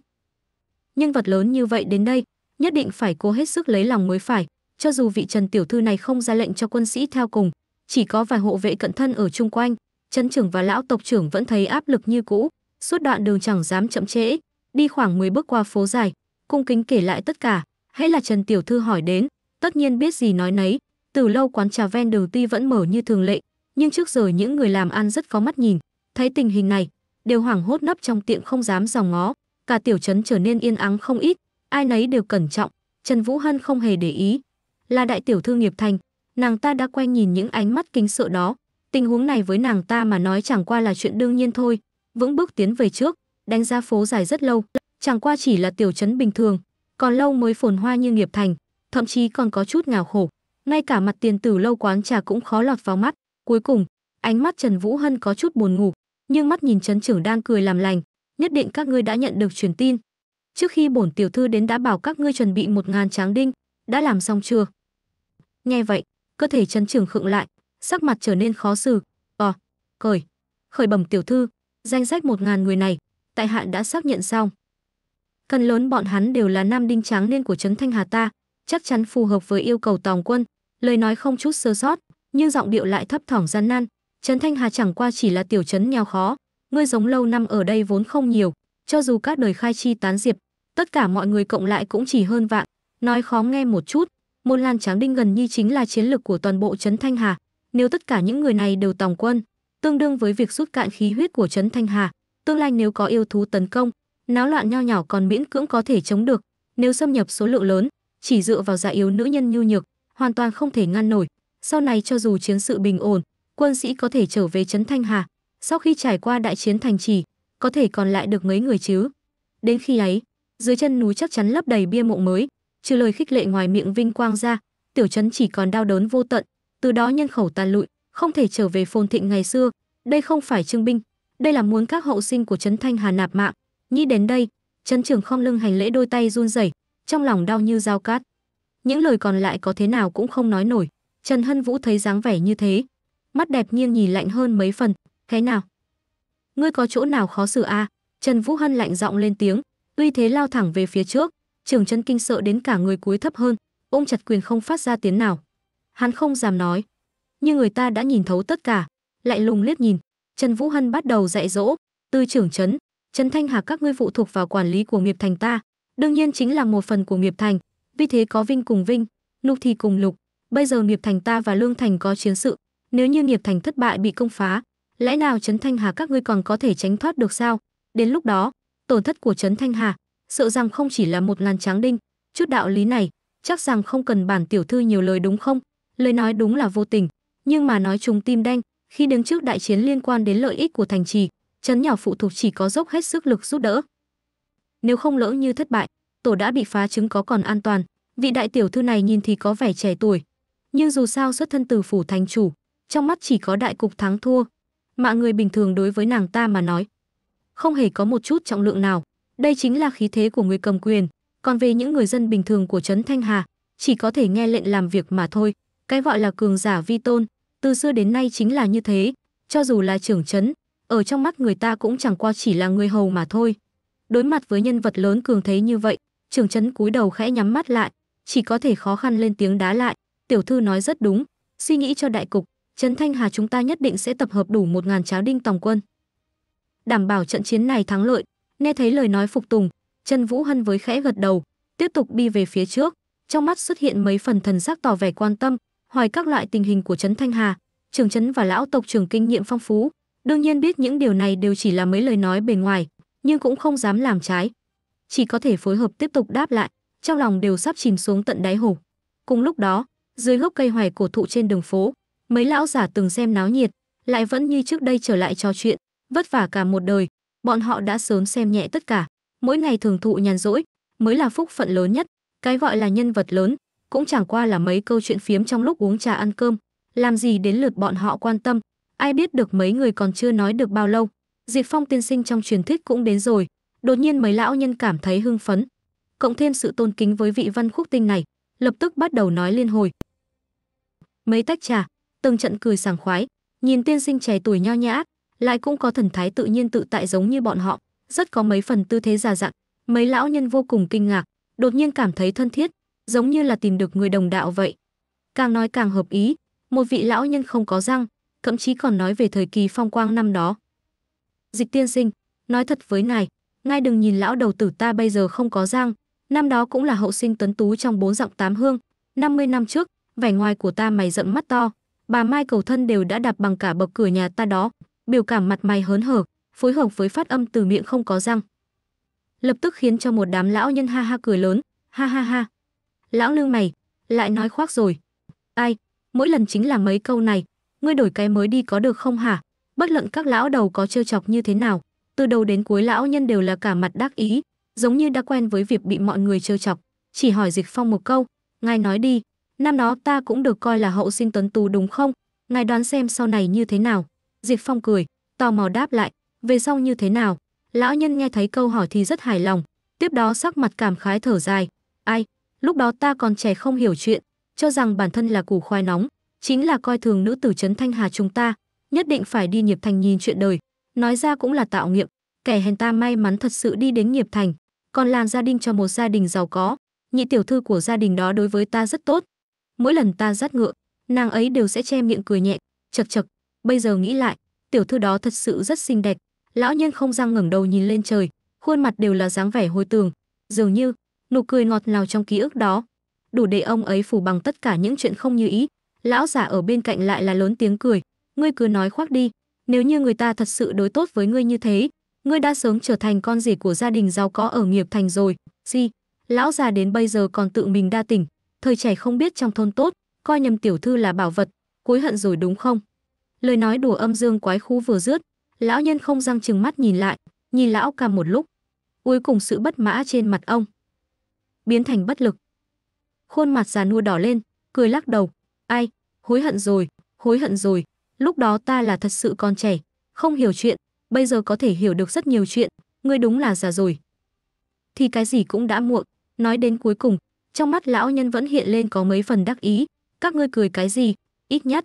Nhân vật lớn như vậy đến đây, nhất định phải cố hết sức lấy lòng mới phải, cho dù vị Trần tiểu thư này không ra lệnh cho quân sĩ theo cùng, chỉ có vài hộ vệ cận thân ở chung quanh, trấn trưởng và lão tộc trưởng vẫn thấy áp lực như cũ, suốt đoạn đường chẳng dám chậm trễ, đi khoảng 10 bước qua phố dài, cung kính kể lại tất cả, hãy là Trần Tiểu Thư hỏi đến, tất nhiên biết gì nói nấy, từ lâu quán trà ven đường tuy vẫn mở như thường lệ, nhưng trước giờ những người làm ăn rất có mắt nhìn, thấy tình hình này, đều hoảng hốt nấp trong tiệm không dám dò ngó, cả tiểu trấn trở nên yên ắng không ít, ai nấy đều cẩn trọng, Trần Vũ Hân không hề để ý, là đại tiểu thư nghiệp thành, nàng ta đã quen nhìn những ánh mắt kính sợ đó, tình huống này với nàng ta mà nói chẳng qua là chuyện đương nhiên thôi, vững bước tiến về trước, đánh ra phố dài rất lâu chẳng qua chỉ là tiểu trấn bình thường, còn lâu mới phồn hoa như nghiệp thành, thậm chí còn có chút ngào khổ, ngay cả mặt tiền tử lâu quán trà cũng khó lọt vào mắt. Cuối cùng, ánh mắt Trần Vũ Hân có chút buồn ngủ, nhưng mắt nhìn trấn trưởng đang cười làm lành, nhất định các ngươi đã nhận được truyền tin. Trước khi bổn tiểu thư đến đã bảo các ngươi chuẩn bị một ngàn tráng đinh, đã làm xong chưa? Nghe vậy, cơ thể trấn trưởng khựng lại, sắc mặt trở nên khó xử. Ồ, à, cười. Khởi bẩm tiểu thư, danh sách một ngàn người này, tại hạ đã xác nhận xong. Cần lớn bọn hắn đều là nam đinh tráng niên của trấn Thanh Hà ta, chắc chắn phù hợp với yêu cầu tòng quân, lời nói không chút sơ sót, nhưng giọng điệu lại thấp thỏm gian nan. Trấn Thanh Hà chẳng qua chỉ là tiểu trấn nghèo khó, ngươi giống lâu năm ở đây vốn không nhiều, cho dù các đời khai chi tán diệp, tất cả mọi người cộng lại cũng chỉ hơn vạn. Nói khó nghe một chút, Môn Lan Tráng Đinh gần như chính là chiến lược của toàn bộ trấn Thanh Hà, nếu tất cả những người này đều tòng quân, tương đương với việc rút cạn khí huyết của trấn Thanh Hà, tương lai nếu có yêu thú tấn công, náo loạn nho nhỏ còn miễn cưỡng có thể chống được nếu xâm nhập số lượng lớn chỉ dựa vào giả yếu nữ nhân nhu nhược hoàn toàn không thể ngăn nổi sau này cho dù chiến sự bình ổn quân sĩ có thể trở về trấn thanh hà sau khi trải qua đại chiến thành trì có thể còn lại được mấy người chứ đến khi ấy dưới chân núi chắc chắn lấp đầy bia mộ mới trừ lời khích lệ ngoài miệng vinh quang ra tiểu trấn chỉ còn đau đớn vô tận từ đó nhân khẩu tàn lụi không thể trở về phồn thịnh ngày xưa đây không phải trưng binh đây là muốn các hậu sinh của trấn thanh hà nạp mạng Nghĩ đến đây, Trấn trưởng không lưng hành lễ đôi tay run rẩy, trong lòng đau như dao cát. Những lời còn lại có thế nào cũng không nói nổi. Trần Hân Vũ thấy dáng vẻ như thế, mắt đẹp nghiêng nhìn lạnh hơn mấy phần, "Thế nào? Ngươi có chỗ nào khó xử a?" À? Trần Vũ Hân lạnh giọng lên tiếng, uy thế lao thẳng về phía trước, Trường Chân kinh sợ đến cả người cúi thấp hơn, ôm chặt quyền không phát ra tiếng nào. Hắn không dám nói, nhưng người ta đã nhìn thấu tất cả, lại lùng liếc nhìn, Trần Vũ Hân bắt đầu dạy dỗ, "Tư trưởng trấn, Trấn Thanh Hà các ngươi phụ thuộc vào quản lý của nghiệp thành ta, đương nhiên chính là một phần của nghiệp thành, vì thế có vinh cùng vinh, lục thì cùng lục. Bây giờ nghiệp thành ta và lương thành có chiến sự, nếu như nghiệp thành thất bại bị công phá, lẽ nào Trấn Thanh Hà các ngươi còn có thể tránh thoát được sao? Đến lúc đó, tổn thất của Trấn Thanh Hà, sợ rằng không chỉ là một ngàn tráng đinh, chút đạo lý này, chắc rằng không cần bản tiểu thư nhiều lời đúng không? Lời nói đúng là vô tình, nhưng mà nói chung tim đen, khi đứng trước đại chiến liên quan đến lợi ích của thành trì, chấn nhỏ phụ thuộc chỉ có dốc hết sức lực giúp đỡ. Nếu không lỡ như thất bại, tổ đã bị phá chứng có còn an toàn. Vị đại tiểu thư này nhìn thì có vẻ trẻ tuổi, nhưng dù sao xuất thân từ phủ thành chủ, trong mắt chỉ có đại cục thắng thua. Mạng người bình thường đối với nàng ta mà nói, không hề có một chút trọng lượng nào. Đây chính là khí thế của người cầm quyền, còn về những người dân bình thường của trấn Thanh Hà, chỉ có thể nghe lệnh làm việc mà thôi. Cái gọi là cường giả vi tôn, từ xưa đến nay chính là như thế, cho dù là trưởng trấn, ở trong mắt người ta cũng chẳng qua chỉ là người hầu mà thôi. Đối mặt với nhân vật lớn cường thế như vậy, Trường chấn cúi đầu khẽ nhắm mắt lại, chỉ có thể khó khăn lên tiếng đá lại, tiểu thư nói rất đúng, suy nghĩ cho đại cục, Trấn Thanh Hà chúng ta nhất định sẽ tập hợp đủ một ngàn cháo đinh tòng quân. Đảm bảo trận chiến này thắng lợi, nghe thấy lời nói phục tùng, Trần Vũ Hân với khẽ gật đầu, tiếp tục đi về phía trước, trong mắt xuất hiện mấy phần thần sắc tỏ vẻ quan tâm, hỏi các loại tình hình của Trấn Thanh Hà, trường trấn và lão tộc trưởng kinh nghiệm phong phú, Đương nhiên biết những điều này đều chỉ là mấy lời nói bề ngoài, nhưng cũng không dám làm trái. Chỉ có thể phối hợp tiếp tục đáp lại, trong lòng đều sắp chìm xuống tận đáy hồ. Cùng lúc đó, dưới gốc cây hoài cổ thụ trên đường phố, mấy lão giả từng xem náo nhiệt, lại vẫn như trước đây trở lại trò chuyện, vất vả cả một đời, bọn họ đã sớm xem nhẹ tất cả, mỗi ngày thường thụ nhàn rỗi, mới là phúc phận lớn nhất, cái gọi là nhân vật lớn, cũng chẳng qua là mấy câu chuyện phiếm trong lúc uống trà ăn cơm, làm gì đến lượt bọn họ quan tâm, Ai biết được mấy người còn chưa nói được bao lâu, Diệp Phong tiên sinh trong truyền thuyết cũng đến rồi, đột nhiên mấy lão nhân cảm thấy hưng phấn, cộng thêm sự tôn kính với vị văn khúc tinh này, lập tức bắt đầu nói liên hồi. Mấy tách trà, từng trận cười sảng khoái, nhìn tiên sinh trẻ tuổi nho nhã, lại cũng có thần thái tự nhiên tự tại giống như bọn họ, rất có mấy phần tư thế già dặn, mấy lão nhân vô cùng kinh ngạc, đột nhiên cảm thấy thân thiết, giống như là tìm được người đồng đạo vậy. Càng nói càng hợp ý, một vị lão nhân không có răng, thậm chí còn nói về thời kỳ phong quang năm đó. Dịch tiên sinh, nói thật với ngài, ngài đừng nhìn lão đầu tử ta bây giờ không có giang, năm đó cũng là hậu sinh tuấn tú trong bốn giọng tám hương, 50 năm trước, vẻ ngoài của ta mày giận mắt to, bà Mai cầu thân đều đã đạp bằng cả bậc cửa nhà ta đó, biểu cảm mặt mày hớn hở, phối hợp với phát âm từ miệng không có răng. Lập tức khiến cho một đám lão nhân ha ha cười lớn, ha ha ha. Lão lương mày, lại nói khoác rồi. Ai, mỗi lần chính là mấy câu này, ngươi đổi cái mới đi có được không hả? Bất luận các lão đầu có trêu chọc như thế nào, từ đầu đến cuối lão nhân đều là cả mặt đắc ý, giống như đã quen với việc bị mọi người trêu chọc, chỉ hỏi Dịch Phong một câu, "Ngài nói đi, năm đó ta cũng được coi là hậu sinh tuấn tú đúng không? Ngài đoán xem sau này như thế nào?" Dịch Phong cười, tò mò đáp lại, "Về sau như thế nào?" Lão nhân nghe thấy câu hỏi thì rất hài lòng, tiếp đó sắc mặt cảm khái thở dài, "Ai, lúc đó ta còn trẻ không hiểu chuyện, cho rằng bản thân là củ khoai nóng, chính là coi thường nữ tử trấn Thanh Hà chúng ta, nhất định phải đi Nghiệp Thành nhìn chuyện đời, nói ra cũng là tạo nghiệp, kẻ hèn ta may mắn thật sự đi đến Nghiệp Thành, còn làm gia đình cho một gia đình giàu có, nhị tiểu thư của gia đình đó đối với ta rất tốt. Mỗi lần ta dắt ngựa, nàng ấy đều sẽ che miệng cười nhẹ, chật chật, bây giờ nghĩ lại, tiểu thư đó thật sự rất xinh đẹp. Lão nhân không răng ngẩng đầu nhìn lên trời, khuôn mặt đều là dáng vẻ hồi tường, dường như nụ cười ngọt ngào trong ký ức đó, đủ để ông ấy phủ bằng tất cả những chuyện không như ý, lão giả ở bên cạnh lại là lớn tiếng cười ngươi cứ nói khoác đi nếu như người ta thật sự đối tốt với ngươi như thế ngươi đã sớm trở thành con rể của gia đình giàu có ở nghiệp thành rồi gì lão già đến bây giờ còn tự mình đa tỉnh thời trẻ không biết trong thôn tốt coi nhầm tiểu thư là bảo vật cuối hận rồi đúng không lời nói đùa âm dương quái khu vừa dứt lão nhân không răng chừng mắt nhìn lại nhìn lão ca một lúc cuối cùng sự bất mã trên mặt ông biến thành bất lực khuôn mặt già nua đỏ lên cười lắc đầu Ai, hối hận rồi, hối hận rồi, lúc đó ta là thật sự còn trẻ, không hiểu chuyện, bây giờ có thể hiểu được rất nhiều chuyện, ngươi đúng là già rồi. Thì cái gì cũng đã muộn, nói đến cuối cùng, trong mắt lão nhân vẫn hiện lên có mấy phần đắc ý, các ngươi cười cái gì, ít nhất.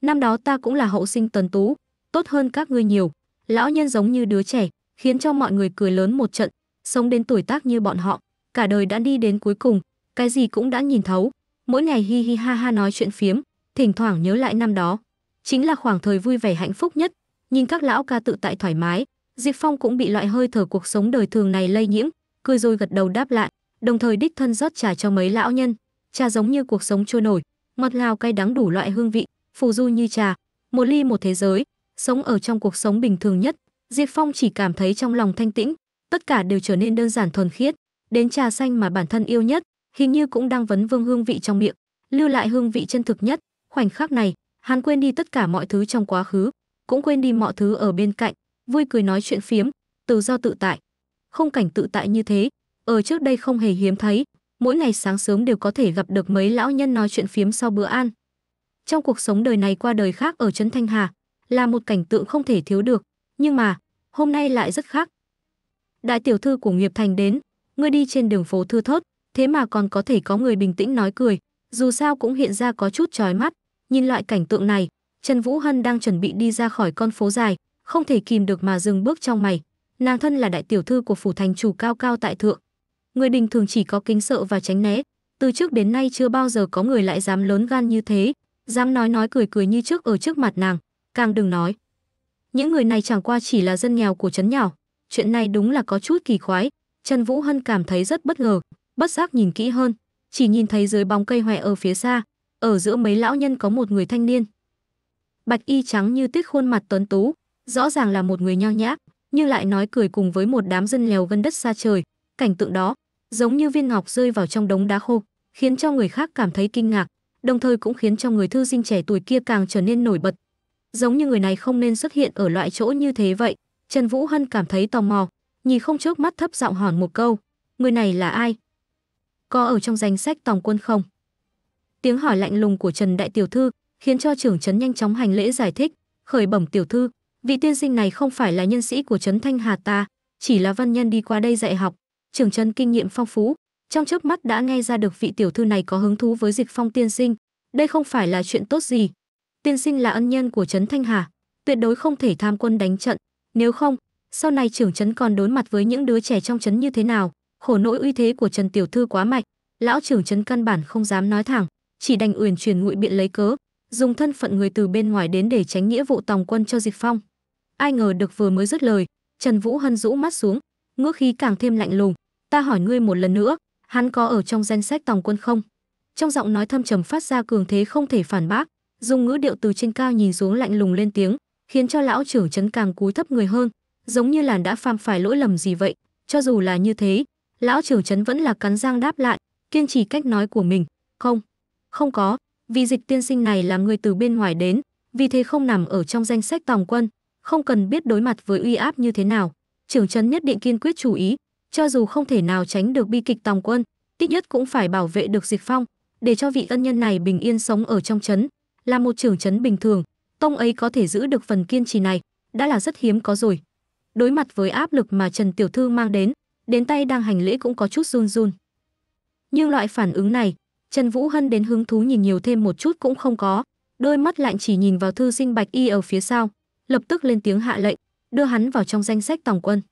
Năm đó ta cũng là hậu sinh tần tú, tốt hơn các ngươi nhiều, lão nhân giống như đứa trẻ, khiến cho mọi người cười lớn một trận, sống đến tuổi tác như bọn họ, cả đời đã đi đến cuối cùng, cái gì cũng đã nhìn thấu, mỗi ngày hi hi ha ha nói chuyện phiếm, thỉnh thoảng nhớ lại năm đó. Chính là khoảng thời vui vẻ hạnh phúc nhất, nhìn các lão ca tự tại thoải mái, Diệp Phong cũng bị loại hơi thở cuộc sống đời thường này lây nhiễm, cười rồi gật đầu đáp lại, đồng thời đích thân rót trà cho mấy lão nhân. Trà giống như cuộc sống trôi nổi, mật lào cay đắng đủ loại hương vị, phù du như trà, một ly một thế giới, sống ở trong cuộc sống bình thường nhất, Diệp Phong chỉ cảm thấy trong lòng thanh tĩnh, tất cả đều trở nên đơn giản thuần khiết, đến trà xanh mà bản thân yêu nhất, hình như cũng đang vấn vương hương vị trong miệng lưu lại hương vị chân thực nhất khoảnh khắc này hắn quên đi tất cả mọi thứ trong quá khứ cũng quên đi mọi thứ ở bên cạnh vui cười nói chuyện phiếm tự do tự tại không cảnh tự tại như thế ở trước đây không hề hiếm thấy mỗi ngày sáng sớm đều có thể gặp được mấy lão nhân nói chuyện phiếm sau bữa ăn trong cuộc sống đời này qua đời khác ở trấn thanh hà là một cảnh tượng không thể thiếu được nhưng mà hôm nay lại rất khác đại tiểu thư của nghiệp thành đến ngươi đi trên đường phố thưa thớt thế mà còn có thể có người bình tĩnh nói cười, dù sao cũng hiện ra có chút chói mắt. Nhìn loại cảnh tượng này, Trần Vũ Hân đang chuẩn bị đi ra khỏi con phố dài, không thể kìm được mà dừng bước trong mày. Nàng thân là đại tiểu thư của phủ thành chủ cao cao tại thượng. Người bình thường chỉ có kính sợ và tránh né, từ trước đến nay chưa bao giờ có người lại dám lớn gan như thế, dám nói nói cười cười như trước ở trước mặt nàng, càng đừng nói. Những người này chẳng qua chỉ là dân nghèo của trấn nhỏ, chuyện này đúng là có chút kỳ khoái, Trần Vũ Hân cảm thấy rất bất ngờ bất giác nhìn kỹ hơn, chỉ nhìn thấy dưới bóng cây hoè ở phía xa, ở giữa mấy lão nhân có một người thanh niên. Bạch y trắng như tuyết khuôn mặt tuấn tú, rõ ràng là một người nho nhã, nhưng lại nói cười cùng với một đám dân lèo gân đất xa trời, cảnh tượng đó giống như viên ngọc rơi vào trong đống đá khô, khiến cho người khác cảm thấy kinh ngạc, đồng thời cũng khiến cho người thư sinh trẻ tuổi kia càng trở nên nổi bật. Giống như người này không nên xuất hiện ở loại chỗ như thế vậy, Trần Vũ Hân cảm thấy tò mò, nhìn không chớp mắt thấp giọng hỏi một câu, người này là ai, có ở trong danh sách tòng quân không? Tiếng hỏi lạnh lùng của Trần Đại Tiểu Thư khiến cho trưởng trấn nhanh chóng hành lễ giải thích, khởi bẩm Tiểu Thư, vị tiên sinh này không phải là nhân sĩ của trấn Thanh Hà ta, chỉ là văn nhân đi qua đây dạy học, trưởng trấn kinh nghiệm phong phú, trong chớp mắt đã nghe ra được vị tiểu thư này có hứng thú với dịch phong tiên sinh, đây không phải là chuyện tốt gì. Tiên sinh là ân nhân của trấn Thanh Hà, tuyệt đối không thể tham quân đánh trận, nếu không, sau này trưởng trấn còn đối mặt với những đứa trẻ trong trấn như thế nào? khổ nỗi uy thế của trần tiểu thư quá mạnh lão trưởng trấn căn bản không dám nói thẳng chỉ đành uyển chuyển ngụy biện lấy cớ dùng thân phận người từ bên ngoài đến để tránh nghĩa vụ tòng quân cho dịch phong ai ngờ được vừa mới dứt lời trần vũ hân rũ mắt xuống ngước khí càng thêm lạnh lùng ta hỏi ngươi một lần nữa hắn có ở trong danh sách tòng quân không trong giọng nói thâm trầm phát ra cường thế không thể phản bác dùng ngữ điệu từ trên cao nhìn xuống lạnh lùng lên tiếng khiến cho lão trưởng trấn càng cúi thấp người hơn giống như là đã phạm phải lỗi lầm gì vậy cho dù là như thế lão trưởng trấn vẫn là cắn răng đáp lại kiên trì cách nói của mình không không có vì dịch tiên sinh này là người từ bên ngoài đến vì thế không nằm ở trong danh sách tòng quân không cần biết đối mặt với uy áp như thế nào trưởng trấn nhất định kiên quyết chú ý cho dù không thể nào tránh được bi kịch tòng quân ít nhất cũng phải bảo vệ được dịch phong để cho vị ân nhân này bình yên sống ở trong trấn là một trưởng trấn bình thường tông ấy có thể giữ được phần kiên trì này đã là rất hiếm có rồi đối mặt với áp lực mà trần tiểu thư mang đến đến tay đang hành lễ cũng có chút run run. Nhưng loại phản ứng này, Trần Vũ Hân đến hứng thú nhìn nhiều thêm một chút cũng không có, đôi mắt lạnh chỉ nhìn vào thư sinh Bạch Y ở phía sau, lập tức lên tiếng hạ lệnh, đưa hắn vào trong danh sách tòng quân.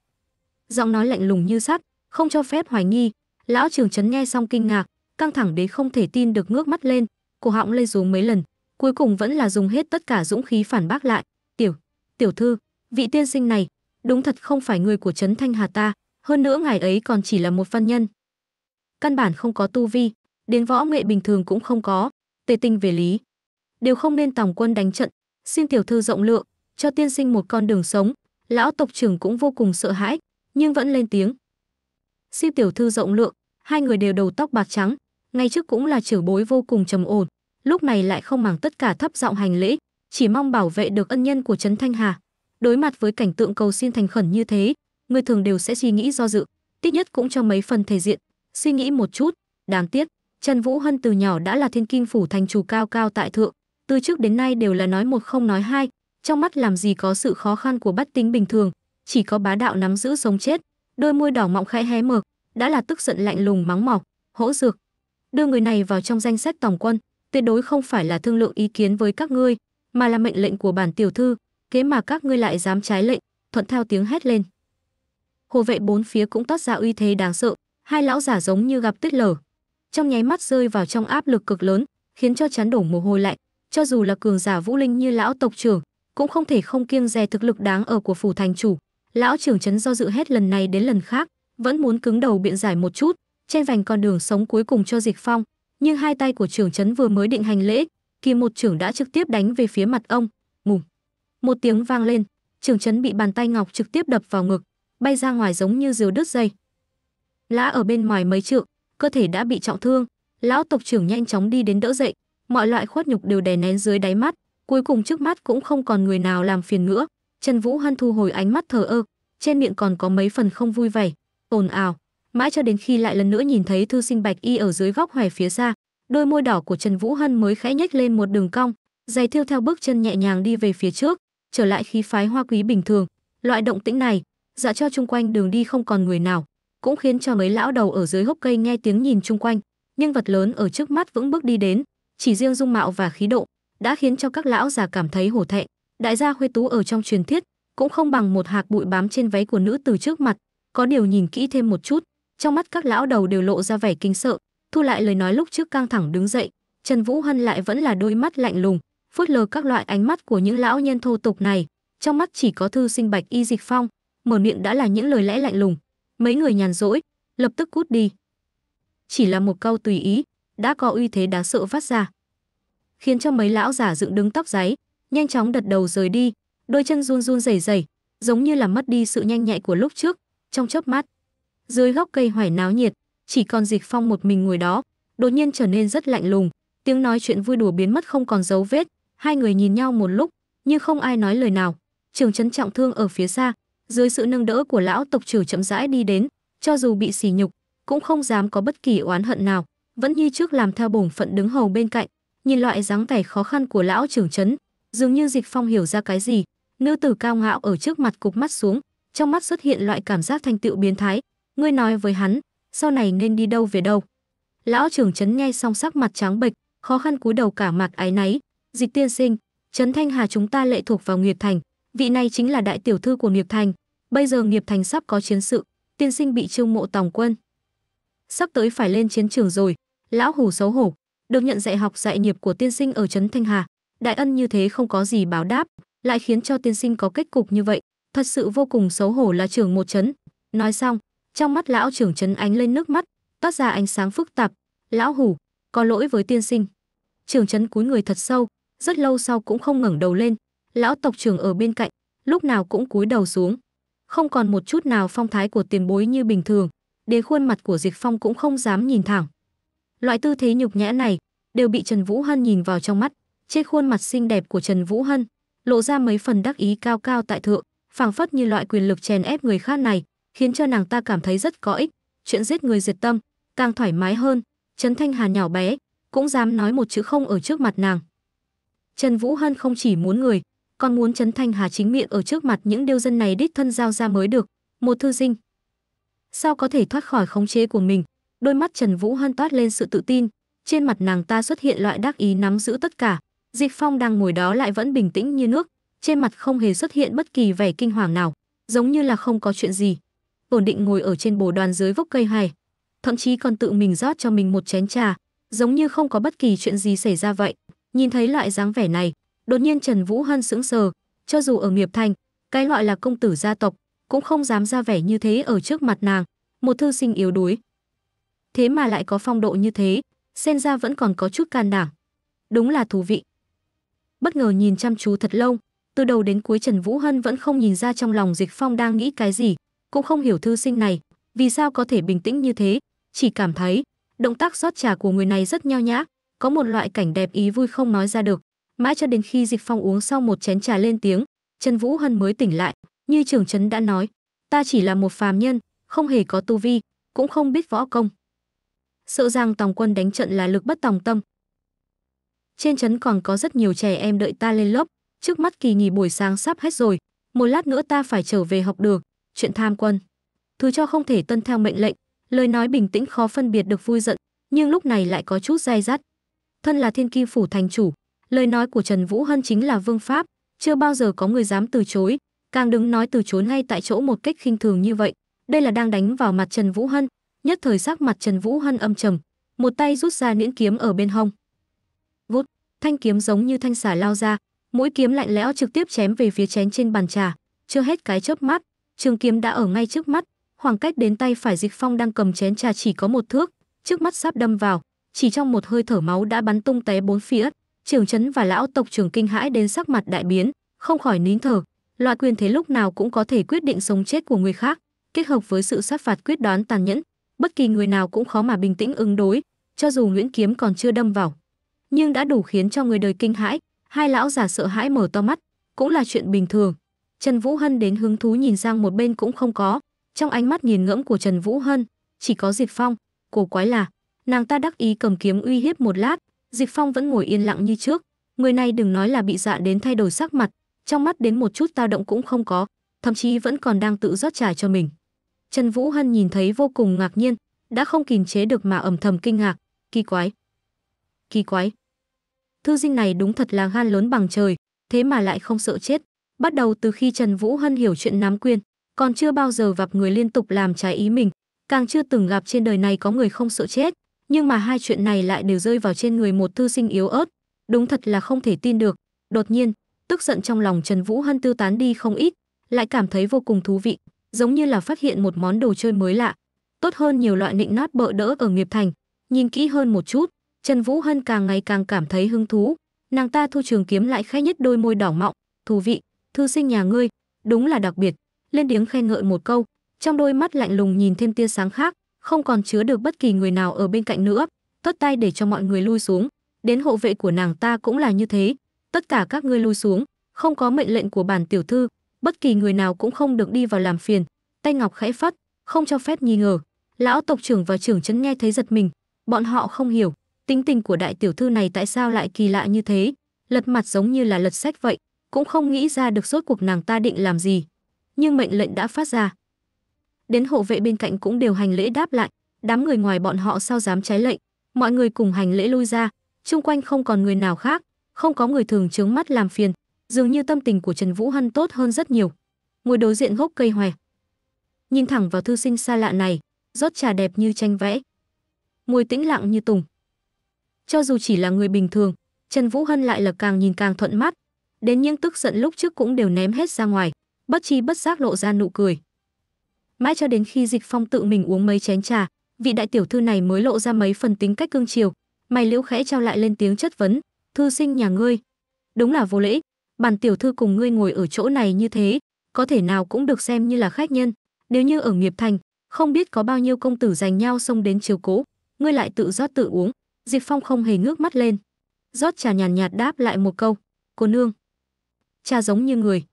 Giọng nói lạnh lùng như sắt, không cho phép hoài nghi, lão trưởng trấn nghe xong kinh ngạc, căng thẳng đến không thể tin được ngước mắt lên, cổ họng lây rú mấy lần, cuối cùng vẫn là dùng hết tất cả dũng khí phản bác lại, "Tiểu, tiểu thư, vị tiên sinh này, đúng thật không phải người của trấn Thanh Hà ta, hơn nữa ngài ấy còn chỉ là một văn nhân căn bản không có tu vi đến võ nghệ bình thường cũng không có tề tinh về lý đều không nên tòng quân đánh trận xin tiểu thư rộng lượng cho tiên sinh một con đường sống lão tộc trưởng cũng vô cùng sợ hãi nhưng vẫn lên tiếng xin tiểu thư rộng lượng hai người đều đầu tóc bạc trắng ngay trước cũng là trưởng bối vô cùng trầm ổn lúc này lại không màng tất cả thấp giọng hành lễ chỉ mong bảo vệ được ân nhân của trấn thanh hà đối mặt với cảnh tượng cầu xin thành khẩn như thế người thường đều sẽ suy nghĩ do dự, ít nhất cũng cho mấy phần thể diện. Suy nghĩ một chút, đáng tiếc, Trần Vũ Hân từ nhỏ đã là Thiên Kim phủ thành chủ cao cao tại thượng, từ trước đến nay đều là nói một không nói hai, trong mắt làm gì có sự khó khăn của bát tính bình thường, chỉ có bá đạo nắm giữ sống chết, đôi môi đỏ mọng khẽ hé mở, đã là tức giận lạnh lùng mắng mỏ, hỗ dược. Đưa người này vào trong danh sách tổng quân, tuyệt đối không phải là thương lượng ý kiến với các ngươi, mà là mệnh lệnh của bản tiểu thư, kế mà các ngươi lại dám trái lệnh, thuận theo tiếng hét lên. Hồ vệ bốn phía cũng toát ra uy thế đáng sợ, hai lão giả giống như gặp tuyết lở. Trong nháy mắt rơi vào trong áp lực cực lớn, khiến cho chán đổ mồ hôi lạnh, cho dù là cường giả Vũ Linh như lão tộc trưởng, cũng không thể không kiêng dè thực lực đáng ở của phủ thành chủ. Lão trưởng trấn do dự hết lần này đến lần khác, vẫn muốn cứng đầu biện giải một chút, trên vành con đường sống cuối cùng cho Dịch Phong, nhưng hai tay của trưởng trấn vừa mới định hành lễ, kỳ một trưởng đã trực tiếp đánh về phía mặt ông, mùng. Một tiếng vang lên, trưởng trấn bị bàn tay ngọc trực tiếp đập vào ngực, bay ra ngoài giống như diều đứt dây. Lã ở bên ngoài mấy trượng, cơ thể đã bị trọng thương, lão tộc trưởng nhanh chóng đi đến đỡ dậy, mọi loại khuất nhục đều đè nén dưới đáy mắt, cuối cùng trước mắt cũng không còn người nào làm phiền nữa. Trần Vũ Hân thu hồi ánh mắt thờ ơ, trên miệng còn có mấy phần không vui vẻ, ồn ào, mãi cho đến khi lại lần nữa nhìn thấy thư sinh bạch y ở dưới góc hoài phía xa, đôi môi đỏ của Trần Vũ Hân mới khẽ nhếch lên một đường cong, giày thiêu theo bước chân nhẹ nhàng đi về phía trước, trở lại khí phái hoa quý bình thường. Loại động tĩnh này, dọa dạ cho chung quanh đường đi không còn người nào, cũng khiến cho mấy lão đầu ở dưới gốc cây nghe tiếng nhìn chung quanh, nhưng vật lớn ở trước mắt vững bước đi đến, chỉ riêng dung mạo và khí độ đã khiến cho các lão già cảm thấy hổ thẹn. Đại gia huê Tú ở trong truyền thuyết cũng không bằng một hạt bụi bám trên váy của nữ từ trước mặt, có điều nhìn kỹ thêm một chút, trong mắt các lão đầu đều lộ ra vẻ kinh sợ, thu lại lời nói lúc trước căng thẳng đứng dậy, Trần Vũ Hân lại vẫn là đôi mắt lạnh lùng, phớt lờ các loại ánh mắt của những lão nhân thô tục này, trong mắt chỉ có thư sinh Bạch Y Dịch Phong, mở miệng đã là những lời lẽ lạnh lùng. Mấy người nhàn rỗi, lập tức cút đi. Chỉ là một câu tùy ý, đã có uy thế đáng sợ phát ra, khiến cho mấy lão giả dựng đứng tóc giấy, nhanh chóng đật đầu rời đi, đôi chân run run rẩy rẩy, giống như là mất đi sự nhanh nhạy của lúc trước, trong chớp mắt. Dưới gốc cây hoài náo nhiệt, chỉ còn Dịch Phong một mình ngồi đó, đột nhiên trở nên rất lạnh lùng, tiếng nói chuyện vui đùa biến mất không còn dấu vết, hai người nhìn nhau một lúc, nhưng không ai nói lời nào. Trường Trấn trọng thương ở phía xa, dưới sự nâng đỡ của lão tộc trừ chậm rãi đi đến, cho dù bị sỉ nhục, cũng không dám có bất kỳ oán hận nào, vẫn như trước làm theo bổn phận đứng hầu bên cạnh, nhìn loại dáng vẻ khó khăn của lão trưởng trấn, dường như Dịch Phong hiểu ra cái gì, nữ tử cao ngạo ở trước mặt cục mắt xuống, trong mắt xuất hiện loại cảm giác thanh tựu biến thái, ngươi nói với hắn, sau này nên đi đâu về đâu. Lão trưởng trấn nghe song sắc mặt trắng bệch, khó khăn cúi đầu cả mặt áy náy, Dịch tiên sinh, trấn Thanh Hà chúng ta lệ thuộc vào Nguyệt Thành, vị này chính là đại tiểu thư của nghiệp thành bây giờ nghiệp thành sắp có chiến sự tiên sinh bị trương mộ tòng quân sắp tới phải lên chiến trường rồi lão hủ xấu hổ được nhận dạy học dạy nghiệp của tiên sinh ở trấn thanh hà đại ân như thế không có gì báo đáp lại khiến cho tiên sinh có kết cục như vậy thật sự vô cùng xấu hổ là trưởng một trấn nói xong trong mắt lão trưởng trấn ánh lên nước mắt toát ra ánh sáng phức tạp lão hủ có lỗi với tiên sinh trưởng trấn cúi người thật sâu rất lâu sau cũng không ngẩng đầu lên lão tộc trưởng ở bên cạnh, lúc nào cũng cúi đầu xuống. Không còn một chút nào phong thái của tiền bối như bình thường, đến khuôn mặt của Dịch Phong cũng không dám nhìn thẳng. Loại tư thế nhục nhã này đều bị Trần Vũ Hân nhìn vào trong mắt, trên khuôn mặt xinh đẹp của Trần Vũ Hân lộ ra mấy phần đắc ý cao cao tại thượng, phảng phất như loại quyền lực chèn ép người khác này, khiến cho nàng ta cảm thấy rất có ích, chuyện giết người diệt tâm, càng thoải mái hơn, Trấn Thanh Hà nhỏ bé, cũng dám nói một chữ không ở trước mặt nàng. Trần Vũ Hân không chỉ muốn người, con muốn Trấn Thanh Hà chính miệng ở trước mặt những điêu dân này đích thân giao ra mới được. Một thư sinh. Sao có thể thoát khỏi khống chế của mình? Đôi mắt Trần Vũ Hân toát lên sự tự tin, trên mặt nàng ta xuất hiện loại đắc ý nắm giữ tất cả. Dịch Phong đang ngồi đó lại vẫn bình tĩnh như nước, trên mặt không hề xuất hiện bất kỳ vẻ kinh hoàng nào, giống như là không có chuyện gì. Ổn định ngồi ở trên bồ đoàn dưới vốc cây hài, thậm chí còn tự mình rót cho mình một chén trà, giống như không có bất kỳ chuyện gì xảy ra vậy. Nhìn thấy loại dáng vẻ này, Đột nhiên Trần Vũ Hân sững sờ, cho dù ở nghiệp thành, cái loại là công tử gia tộc, cũng không dám ra vẻ như thế ở trước mặt nàng, một thư sinh yếu đuối. Thế mà lại có phong độ như thế, xen ra vẫn còn có chút can đảm. Đúng là thú vị. Bất ngờ nhìn chăm chú thật lâu, từ đầu đến cuối Trần Vũ Hân vẫn không nhìn ra trong lòng Dịch Phong đang nghĩ cái gì, cũng không hiểu thư sinh này, vì sao có thể bình tĩnh như thế, chỉ cảm thấy động tác rót trà của người này rất nhao nhã, có một loại cảnh đẹp ý vui không nói ra được mãi cho đến khi dịch phong uống xong một chén trà lên tiếng trần vũ hân mới tỉnh lại như trưởng trấn đã nói ta chỉ là một phàm nhân không hề có tu vi cũng không biết võ công sợ rằng tòng quân đánh trận là lực bất tòng tâm trên trấn còn có rất nhiều trẻ em đợi ta lên lớp trước mắt kỳ nghỉ buổi sáng sắp hết rồi một lát nữa ta phải trở về học đường chuyện tham quân thứ cho không thể tân theo mệnh lệnh lời nói bình tĩnh khó phân biệt được vui giận nhưng lúc này lại có chút dai dắt thân là thiên kim phủ thành chủ Lời nói của Trần Vũ Hân chính là vương pháp, chưa bao giờ có người dám từ chối, càng đứng nói từ chối ngay tại chỗ một cách khinh thường như vậy. Đây là đang đánh vào mặt Trần Vũ Hân, nhất thời sắc mặt Trần Vũ Hân âm trầm, một tay rút ra nhuyễn kiếm ở bên hông. Vút, thanh kiếm giống như thanh xả lao ra, mũi kiếm lạnh lẽo trực tiếp chém về phía chén trên bàn trà, chưa hết cái chớp mắt, trường kiếm đã ở ngay trước mắt, khoảng cách đến tay phải Dịch Phong đang cầm chén trà chỉ có một thước, trước mắt sắp đâm vào, chỉ trong một hơi thở máu đã bắn tung té bốn phía, trưởng trấn và lão tộc trưởng kinh hãi đến sắc mặt đại biến, không khỏi nín thở. Loại quyền thế lúc nào cũng có thể quyết định sống chết của người khác, kết hợp với sự sát phạt quyết đoán tàn nhẫn, bất kỳ người nào cũng khó mà bình tĩnh ứng đối, cho dù Nguyễn Kiếm còn chưa đâm vào, nhưng đã đủ khiến cho người đời kinh hãi, hai lão già sợ hãi mở to mắt, cũng là chuyện bình thường. Trần Vũ Hân đến hứng thú nhìn sang một bên cũng không có, trong ánh mắt nghiền ngẫm của Trần Vũ Hân, chỉ có Diệp Phong, cổ quái là, nàng ta đắc ý cầm kiếm uy hiếp một lát, Dịch Phong vẫn ngồi yên lặng như trước, người này đừng nói là bị dọa đến thay đổi sắc mặt, trong mắt đến một chút dao động cũng không có, thậm chí vẫn còn đang tự rót trà cho mình. Trần Vũ Hân nhìn thấy vô cùng ngạc nhiên, đã không kìm chế được mà ẩm thầm kinh ngạc, kỳ quái. Kỳ quái. Thư dinh này đúng thật là gan lớn bằng trời, thế mà lại không sợ chết. Bắt đầu từ khi Trần Vũ Hân hiểu chuyện nắm quyền, còn chưa bao giờ gặp người liên tục làm trái ý mình, càng chưa từng gặp trên đời này có người không sợ chết, nhưng mà hai chuyện này lại đều rơi vào trên người một thư sinh yếu ớt, đúng thật là không thể tin được. Đột nhiên, tức giận trong lòng Trần Vũ Hân tư tán đi không ít, lại cảm thấy vô cùng thú vị, giống như là phát hiện một món đồ chơi mới lạ, tốt hơn nhiều loại nịnh nót bợ đỡ ở nghiệp thành. Nhìn kỹ hơn một chút, Trần Vũ Hân càng ngày càng cảm thấy hứng thú, nàng ta thu trường kiếm lại khẽ nhất đôi môi đỏ mọng, "Thú vị, thư sinh nhà ngươi, đúng là đặc biệt." Lên tiếng khen ngợi một câu, trong đôi mắt lạnh lùng nhìn thêm tia sáng khác, không còn chứa được bất kỳ người nào ở bên cạnh nữa, tốt tay để cho mọi người lui xuống, đến hộ vệ của nàng ta cũng là như thế, tất cả các ngươi lui xuống, không có mệnh lệnh của bản tiểu thư, bất kỳ người nào cũng không được đi vào làm phiền, tay ngọc khẽ phất, không cho phép nghi ngờ. Lão tộc trưởng và trưởng trấn nghe thấy giật mình, bọn họ không hiểu, tính tình của đại tiểu thư này tại sao lại kỳ lạ như thế, lật mặt giống như là lật sách vậy, cũng không nghĩ ra được rốt cuộc nàng ta định làm gì. Nhưng mệnh lệnh đã phát ra, đến hộ vệ bên cạnh cũng đều hành lễ đáp lại, đám người ngoài bọn họ sao dám trái lệnh, mọi người cùng hành lễ lui ra, chung quanh không còn người nào khác, không có người thường trướng mắt làm phiền, dường như tâm tình của Trần Vũ Hân tốt hơn rất nhiều. Ngồi đối diện gốc cây hòe, nhìn thẳng vào thư sinh xa lạ này, rót trà đẹp như tranh vẽ. ngồi tĩnh lặng như tùng. Cho dù chỉ là người bình thường, Trần Vũ Hân lại là càng nhìn càng thuận mắt, đến những tức giận lúc trước cũng đều ném hết ra ngoài, bất chi bất giác lộ ra nụ cười mãi cho đến khi dịch phong tự mình uống mấy chén trà vị đại tiểu thư này mới lộ ra mấy phần tính cách cương triều mày liễu khẽ trao lại lên tiếng chất vấn thư sinh nhà ngươi đúng là vô lễ bản tiểu thư cùng ngươi ngồi ở chỗ này như thế có thể nào cũng được xem như là khách nhân nếu như ở nghiệp thành không biết có bao nhiêu công tử giành nhau xông đến chiều cố ngươi lại tự rót tự uống diệp phong không hề ngước mắt lên rót trà nhàn nhạt đáp lại một câu cô nương cha giống như người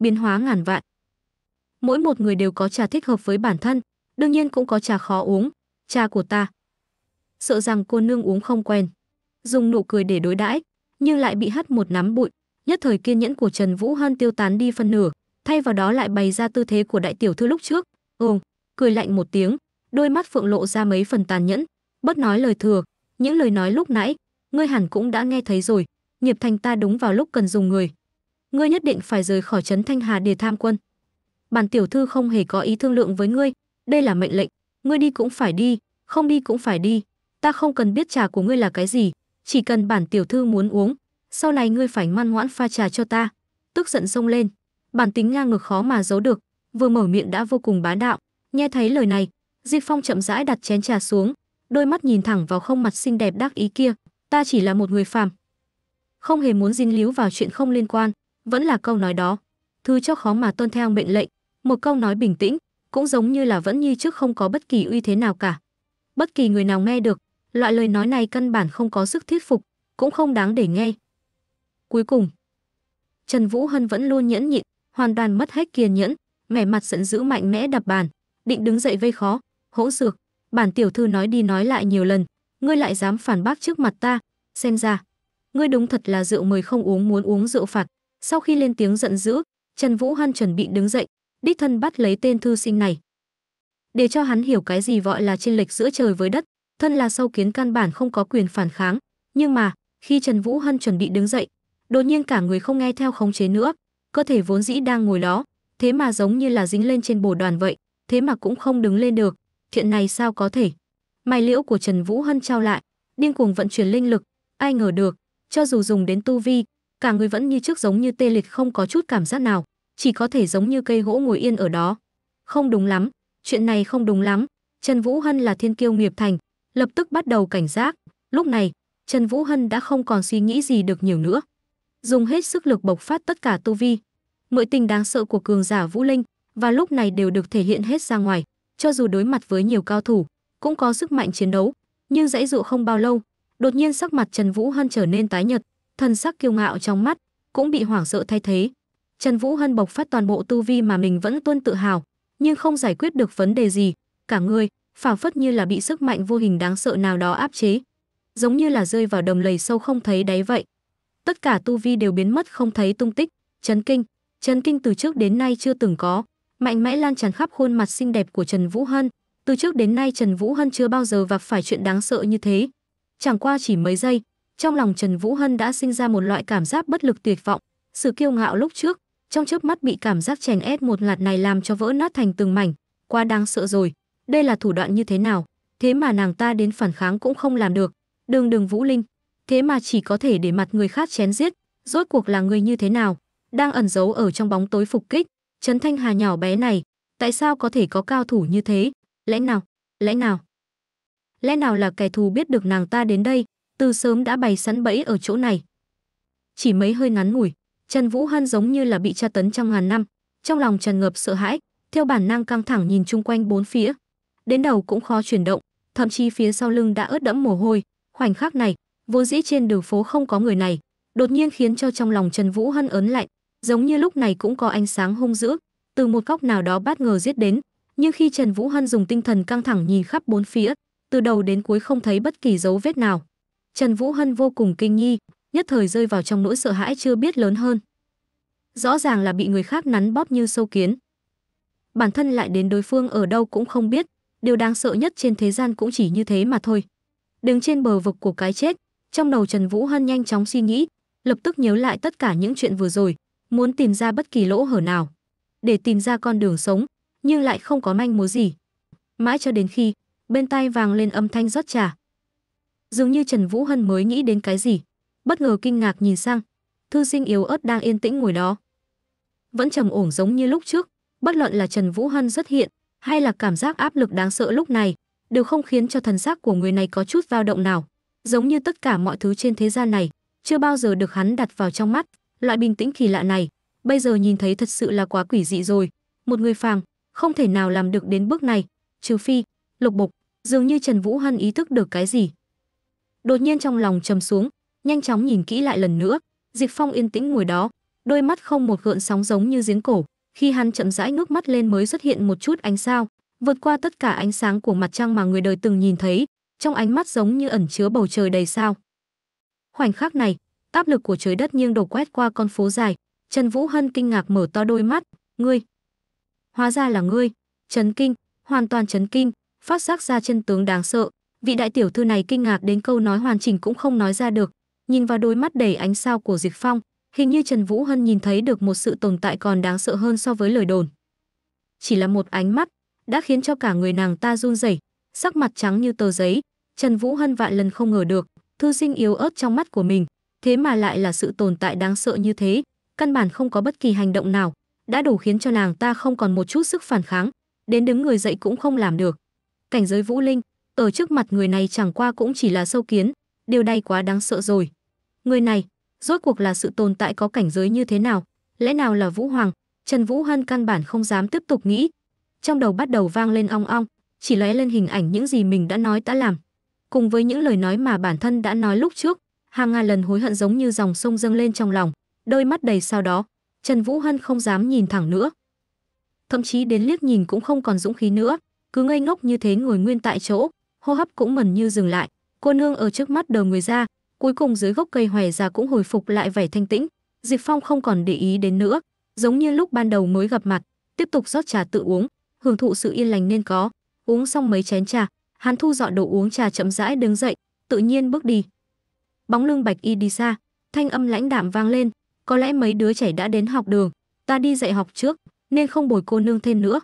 biến hóa ngàn vạn mỗi một người đều có trà thích hợp với bản thân, đương nhiên cũng có trà khó uống, trà của ta. Sợ rằng cô nương uống không quen, dùng nụ cười để đối đãi, nhưng lại bị hắt một nắm bụi, nhất thời kiên nhẫn của Trần Vũ Hân tiêu tán đi phân nửa, thay vào đó lại bày ra tư thế của đại tiểu thư lúc trước, ồm, cười lạnh một tiếng, đôi mắt phượng lộ ra mấy phần tàn nhẫn, bất nói lời thừa, những lời nói lúc nãy, ngươi hẳn cũng đã nghe thấy rồi, nghiệp thành ta đúng vào lúc cần dùng người. Ngươi nhất định phải rời khỏi trấn Thanh Hà để tham quân bản tiểu thư không hề có ý thương lượng với ngươi, đây là mệnh lệnh, ngươi đi cũng phải đi, không đi cũng phải đi, ta không cần biết trà của ngươi là cái gì, chỉ cần bản tiểu thư muốn uống, sau này ngươi phải ngoan ngoãn pha trà cho ta." Tức giận xông lên, bản tính ngang ngược khó mà giấu được, vừa mở miệng đã vô cùng bá đạo, nghe thấy lời này, Diệp Phong chậm rãi đặt chén trà xuống, đôi mắt nhìn thẳng vào không mặt xinh đẹp đắc ý kia, ta chỉ là một người phàm, không hề muốn dính líu vào chuyện không liên quan, vẫn là câu nói đó, thứ cho khó mà tuân theo mệnh lệnh, một câu nói bình tĩnh, cũng giống như là vẫn như trước không có bất kỳ uy thế nào cả. Bất kỳ người nào nghe được, loại lời nói này căn bản không có sức thuyết phục, cũng không đáng để nghe. Cuối cùng, Trần Vũ Hân vẫn luôn nhẫn nhịn, hoàn toàn mất hết kiên nhẫn, mẻ mặt giận dữ mạnh mẽ đập bàn, định đứng dậy vây khó, hỗn dược, bản tiểu thư nói đi nói lại nhiều lần, ngươi lại dám phản bác trước mặt ta, xem ra, ngươi đúng thật là rượu mời không uống muốn uống rượu phạt. Sau khi lên tiếng giận dữ, Trần Vũ Hân chuẩn bị đứng dậy, đích thân bắt lấy tên thư sinh này. Để cho hắn hiểu cái gì gọi là chênh lệch giữa trời với đất, thân là sâu kiến căn bản không có quyền phản kháng, nhưng mà, khi Trần Vũ Hân chuẩn bị đứng dậy, đột nhiên cả người không nghe theo khống chế nữa, cơ thể vốn dĩ đang ngồi đó, thế mà giống như là dính lên trên bồ đoàn vậy, thế mà cũng không đứng lên được, chuyện này sao có thể? Mày liễu của Trần Vũ Hân trao lại, điên cuồng vận chuyển linh lực, ai ngờ được, cho dù dùng đến tu vi, cả người vẫn như trước giống như tê liệt không có chút cảm giác nào chỉ có thể giống như cây gỗ ngồi yên ở đó. Không đúng lắm, chuyện này không đúng lắm. Trần Vũ Hân là thiên kiêu nghiệp thành, lập tức bắt đầu cảnh giác. Lúc này, Trần Vũ Hân đã không còn suy nghĩ gì được nhiều nữa. Dùng hết sức lực bộc phát tất cả tu vi. mọi tình đáng sợ của cường giả Vũ Linh và lúc này đều được thể hiện hết ra ngoài. Cho dù đối mặt với nhiều cao thủ, cũng có sức mạnh chiến đấu, nhưng dãy dụ không bao lâu, đột nhiên sắc mặt Trần Vũ Hân trở nên tái nhật, thân sắc kiêu ngạo trong mắt cũng bị hoảng sợ thay thế. Trần Vũ Hân bộc phát toàn bộ tu vi mà mình vẫn tuân tự hào, nhưng không giải quyết được vấn đề gì, cả người phảng phất như là bị sức mạnh vô hình đáng sợ nào đó áp chế, giống như là rơi vào đầm lầy sâu không thấy đáy vậy. Tất cả tu vi đều biến mất không thấy tung tích, chấn kinh, chấn kinh từ trước đến nay chưa từng có, mạnh mẽ lan tràn khắp khuôn mặt xinh đẹp của Trần Vũ Hân, từ trước đến nay Trần Vũ Hân chưa bao giờ gặp phải chuyện đáng sợ như thế. Chẳng qua chỉ mấy giây, trong lòng Trần Vũ Hân đã sinh ra một loại cảm giác bất lực tuyệt vọng, sự kiêu ngạo lúc trước, trong chớp mắt bị cảm giác chèn ép một loạt này làm cho vỡ nát thành từng mảnh, quá đáng sợ rồi, đây là thủ đoạn như thế nào, thế mà nàng ta đến phản kháng cũng không làm được, đường đường Vũ Linh, thế mà chỉ có thể để mặt người khác chén giết, rốt cuộc là người như thế nào, đang ẩn giấu ở trong bóng tối phục kích, Trấn Thanh Hà nhỏ bé này, tại sao có thể có cao thủ như thế, lẽ nào, lẽ nào? Lẽ nào là kẻ thù biết được nàng ta đến đây, từ sớm đã bày sẵn bẫy ở chỗ này. Chỉ mấy hơi ngắn ngủi, Trần Vũ Hân giống như là bị tra tấn trong ngàn năm, trong lòng tràn ngập sợ hãi, theo bản năng căng thẳng nhìn chung quanh bốn phía. Đến đầu cũng khó chuyển động, thậm chí phía sau lưng đã ướt đẫm mồ hôi. Khoảnh khắc này, vô dĩ trên đường phố không có người này, đột nhiên khiến cho trong lòng Trần Vũ Hân ớn lạnh, giống như lúc này cũng có ánh sáng hung dữ, từ một góc nào đó bất ngờ giết đến. Nhưng khi Trần Vũ Hân dùng tinh thần căng thẳng nhìn khắp bốn phía, từ đầu đến cuối không thấy bất kỳ dấu vết nào. Trần Vũ Hân vô cùng kinh nghi, nhất thời rơi vào trong nỗi sợ hãi chưa biết lớn hơn. Rõ ràng là bị người khác nắn bóp như sâu kiến. Bản thân lại đến đối phương ở đâu cũng không biết, điều đáng sợ nhất trên thế gian cũng chỉ như thế mà thôi. Đứng trên bờ vực của cái chết, trong đầu Trần Vũ Hân nhanh chóng suy nghĩ, lập tức nhớ lại tất cả những chuyện vừa rồi, muốn tìm ra bất kỳ lỗ hở nào để tìm ra con đường sống, nhưng lại không có manh mối gì. Mãi cho đến khi, bên tai vàng lên âm thanh rót trà. Dường như Trần Vũ Hân mới nghĩ đến cái gì bất ngờ kinh ngạc nhìn sang. Thư sinh yếu ớt đang yên tĩnh ngồi đó. Vẫn trầm ổn giống như lúc trước, bất luận là Trần Vũ Hân xuất hiện, hay là cảm giác áp lực đáng sợ lúc này, đều không khiến cho thần xác của người này có chút dao động nào. Giống như tất cả mọi thứ trên thế gian này, chưa bao giờ được hắn đặt vào trong mắt, loại bình tĩnh kỳ lạ này, bây giờ nhìn thấy thật sự là quá quỷ dị rồi. Một người phàm, không thể nào làm được đến bước này, trừ phi, lục bục, dường như Trần Vũ Hân ý thức được cái gì. Đột nhiên trong lòng trầm xuống, nhanh chóng nhìn kỹ lại lần nữa dịch phong yên tĩnh ngồi đó đôi mắt không một gợn sóng giống như giếng cổ khi hắn chậm rãi ngước mắt lên mới xuất hiện một chút ánh sao vượt qua tất cả ánh sáng của mặt trăng mà người đời từng nhìn thấy trong ánh mắt giống như ẩn chứa bầu trời đầy sao khoảnh khắc này áp lực của trời đất nghiêng đổ quét qua con phố dài trần vũ hân kinh ngạc mở to đôi mắt ngươi hóa ra là ngươi chấn kinh hoàn toàn chấn kinh phát giác ra chân tướng đáng sợ vị đại tiểu thư này kinh ngạc đến câu nói hoàn chỉnh cũng không nói ra được Nhìn vào đôi mắt đầy ánh sao của Diệp Phong, hình như Trần Vũ Hân nhìn thấy được một sự tồn tại còn đáng sợ hơn so với lời đồn. Chỉ là một ánh mắt đã khiến cho cả người nàng ta run rẩy, sắc mặt trắng như tờ giấy, Trần Vũ Hân vạn lần không ngờ được, thư sinh yếu ớt trong mắt của mình, thế mà lại là sự tồn tại đáng sợ như thế, căn bản không có bất kỳ hành động nào, đã đủ khiến cho nàng ta không còn một chút sức phản kháng, đến đứng người dậy cũng không làm được. Cảnh giới Vũ Linh, ở trước mặt người này chẳng qua cũng chỉ là sâu kiến, điều này quá đáng sợ rồi. Người này, rốt cuộc là sự tồn tại có cảnh giới như thế nào? Lẽ nào là Vũ Hoàng? Trần Vũ Hân căn bản không dám tiếp tục nghĩ. Trong đầu bắt đầu vang lên ong ong, chỉ lóe lên hình ảnh những gì mình đã nói đã làm. Cùng với những lời nói mà bản thân đã nói lúc trước, hàng ngàn lần hối hận giống như dòng sông dâng lên trong lòng, đôi mắt đầy sao đó, Trần Vũ Hân không dám nhìn thẳng nữa. Thậm chí đến liếc nhìn cũng không còn dũng khí nữa, cứ ngây ngốc như thế ngồi nguyên tại chỗ, hô hấp cũng mần như dừng lại. Cô nương ở trước mắt đờ người ra, cuối cùng dưới gốc cây hòe già cũng hồi phục lại vẻ thanh tĩnh diệp phong không còn để ý đến nữa giống như lúc ban đầu mới gặp mặt tiếp tục rót trà tự uống hưởng thụ sự yên lành nên có uống xong mấy chén trà hắn thu dọn đồ uống trà chậm rãi đứng dậy tự nhiên bước đi bóng lưng bạch y đi xa thanh âm lãnh đạm vang lên có lẽ mấy đứa trẻ đã đến học đường ta đi dạy học trước nên không bồi cô nương thêm nữa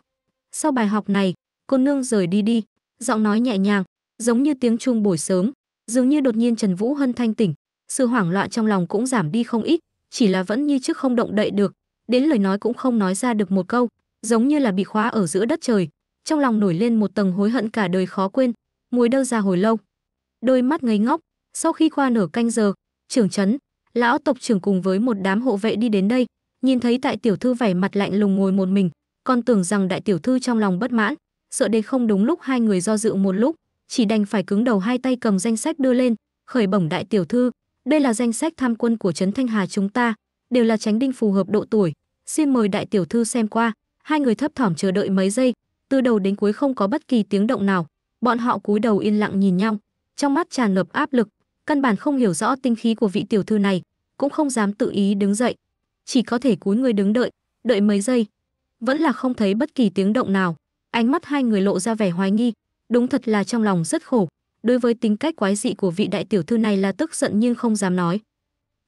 sau bài học này cô nương rời đi đi giọng nói nhẹ nhàng giống như tiếng chuông buổi sớm dường như đột nhiên trần vũ hân thanh tỉnh sự hoảng loạn trong lòng cũng giảm đi không ít chỉ là vẫn như trước không động đậy được đến lời nói cũng không nói ra được một câu giống như là bị khóa ở giữa đất trời trong lòng nổi lên một tầng hối hận cả đời khó quên mùi đâu ra hồi lâu đôi mắt ngây ngóc sau khi qua nửa canh giờ trưởng trấn lão tộc trưởng cùng với một đám hộ vệ đi đến đây nhìn thấy tại tiểu thư vẻ mặt lạnh lùng ngồi một mình còn tưởng rằng đại tiểu thư trong lòng bất mãn sợ đến không đúng lúc hai người do dự một lúc chỉ đành phải cứng đầu hai tay cầm danh sách đưa lên, khởi bẩm đại tiểu thư, đây là danh sách tham quân của trấn Thanh Hà chúng ta, đều là tránh đinh phù hợp độ tuổi, xin mời đại tiểu thư xem qua. Hai người thấp thỏm chờ đợi mấy giây, từ đầu đến cuối không có bất kỳ tiếng động nào, bọn họ cúi đầu yên lặng nhìn nhau, trong mắt tràn ngập áp lực, căn bản không hiểu rõ tinh khí của vị tiểu thư này, cũng không dám tự ý đứng dậy, chỉ có thể cúi người đứng đợi, đợi mấy giây, vẫn là không thấy bất kỳ tiếng động nào. Ánh mắt hai người lộ ra vẻ hoài nghi, Đúng thật là trong lòng rất khổ, đối với tính cách quái dị của vị đại tiểu thư này là tức giận nhưng không dám nói.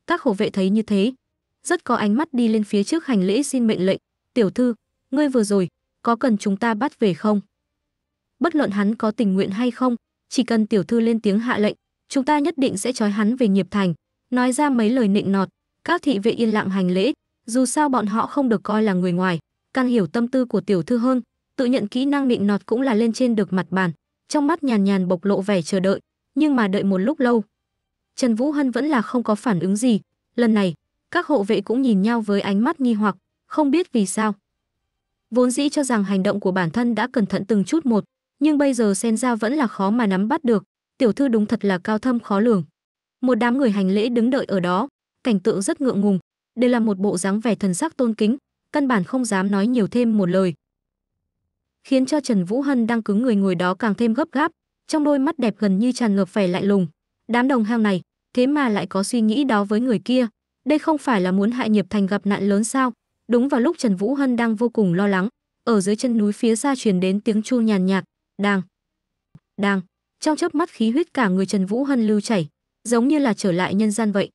Các hộ vệ thấy như thế, rất có ánh mắt đi lên phía trước hành lễ xin mệnh lệnh, "Tiểu thư, ngươi vừa rồi có cần chúng ta bắt về không?" Bất luận hắn có tình nguyện hay không, chỉ cần tiểu thư lên tiếng hạ lệnh, chúng ta nhất định sẽ trói hắn về nghiệp thành. Nói ra mấy lời nịnh nọt, các thị vệ yên lặng hành lễ, dù sao bọn họ không được coi là người ngoài, càng hiểu tâm tư của tiểu thư hơn, tự nhận kỹ năng định nọt cũng là lên trên được mặt bàn, trong mắt nhàn nhàn bộc lộ vẻ chờ đợi, nhưng mà đợi một lúc lâu. Trần Vũ Hân vẫn là không có phản ứng gì, lần này, các hộ vệ cũng nhìn nhau với ánh mắt nghi hoặc, không biết vì sao. Vốn dĩ cho rằng hành động của bản thân đã cẩn thận từng chút một, nhưng bây giờ sen ra vẫn là khó mà nắm bắt được, tiểu thư đúng thật là cao thâm khó lường. Một đám người hành lễ đứng đợi ở đó, cảnh tượng rất ngượng ngùng, đây là một bộ dáng vẻ thần sắc tôn kính, căn bản không dám nói nhiều thêm một lời, khiến cho Trần Vũ Hân đang cứng người ngồi đó càng thêm gấp gáp, trong đôi mắt đẹp gần như tràn ngập vẻ lạnh lùng. Đám đồng hang này, thế mà lại có suy nghĩ đó với người kia, đây không phải là muốn hại Nghiệp Thành gặp nạn lớn sao? Đúng vào lúc Trần Vũ Hân đang vô cùng lo lắng, ở dưới chân núi phía xa truyền đến tiếng chuông nhàn nhạt, đang, đang, trong chớp mắt khí huyết cả người Trần Vũ Hân lưu chảy, giống như là trở lại nhân gian vậy.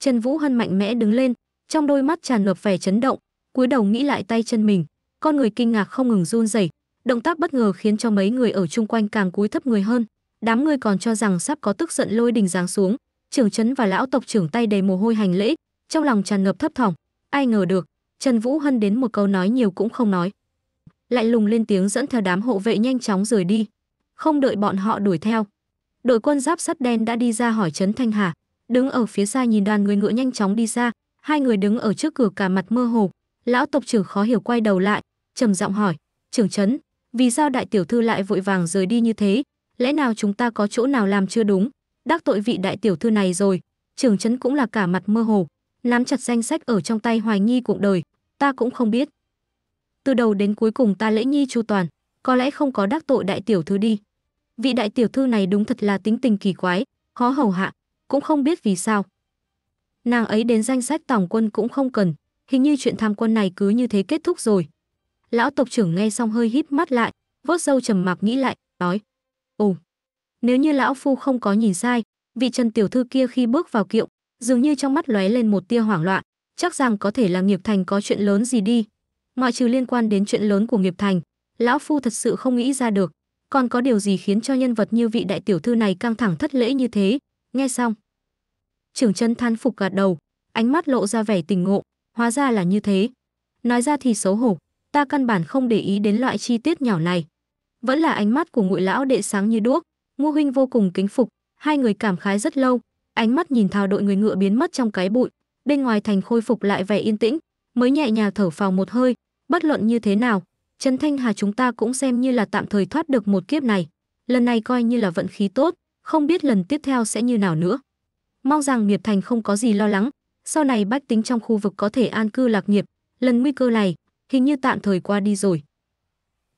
Trần Vũ Hân mạnh mẽ đứng lên, trong đôi mắt tràn ngập vẻ chấn động, cúi đầu nghĩ lại tay chân mình, con người kinh ngạc không ngừng run rẩy, Động tác bất ngờ khiến cho mấy người ở chung quanh càng cúi thấp người hơn. Đám người còn cho rằng sắp có tức giận lôi đình giáng xuống, trưởng trấn và lão tộc trưởng tay đầy mồ hôi hành lễ, trong lòng tràn ngập thấp thỏm. Ai ngờ được, Trần Vũ Hân đến một câu nói nhiều cũng không nói. Lại lùng lên tiếng dẫn theo đám hộ vệ nhanh chóng rời đi. Không đợi bọn họ đuổi theo. Đội quân giáp sắt đen đã đi ra hỏi Trấn Thanh Hà. Đứng ở phía xa nhìn đoàn người ngựa nhanh chóng đi xa. Hai người đứng ở trước cửa cả mặt mơ hồ. Lão tộc trưởng khó hiểu quay đầu lại. trầm giọng hỏi. Trưởng Trấn, vì sao đại tiểu thư lại vội vàng rời đi như thế lẽ nào chúng ta có chỗ nào làm chưa đúng đắc tội vị đại tiểu thư này rồi trưởng trấn cũng là cả mặt mơ hồ nắm chặt danh sách ở trong tay hoài nghi cuộc đời ta cũng không biết từ đầu đến cuối cùng ta lễ nhi chu toàn có lẽ không có đắc tội đại tiểu thư đi vị đại tiểu thư này đúng thật là tính tình kỳ quái khó hầu hạ cũng không biết vì sao nàng ấy đến danh sách tổng quân cũng không cần hình như chuyện tham quân này cứ như thế kết thúc rồi Lão tộc trưởng nghe xong hơi híp mắt lại, vớt dâu trầm mặc nghĩ lại, nói: "Ồ, nếu như lão phu không có nhìn sai, vị Trần tiểu thư kia khi bước vào kiệu, dường như trong mắt lóe lên một tia hoảng loạn, chắc rằng có thể là Nghiệp Thành có chuyện lớn gì đi. Ngoại trừ liên quan đến chuyện lớn của Nghiệp Thành, lão phu thật sự không nghĩ ra được, còn có điều gì khiến cho nhân vật như vị đại tiểu thư này căng thẳng thất lễ như thế?" Nghe xong, Trưởng chân than phục gạt đầu, ánh mắt lộ ra vẻ tình ngộ, hóa ra là như thế. Nói ra thì xấu hổ, ta căn bản không để ý đến loại chi tiết nhỏ này. Vẫn là ánh mắt của ngụy lão đệ sáng như đuốc, Ngô huynh vô cùng kính phục, hai người cảm khái rất lâu, ánh mắt nhìn thao đội người ngựa biến mất trong cái bụi, bên ngoài thành khôi phục lại vẻ yên tĩnh, mới nhẹ nhàng thở phào một hơi, bất luận như thế nào, Trần Thanh Hà chúng ta cũng xem như là tạm thời thoát được một kiếp này, lần này coi như là vận khí tốt, không biết lần tiếp theo sẽ như nào nữa. Mong rằng Miệp Thành không có gì lo lắng, sau này bách tính trong khu vực có thể an cư lạc nghiệp, lần nguy cơ này, hình như tạm thời qua đi rồi.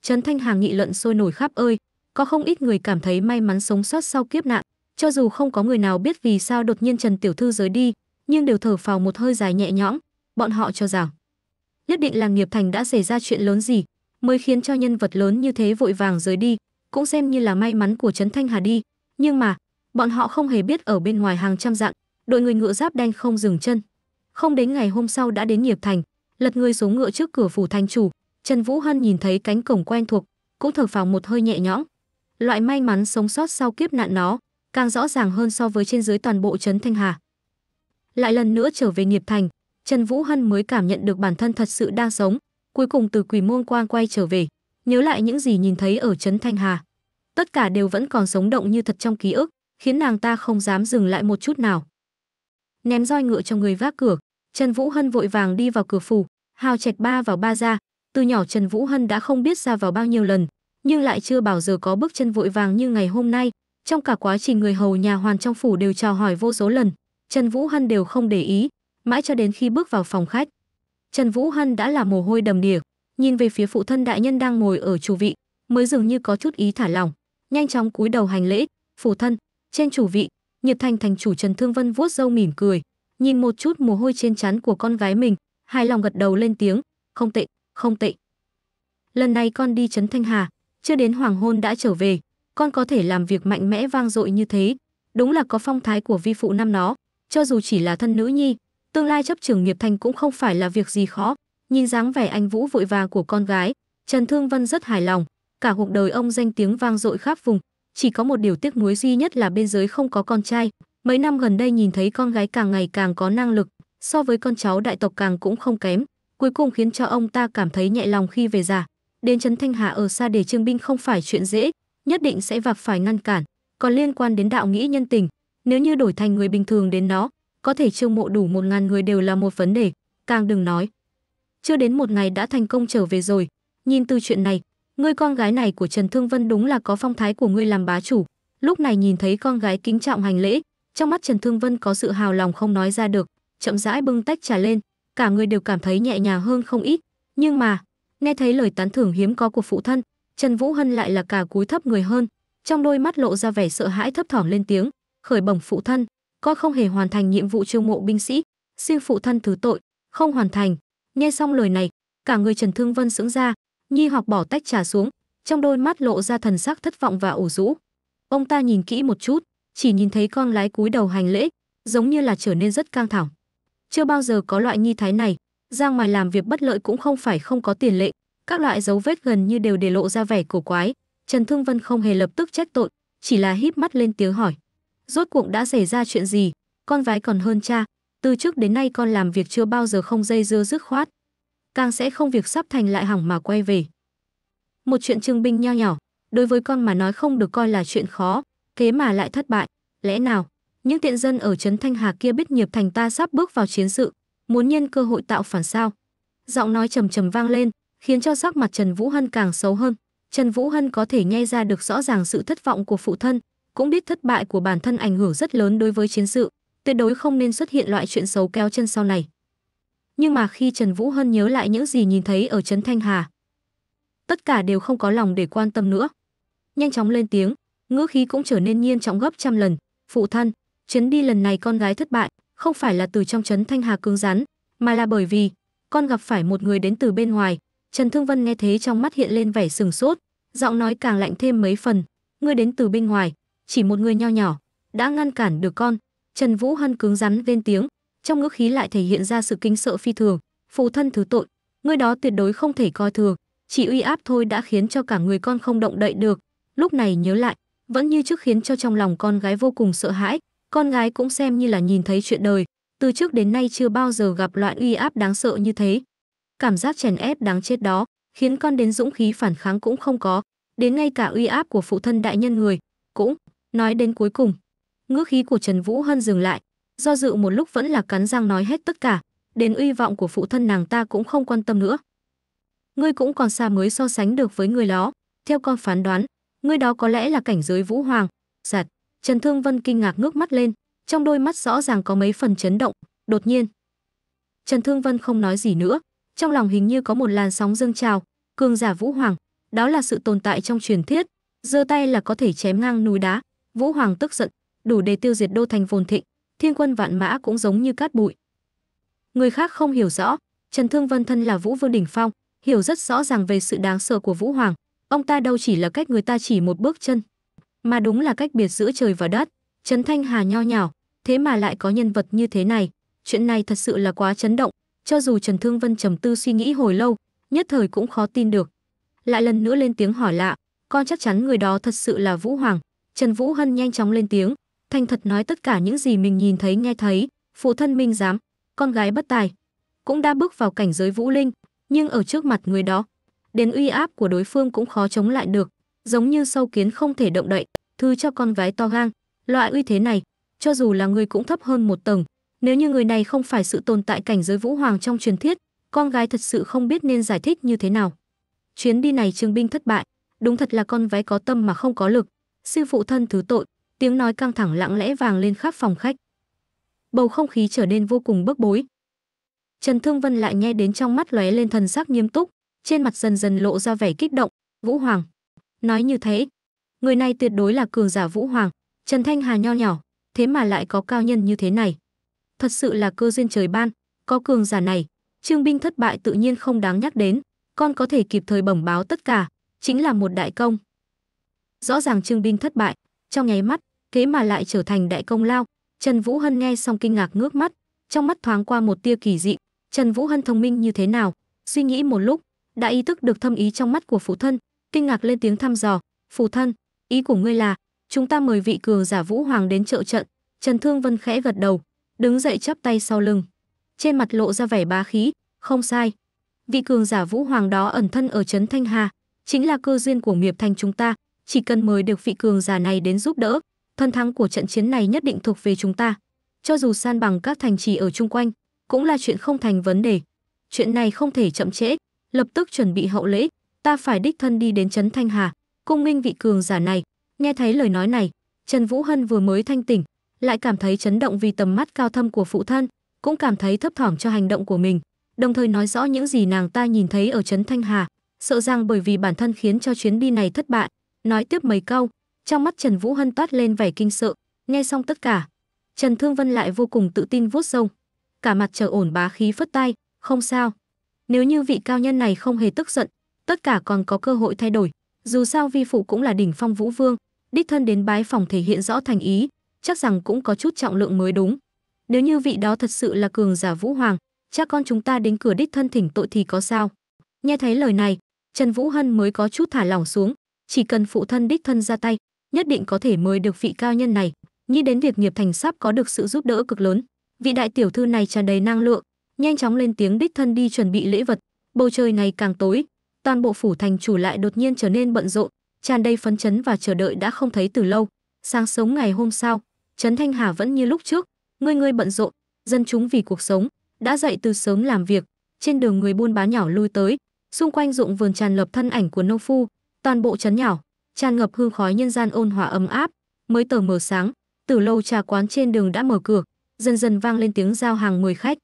Trấn Thanh Hà nghị luận sôi nổi khắp ơi, có không ít người cảm thấy may mắn sống sót sau kiếp nạn, cho dù không có người nào biết vì sao đột nhiên Trần Tiểu Thư rời đi, nhưng đều thở phào một hơi dài nhẹ nhõm, bọn họ cho rằng nhất định là nghiệp thành đã xảy ra chuyện lớn gì, mới khiến cho nhân vật lớn như thế vội vàng rời đi, cũng xem như là may mắn của Trấn Thanh Hà đi, nhưng mà, bọn họ không hề biết ở bên ngoài hàng trăm dặn đội người ngựa giáp đen không dừng chân. Không đến ngày hôm sau đã đến nghiệp thành, lật người xuống ngựa trước cửa phủ thành chủ trần vũ hân nhìn thấy cánh cổng quen thuộc cũng thở phào một hơi nhẹ nhõm loại may mắn sống sót sau kiếp nạn nó càng rõ ràng hơn so với trên dưới toàn bộ trấn thanh hà lại lần nữa trở về nghiệp thành trần vũ hân mới cảm nhận được bản thân thật sự đang sống cuối cùng từ quỷ môn quang quay trở về nhớ lại những gì nhìn thấy ở trấn thanh hà tất cả đều vẫn còn sống động như thật trong ký ức khiến nàng ta không dám dừng lại một chút nào ném roi ngựa cho người vác cửa trần vũ hân vội vàng đi vào cửa phủ hào trạch ba vào ba ra từ nhỏ trần vũ hân đã không biết ra vào bao nhiêu lần nhưng lại chưa bao giờ có bước chân vội vàng như ngày hôm nay trong cả quá trình người hầu nhà hoàn trong phủ đều chào hỏi vô số lần trần vũ hân đều không để ý mãi cho đến khi bước vào phòng khách trần vũ hân đã là mồ hôi đầm đìa nhìn về phía phụ thân đại nhân đang ngồi ở chủ vị mới dường như có chút ý thả lỏng nhanh chóng cúi đầu hành lễ phụ thân trên chủ vị nhiệt thành thành chủ trần thương vân vuốt râu mỉm cười nhìn một chút mồ hôi trên trán của con gái mình hài lòng gật đầu lên tiếng, không tệ, không tệ. Lần này con đi Trấn Thanh Hà, chưa đến hoàng hôn đã trở về, con có thể làm việc mạnh mẽ vang dội như thế, đúng là có phong thái của vi phụ năm nó, cho dù chỉ là thân nữ nhi, tương lai chấp trường nghiệp thành cũng không phải là việc gì khó. Nhìn dáng vẻ anh Vũ vội vàng của con gái, Trần Thương Vân rất hài lòng, cả cuộc đời ông danh tiếng vang dội khắp vùng, chỉ có một điều tiếc nuối duy nhất là bên dưới không có con trai. Mấy năm gần đây nhìn thấy con gái càng ngày càng có năng lực, so với con cháu đại tộc càng cũng không kém, cuối cùng khiến cho ông ta cảm thấy nhẹ lòng khi về già. Đến trấn Thanh Hà ở xa để trương binh không phải chuyện dễ, nhất định sẽ vạc phải ngăn cản, còn liên quan đến đạo nghĩ nhân tình, nếu như đổi thành người bình thường đến nó, có thể chiêu mộ đủ một ngàn người đều là một vấn đề, càng đừng nói. Chưa đến một ngày đã thành công trở về rồi, nhìn từ chuyện này, người con gái này của Trần Thương Vân đúng là có phong thái của ngươi làm bá chủ. Lúc này nhìn thấy con gái kính trọng hành lễ, trong mắt Trần Thương Vân có sự hào lòng không nói ra được chậm rãi bưng tách trà lên, cả người đều cảm thấy nhẹ nhàng hơn không ít, nhưng mà, nghe thấy lời tán thưởng hiếm có của phụ thân, Trần Vũ Hân lại là cả cúi thấp người hơn, trong đôi mắt lộ ra vẻ sợ hãi thấp thỏm lên tiếng, khởi bẩm phụ thân, con không hề hoàn thành nhiệm vụ chiêu mộ binh sĩ, xin phụ thân thứ tội, không hoàn thành. Nghe xong lời này, cả người Trần Thương Vân sững ra, nhi học bỏ tách trà xuống, trong đôi mắt lộ ra thần sắc thất vọng và ủ rũ. Ông ta nhìn kỹ một chút, chỉ nhìn thấy con lái cúi đầu hành lễ, giống như là trở nên rất căng thẳng. Chưa bao giờ có loại nhi thái này, Giang ngoài làm việc bất lợi cũng không phải không có tiền lệ, các loại dấu vết gần như đều để lộ ra vẻ cổ quái, Trần Thương Vân không hề lập tức trách tội, chỉ là híp mắt lên tiếng hỏi. Rốt cuộc đã xảy ra chuyện gì? Con vái còn hơn cha, từ trước đến nay con làm việc chưa bao giờ không dây dưa dứt khoát. Càng sẽ không việc sắp thành lại hỏng mà quay về. Một chuyện trương binh nho nhỏ, đối với con mà nói không được coi là chuyện khó, kế mà lại thất bại, lẽ nào? Những tiện dân ở trấn Thanh Hà kia biết nghiệp thành ta sắp bước vào chiến sự, muốn nhân cơ hội tạo phản sao? Giọng nói trầm trầm vang lên, khiến cho sắc mặt Trần Vũ Hân càng xấu hơn. Trần Vũ Hân có thể nghe ra được rõ ràng sự thất vọng của phụ thân, cũng biết thất bại của bản thân ảnh hưởng rất lớn đối với chiến sự, tuyệt đối không nên xuất hiện loại chuyện xấu kéo chân sau này. Nhưng mà khi Trần Vũ Hân nhớ lại những gì nhìn thấy ở trấn Thanh Hà, tất cả đều không có lòng để quan tâm nữa. Nhanh chóng lên tiếng, ngữ khí cũng trở nên nhiên trọng gấp trăm lần, "Phụ thân, Trấn đi lần này con gái thất bại, không phải là từ trong trấn Thanh Hà cứng rắn, mà là bởi vì con gặp phải một người đến từ bên ngoài. Trần Thương Vân nghe thế trong mắt hiện lên vẻ sừng sốt, giọng nói càng lạnh thêm mấy phần, ngươi đến từ bên ngoài, chỉ một người nho nhỏ, đã ngăn cản được con. Trần Vũ Hân cứng rắn lên tiếng, trong ngữ khí lại thể hiện ra sự kinh sợ phi thường, phụ thân thứ tội, ngươi đó tuyệt đối không thể coi thường, chỉ uy áp thôi đã khiến cho cả người con không động đậy được, lúc này nhớ lại, vẫn như trước khiến cho trong lòng con gái vô cùng sợ hãi, con gái cũng xem như là nhìn thấy chuyện đời, từ trước đến nay chưa bao giờ gặp loại uy áp đáng sợ như thế. Cảm giác chèn ép đáng chết đó, khiến con đến dũng khí phản kháng cũng không có, đến ngay cả uy áp của phụ thân đại nhân người, cũng, nói đến cuối cùng. Ngữ khí của Trần Vũ Hân dừng lại, do dự một lúc vẫn là cắn răng nói hết tất cả, đến uy vọng của phụ thân nàng ta cũng không quan tâm nữa. Ngươi cũng còn xa mới so sánh được với người đó, theo con phán đoán, ngươi đó có lẽ là cảnh giới vũ hoàng, giặt. Trần Thương Vân kinh ngạc ngước mắt lên, trong đôi mắt rõ ràng có mấy phần chấn động, đột nhiên. Trần Thương Vân không nói gì nữa, trong lòng hình như có một làn sóng dâng trào, cường giả Vũ Hoàng, đó là sự tồn tại trong truyền thuyết, giơ tay là có thể chém ngang núi đá. Vũ Hoàng tức giận, đủ để tiêu diệt đô thành phồn thịnh, thiên quân vạn mã cũng giống như cát bụi. Người khác không hiểu rõ, Trần Thương Vân thân là Vũ Vương đỉnh phong, hiểu rất rõ ràng về sự đáng sợ của Vũ Hoàng, ông ta đâu chỉ là cách người ta chỉ một bước chân, mà đúng là cách biệt giữa trời và đất. Trấn Thanh Hà nho nhỏ, thế mà lại có nhân vật như thế này, chuyện này thật sự là quá chấn động, cho dù Trần Thương Vân trầm tư suy nghĩ hồi lâu, nhất thời cũng khó tin được. Lại lần nữa lên tiếng hỏi lạ, con chắc chắn người đó thật sự là Vũ Hoàng. Trần Vũ Hân nhanh chóng lên tiếng, thành thật nói tất cả những gì mình nhìn thấy nghe thấy, phụ thân minh giám, con gái bất tài, cũng đã bước vào cảnh giới Vũ Linh, nhưng ở trước mặt người đó, đến uy áp của đối phương cũng khó chống lại được, giống như sâu kiến không thể động đậy, thư cho con gái to gan loại uy thế này, cho dù là người cũng thấp hơn một tầng, nếu như người này không phải sự tồn tại cảnh giới vũ hoàng trong truyền thuyết, con gái thật sự không biết nên giải thích như thế nào. Chuyến đi này Trương binh thất bại, đúng thật là con gái có tâm mà không có lực, sư phụ thân thứ tội, tiếng nói căng thẳng lặng lẽ vàng lên khắp phòng khách. Bầu không khí trở nên vô cùng bức bối. Trần Thương Vân lại nghe đến trong mắt lóe lên thần sắc nghiêm túc, trên mặt dần dần lộ ra vẻ kích động, "Vũ Hoàng, Nói như thế, người này tuyệt đối là cường giả Vũ Hoàng, Trần Thanh Hà nho nhỏ, thế mà lại có cao nhân như thế này. Thật sự là cơ duyên trời ban, có cường giả này, trương binh thất bại tự nhiên không đáng nhắc đến, con có thể kịp thời bẩm báo tất cả, chính là một đại công. Rõ ràng trương binh thất bại, trong nháy mắt, thế mà lại trở thành đại công lao, Trần Vũ Hân nghe xong kinh ngạc ngước mắt, trong mắt thoáng qua một tia kỳ dị, Trần Vũ Hân thông minh như thế nào, suy nghĩ một lúc, đã ý thức được thâm ý trong mắt của phụ thân, kinh ngạc lên tiếng thăm dò, "Phù thân, ý của ngươi là chúng ta mời vị cường giả Vũ Hoàng đến trợ trận?" Trần Thương Vân khẽ gật đầu, đứng dậy chắp tay sau lưng, trên mặt lộ ra vẻ bá khí, "Không sai, vị cường giả Vũ Hoàng đó ẩn thân ở trấn Thanh Hà, chính là cơ duyên của nghiệp Thành chúng ta, chỉ cần mời được vị cường giả này đến giúp đỡ, thân thắng của trận chiến này nhất định thuộc về chúng ta." cho dù san bằng các thành trì ở chung quanh, cũng là chuyện không thành vấn đề. Chuyện này không thể chậm trễ, lập tức chuẩn bị hậu lễ, ta phải đích thân đi đến trấn Thanh Hà, cung minh vị cường giả này. Nghe thấy lời nói này, Trần Vũ Hân vừa mới thanh tỉnh, lại cảm thấy chấn động vì tầm mắt cao thâm của phụ thân, cũng cảm thấy thấp thỏm cho hành động của mình, đồng thời nói rõ những gì nàng ta nhìn thấy ở trấn Thanh Hà, sợ rằng bởi vì bản thân khiến cho chuyến đi này thất bại. Nói tiếp mấy câu, trong mắt Trần Vũ Hân toát lên vẻ kinh sợ, nghe xong tất cả, Trần Thương Vân lại vô cùng tự tin vuốt rông, cả mặt trở ổn bá khí phất tay, không sao. Nếu như vị cao nhân này không hề tức giận, tất cả còn có cơ hội thay đổi. Dù sao vi phụ cũng là đỉnh phong vũ vương, đích thân đến bái phòng thể hiện rõ thành ý, chắc rằng cũng có chút trọng lượng mới đúng. Nếu như vị đó thật sự là cường giả vũ hoàng, cha con chúng ta đến cửa đích thân thỉnh tội thì có sao? Nghe thấy lời này, Trần Vũ Hân mới có chút thả lỏng xuống, chỉ cần phụ thân đích thân ra tay, nhất định có thể mời được vị cao nhân này. Nghĩ đến việc nghiệp thành sắp có được sự giúp đỡ cực lớn, vị đại tiểu thư này tràn đầy năng lượng, nhanh chóng lên tiếng đích thân đi chuẩn bị lễ vật. Bầu trời này càng tối, toàn bộ phủ thành chủ lại đột nhiên trở nên bận rộn, tràn đầy phấn chấn và chờ đợi đã không thấy từ lâu. Sáng sớm ngày hôm sau, Trấn Thanh Hà vẫn như lúc trước, người người bận rộn, dân chúng vì cuộc sống, đã dậy từ sớm làm việc, trên đường người buôn bán nhỏ lui tới, xung quanh ruộng vườn tràn lập thân ảnh của nô phu, toàn bộ trấn nhỏ, tràn ngập hương khói nhân gian ôn hòa ấm áp, mới tờ mờ sáng, từ lâu trà quán trên đường đã mở cửa, dần dần vang lên tiếng giao hàng mời khách.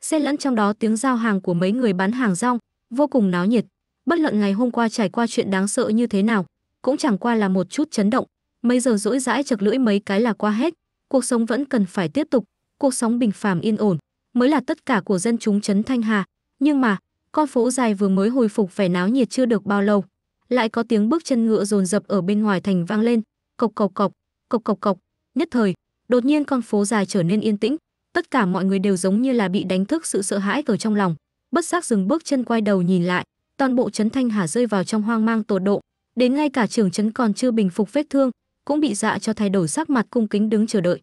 Xen lẫn trong đó tiếng giao hàng của mấy người bán hàng rong, vô cùng náo nhiệt bất luận ngày hôm qua trải qua chuyện đáng sợ như thế nào, cũng chẳng qua là một chút chấn động, mấy giờ rỗi rãi chật lưỡi mấy cái là qua hết, cuộc sống vẫn cần phải tiếp tục, cuộc sống bình phàm yên ổn mới là tất cả của dân chúng trấn Thanh Hà, nhưng mà, con phố dài vừa mới hồi phục vẻ náo nhiệt chưa được bao lâu, lại có tiếng bước chân ngựa dồn dập ở bên ngoài thành vang lên, cộc cộc cộc, cộc cộc cộc, nhất thời, đột nhiên con phố dài trở nên yên tĩnh, tất cả mọi người đều giống như là bị đánh thức sự sợ hãi ở trong lòng, bất giác dừng bước chân quay đầu nhìn lại, toàn bộ trấn Thanh Hà rơi vào trong hoang mang tột độ, đến ngay cả trưởng trấn còn chưa bình phục vết thương, cũng bị dạ cho thay đổi sắc mặt cung kính đứng chờ đợi.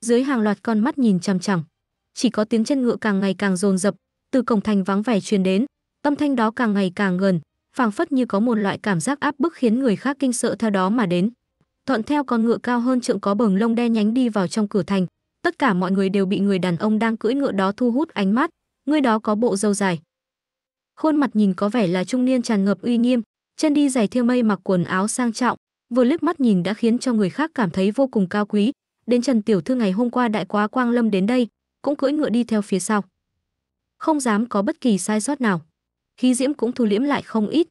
Dưới hàng loạt con mắt nhìn chằm chằm, chỉ có tiếng chân ngựa càng ngày càng dồn dập, từ cổng thành vắng vẻ truyền đến, âm thanh đó càng ngày càng gần, phảng phất như có một loại cảm giác áp bức khiến người khác kinh sợ theo đó mà đến. Thuận theo con ngựa cao hơn trượng có bờng lông đen nhánh đi vào trong cửa thành, tất cả mọi người đều bị người đàn ông đang cưỡi ngựa đó thu hút ánh mắt, người đó có bộ râu dài, khuôn mặt nhìn có vẻ là trung niên tràn ngập uy nghiêm chân đi giày thiêu mây mặc quần áo sang trọng vừa liếc mắt nhìn đã khiến cho người khác cảm thấy vô cùng cao quý đến trần tiểu thư ngày hôm qua đại quá quang lâm đến đây cũng cưỡi ngựa đi theo phía sau không dám có bất kỳ sai sót nào khí diễm cũng thu liễm lại không ít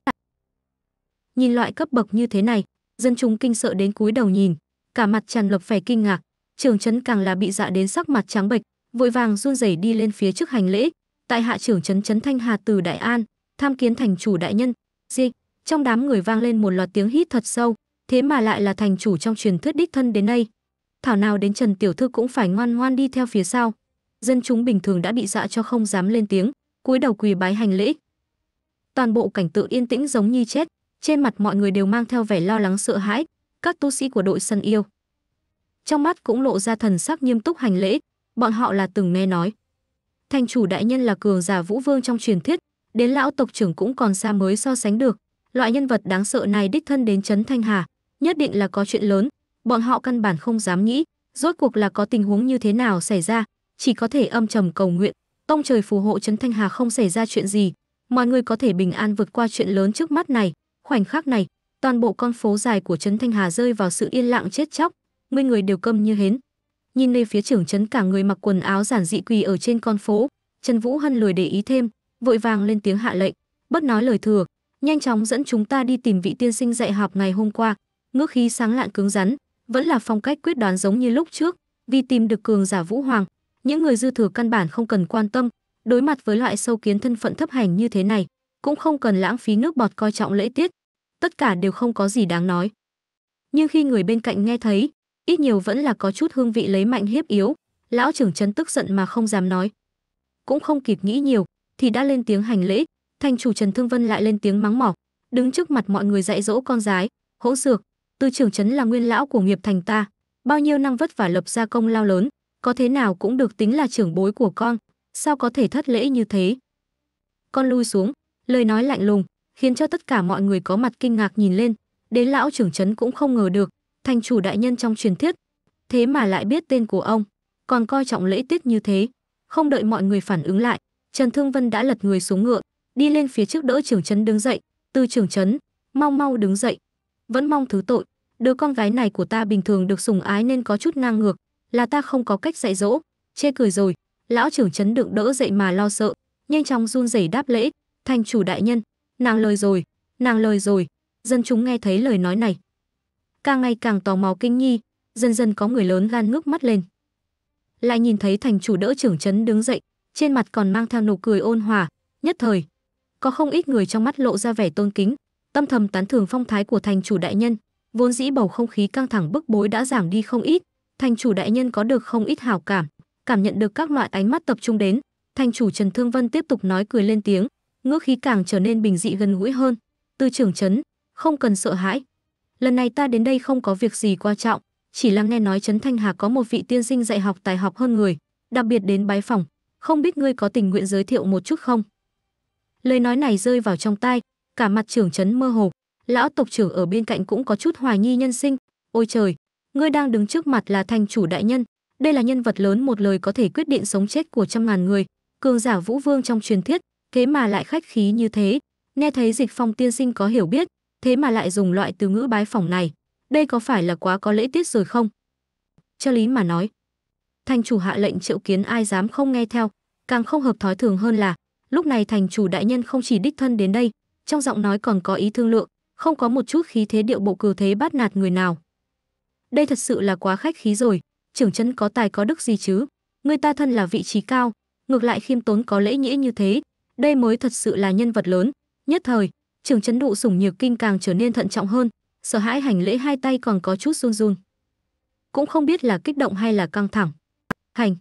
nhìn loại cấp bậc như thế này dân chúng kinh sợ đến cúi đầu nhìn cả mặt tràn lập vẻ kinh ngạc trường trấn càng là bị dạ đến sắc mặt trắng bệch vội vàng run rẩy đi lên phía trước hành lễ tại hạ trưởng trấn trấn Thanh Hà từ Đại An, tham kiến thành chủ đại nhân. Dịch, trong đám người vang lên một loạt tiếng hít thật sâu, thế mà lại là thành chủ trong truyền thuyết đích thân đến đây. Thảo nào đến Trần tiểu thư cũng phải ngoan ngoan đi theo phía sau. Dân chúng bình thường đã bị dọa cho không dám lên tiếng, cúi đầu quỳ bái hành lễ. Toàn bộ cảnh tượng yên tĩnh giống như chết, trên mặt mọi người đều mang theo vẻ lo lắng sợ hãi, các tu sĩ của đội sân yêu. Trong mắt cũng lộ ra thần sắc nghiêm túc hành lễ, bọn họ là từng nghe nói, thành chủ đại nhân là cường giả vũ vương trong truyền thuyết đến lão tộc trưởng cũng còn xa mới so sánh được loại nhân vật đáng sợ này đích thân đến trấn thanh hà nhất định là có chuyện lớn bọn họ căn bản không dám nghĩ rốt cuộc là có tình huống như thế nào xảy ra chỉ có thể âm trầm cầu nguyện tông trời phù hộ trấn thanh hà không xảy ra chuyện gì mọi người có thể bình an vượt qua chuyện lớn trước mắt này khoảnh khắc này toàn bộ con phố dài của trấn thanh hà rơi vào sự yên lặng chết chóc mươi người đều câm như hến nhìn lên phía trưởng trấn cả người mặc quần áo giản dị quỳ ở trên con phố trần vũ hân lười để ý thêm vội vàng lên tiếng hạ lệnh bất nói lời thừa nhanh chóng dẫn chúng ta đi tìm vị tiên sinh dạy học ngày hôm qua ngước khí sáng lạn cứng rắn vẫn là phong cách quyết đoán giống như lúc trước vì tìm được cường giả vũ hoàng những người dư thừa căn bản không cần quan tâm đối mặt với loại sâu kiến thân phận thấp hành như thế này cũng không cần lãng phí nước bọt coi trọng lễ tiết tất cả đều không có gì đáng nói nhưng khi người bên cạnh nghe thấy ít nhiều vẫn là có chút hương vị lấy mạnh hiếp yếu lão trưởng trấn tức giận mà không dám nói cũng không kịp nghĩ nhiều thì đã lên tiếng hành lễ thành chủ trần thương vân lại lên tiếng mắng mỏ đứng trước mặt mọi người dạy dỗ con gái hỗn xược từ trưởng trấn là nguyên lão của nghiệp thành ta bao nhiêu năng vất vả lập ra công lao lớn có thế nào cũng được tính là trưởng bối của con sao có thể thất lễ như thế con lui xuống lời nói lạnh lùng khiến cho tất cả mọi người có mặt kinh ngạc nhìn lên đến lão trưởng trấn cũng không ngờ được thành chủ đại nhân trong truyền thuyết, thế mà lại biết tên của ông, còn coi trọng lễ tiết như thế. Không đợi mọi người phản ứng lại, Trần Thương Vân đã lật người xuống ngựa, đi lên phía trước đỡ trưởng trấn đứng dậy, Từ trưởng trấn, mau mau đứng dậy, vẫn mong thứ tội, đứa con gái này của ta bình thường được sủng ái nên có chút ngang ngược, là ta không có cách dạy dỗ." Chê cười rồi, lão trưởng trấn đựng đỡ dậy mà lo sợ, nhanh chóng run rẩy đáp lễ, "Thành chủ đại nhân, nàng lời rồi, nàng lời rồi." Dân chúng nghe thấy lời nói này, càng ngày càng tò mò kinh nhi, dần dần có người lớn gan ngước mắt lên. Lại nhìn thấy thành chủ đỡ trưởng chấn đứng dậy, trên mặt còn mang theo nụ cười ôn hòa, nhất thời. Có không ít người trong mắt lộ ra vẻ tôn kính, tâm thầm tán thưởng phong thái của thành chủ đại nhân, vốn dĩ bầu không khí căng thẳng bức bối đã giảm đi không ít, thành chủ đại nhân có được không ít hào cảm, cảm nhận được các loại ánh mắt tập trung đến, thành chủ Trần Thương Vân tiếp tục nói cười lên tiếng, ngữ khí càng trở nên bình dị gần gũi hơn. từ trưởng chấn, không cần sợ hãi, lần này ta đến đây không có việc gì quan trọng, chỉ là nghe nói Trấn Thanh Hà có một vị tiên sinh dạy học tài học hơn người, đặc biệt đến bái phòng, không biết ngươi có tình nguyện giới thiệu một chút không? Lời nói này rơi vào trong tai, cả mặt trưởng trấn mơ hồ, lão tộc trưởng ở bên cạnh cũng có chút hoài nghi nhân sinh, ôi trời, ngươi đang đứng trước mặt là thành chủ đại nhân, đây là nhân vật lớn một lời có thể quyết định sống chết của trăm ngàn người, cường giả vũ vương trong truyền thuyết, thế mà lại khách khí như thế, nghe thấy dịch phong tiên sinh có hiểu biết, thế mà lại dùng loại từ ngữ bái phỏng này, đây có phải là quá có lễ tiết rồi không? cho lý mà nói, thành chủ hạ lệnh triệu kiến ai dám không nghe theo, càng không hợp thói thường hơn là, lúc này thành chủ đại nhân không chỉ đích thân đến đây, trong giọng nói còn có ý thương lượng, không có một chút khí thế điệu bộ cử thế bắt nạt người nào. Đây thật sự là quá khách khí rồi, trưởng chân có tài có đức gì chứ, người ta thân là vị trí cao, ngược lại khiêm tốn có lễ nghĩa như thế, đây mới thật sự là nhân vật lớn, nhất thời, trường chấn đụ sủng nhược kinh càng trở nên thận trọng hơn sợ hãi hành lễ hai tay còn có chút run run cũng không biết là kích động hay là căng thẳng hành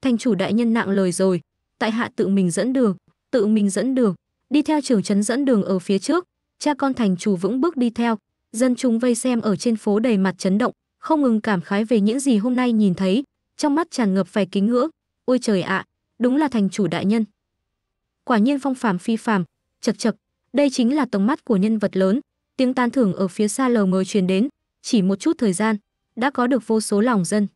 thành chủ đại nhân nặng lời rồi tại hạ tự mình dẫn đường tự mình dẫn đường đi theo trưởng trấn dẫn đường ở phía trước cha con thành chủ vững bước đi theo dân chúng vây xem ở trên phố đầy mặt chấn động không ngừng cảm khái về những gì hôm nay nhìn thấy trong mắt tràn ngập vẻ kính ngưỡng ôi trời ạ à, đúng là thành chủ đại nhân quả nhiên phong phàm phi phàm chật chật đây chính là tầm mắt của nhân vật lớn, tiếng tan thưởng ở phía xa lờ mờ truyền đến, chỉ một chút thời gian, đã có được vô số lòng dân.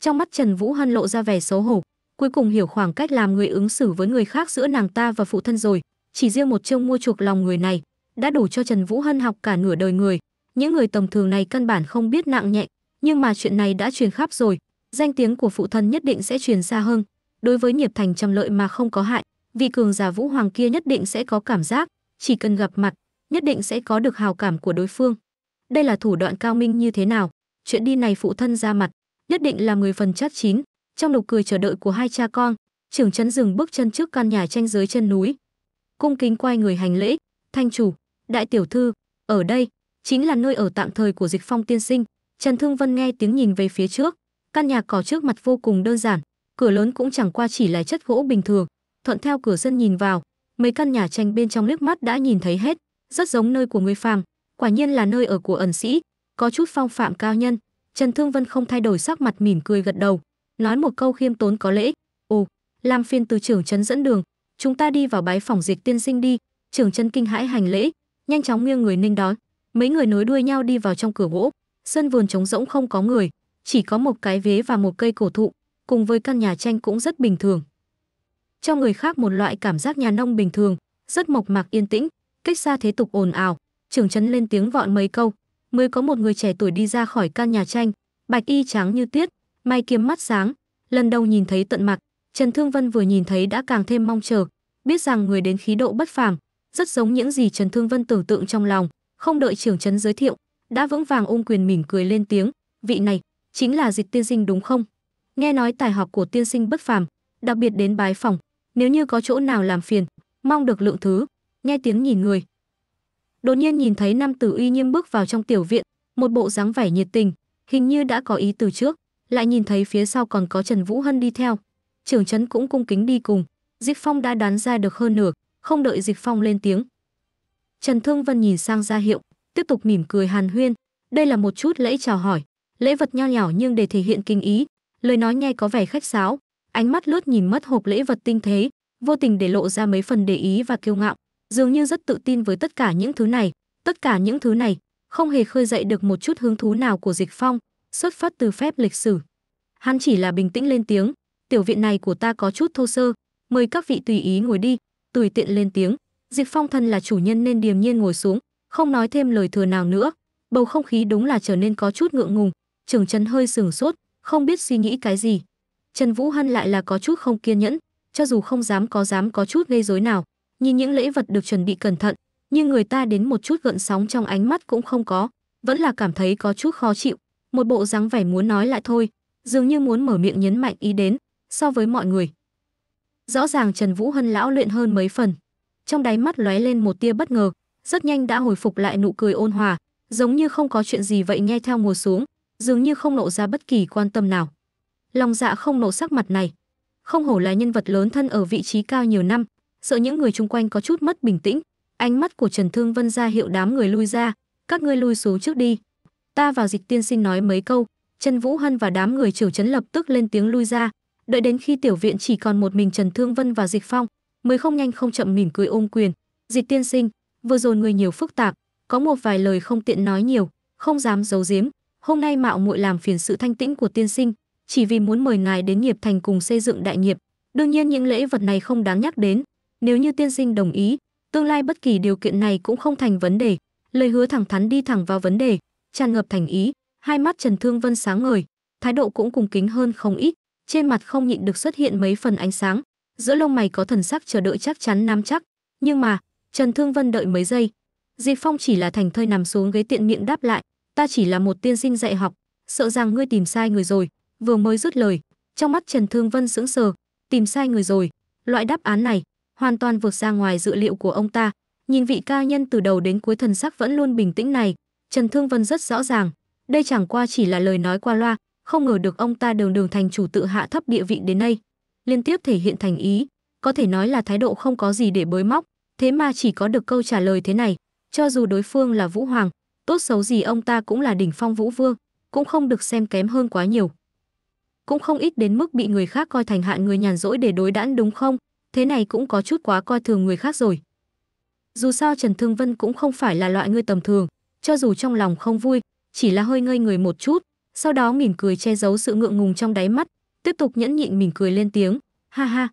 Trong mắt Trần Vũ Hân lộ ra vẻ xấu hổ, cuối cùng hiểu khoảng cách làm người ứng xử với người khác giữa nàng ta và phụ thân rồi, chỉ riêng một trông mua chuộc lòng người này, đã đủ cho Trần Vũ Hân học cả nửa đời người. Những người tầm thường này căn bản không biết nặng nhẹ, nhưng mà chuyện này đã truyền khắp rồi, danh tiếng của phụ thân nhất định sẽ truyền xa hơn. Đối với Nghiệp Thành trầm lợi mà không có hại, vị cường giả Vũ Hoàng kia nhất định sẽ có cảm giác, chỉ cần gặp mặt, nhất định sẽ có được hào cảm của đối phương. Đây là thủ đoạn cao minh như thế nào? Chuyện đi này phụ thân ra mặt, nhất định là người phần chắc chín. Trong nụ cười chờ đợi của hai cha con, trưởng trấn dừng bước chân trước căn nhà tranh dưới chân núi. Cung kính quay người hành lễ, thanh chủ, đại tiểu thư, ở đây, chính là nơi ở tạm thời của dịch phong tiên sinh. Trần Thương Vân nghe tiếng nhìn về phía trước, căn nhà cỏ trước mặt vô cùng đơn giản, cửa lớn cũng chẳng qua chỉ là chất gỗ bình thường. Thuận theo cửa sân nhìn vào, mấy căn nhà tranh bên trong liếc mắt đã nhìn thấy hết rất giống nơi của người phàm quả nhiên là nơi ở của ẩn sĩ có chút phong phạm cao nhân trần thương vân không thay đổi sắc mặt mỉm cười gật đầu nói một câu khiêm tốn có lễ ồ làm phiên từ trưởng trấn dẫn đường chúng ta đi vào bái phòng diệt tiên sinh đi trưởng trấn kinh hãi hành lễ nhanh chóng nghiêng người ninh đón mấy người nối đuôi nhau đi vào trong cửa gỗ sân vườn trống rỗng không có người chỉ có một cái vế và một cây cổ thụ cùng với căn nhà tranh cũng rất bình thường cho người khác một loại cảm giác nhà nông bình thường, rất mộc mạc yên tĩnh, cách xa thế tục ồn ào. Trưởng trấn lên tiếng vọn mấy câu, mới có một người trẻ tuổi đi ra khỏi căn nhà tranh, bạch y trắng như tiết, may kiếm mắt sáng, lần đầu nhìn thấy tận mặt, Trần Thương Vân vừa nhìn thấy đã càng thêm mong chờ, biết rằng người đến khí độ bất phàm, rất giống những gì Trần Thương Vân tưởng tượng trong lòng, không đợi trưởng trấn giới thiệu, đã vững vàng ôm quyền mỉm cười lên tiếng, "Vị này chính là Dịch Tiên Sinh đúng không? Nghe nói tài học của tiên sinh bất phàm, đặc biệt đến bái phòng, nếu như có chỗ nào làm phiền, mong được lượng thứ, nghe tiếng nhìn người. Đột nhiên nhìn thấy nam tử uy nghiêm bước vào trong tiểu viện, một bộ dáng vẻ nhiệt tình, hình như đã có ý từ trước, lại nhìn thấy phía sau còn có Trần Vũ Hân đi theo. Trưởng trấn cũng cung kính đi cùng, Dịch Phong đã đoán ra được hơn nửa, không đợi Dịch Phong lên tiếng. Trần Thương Vân nhìn sang ra hiệu, tiếp tục mỉm cười hàn huyên, đây là một chút lễ chào hỏi, lễ vật nho nhỏ nhưng để thể hiện kinh ý, lời nói nghe có vẻ khách sáo, ánh mắt lướt nhìn mất hộp lễ vật tinh thế, vô tình để lộ ra mấy phần để ý và kiêu ngạo, dường như rất tự tin với tất cả những thứ này, tất cả những thứ này không hề khơi dậy được một chút hứng thú nào của Dịch Phong, xuất phát từ phép lịch sử. Hắn chỉ là bình tĩnh lên tiếng, "Tiểu viện này của ta có chút thô sơ, mời các vị tùy ý ngồi đi." Tùy tiện lên tiếng, Dịch Phong thân là chủ nhân nên điềm nhiên ngồi xuống, không nói thêm lời thừa nào nữa. Bầu không khí đúng là trở nên có chút ngượng ngùng, Trường Trấn hơi sừng sốt, không biết suy nghĩ cái gì. Trần Vũ Hân lại là có chút không kiên nhẫn, cho dù không dám có dám có chút gây rối nào, nhìn những lễ vật được chuẩn bị cẩn thận, nhưng người ta đến một chút gợn sóng trong ánh mắt cũng không có, vẫn là cảm thấy có chút khó chịu, một bộ dáng vẻ muốn nói lại thôi, dường như muốn mở miệng nhấn mạnh ý đến, so với mọi người. Rõ ràng Trần Vũ Hân lão luyện hơn mấy phần. Trong đáy mắt lóe lên một tia bất ngờ, rất nhanh đã hồi phục lại nụ cười ôn hòa, giống như không có chuyện gì vậy nghe theo ngồi xuống, dường như không lộ ra bất kỳ quan tâm nào lòng dạ không màu sắc mặt này. Không hổ là nhân vật lớn thân ở vị trí cao nhiều năm, sợ những người chung quanh có chút mất bình tĩnh. Ánh mắt của Trần Thương Vân ra hiệu đám người lui ra, các ngươi lui xuống trước đi. Ta vào dịch tiên sinh nói mấy câu, Trần Vũ Hân và đám người triều chấn lập tức lên tiếng lui ra, đợi đến khi tiểu viện chỉ còn một mình Trần Thương Vân và Dịch Phong, mới không nhanh không chậm mỉm cười ôm quyền. Dịch tiên sinh, vừa rồi người nhiều phức tạp, có một vài lời không tiện nói nhiều, không dám giấu giếm, hôm nay mạo muội làm phiền sự thanh tĩnh của tiên sinh, chỉ vì muốn mời ngài đến nghiệp thành cùng xây dựng đại nghiệp. Đương nhiên những lễ vật này không đáng nhắc đến, nếu như tiên sinh đồng ý, tương lai bất kỳ điều kiện này cũng không thành vấn đề. Lời hứa thẳng thắn đi thẳng vào vấn đề, tràn ngập thành ý, hai mắt Trần Thương Vân sáng ngời, thái độ cũng cùng kính hơn không ít, trên mặt không nhịn được xuất hiện mấy phần ánh sáng, giữa lông mày có thần sắc chờ đợi chắc chắn nắm chắc, nhưng mà, Trần Thương Vân đợi mấy giây, Diệp Phong chỉ là thành thơi nằm xuống ghế tiện miệng đáp lại, ta chỉ là một tiên sinh dạy học, sợ rằng ngươi tìm sai người rồi, Vừa mới rút lời, trong mắt Trần Thương Vân sững sờ, tìm sai người rồi, loại đáp án này hoàn toàn vượt ra ngoài dự liệu của ông ta. Nhìn vị ca nhân từ đầu đến cuối thần sắc vẫn luôn bình tĩnh này, Trần Thương Vân rất rõ ràng, đây chẳng qua chỉ là lời nói qua loa, không ngờ được ông ta đường đường thành chủ tự hạ thấp địa vị đến đây, liên tiếp thể hiện thành ý, có thể nói là thái độ không có gì để bới móc, thế mà chỉ có được câu trả lời thế này, cho dù đối phương là Vũ Hoàng, tốt xấu gì ông ta cũng là đỉnh phong Vũ Vương, cũng không được xem kém hơn quá nhiều cũng không ít đến mức bị người khác coi thành hạn người nhàn rỗi để đối đãn đúng không? Thế này cũng có chút quá coi thường người khác rồi. Dù sao Trần Thương Vân cũng không phải là loại người tầm thường, cho dù trong lòng không vui, chỉ là hơi ngây người một chút, sau đó mỉm cười che giấu sự ngượng ngùng trong đáy mắt, tiếp tục nhẫn nhịn mỉm cười lên tiếng, ha ha.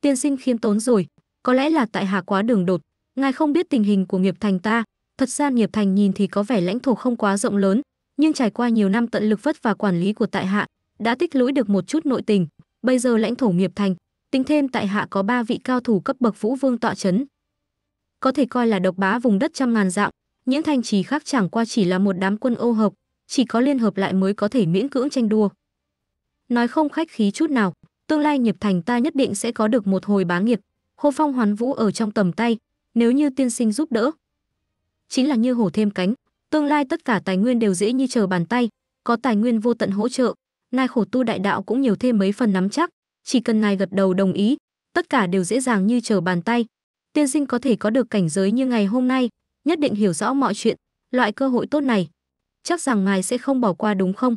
Tiên sinh khiêm tốn rồi, có lẽ là tại hạ quá đường đột, ngài không biết tình hình của nghiệp thành ta, thật ra nghiệp thành nhìn thì có vẻ lãnh thổ không quá rộng lớn, nhưng trải qua nhiều năm tận lực vất và quản lý của tại hạ, đã tích lũy được một chút nội tình, bây giờ lãnh thổ nghiệp thành, tính thêm tại hạ có ba vị cao thủ cấp bậc vũ vương tọa chấn. Có thể coi là độc bá vùng đất trăm ngàn dạng. những thành trì khác chẳng qua chỉ là một đám quân ô hợp, chỉ có liên hợp lại mới có thể miễn cưỡng tranh đua. Nói không khách khí chút nào, tương lai nghiệp thành ta nhất định sẽ có được một hồi bá nghiệp, hô phong hoán vũ ở trong tầm tay, nếu như tiên sinh giúp đỡ. Chính là như hổ thêm cánh, tương lai tất cả tài nguyên đều dễ như chờ bàn tay, có tài nguyên vô tận hỗ trợ, ngài khổ tu đại đạo cũng nhiều thêm mấy phần nắm chắc, chỉ cần ngài gật đầu đồng ý, tất cả đều dễ dàng như trở bàn tay. Tiên sinh có thể có được cảnh giới như ngày hôm nay, nhất định hiểu rõ mọi chuyện, loại cơ hội tốt này, chắc rằng ngài sẽ không bỏ qua đúng không?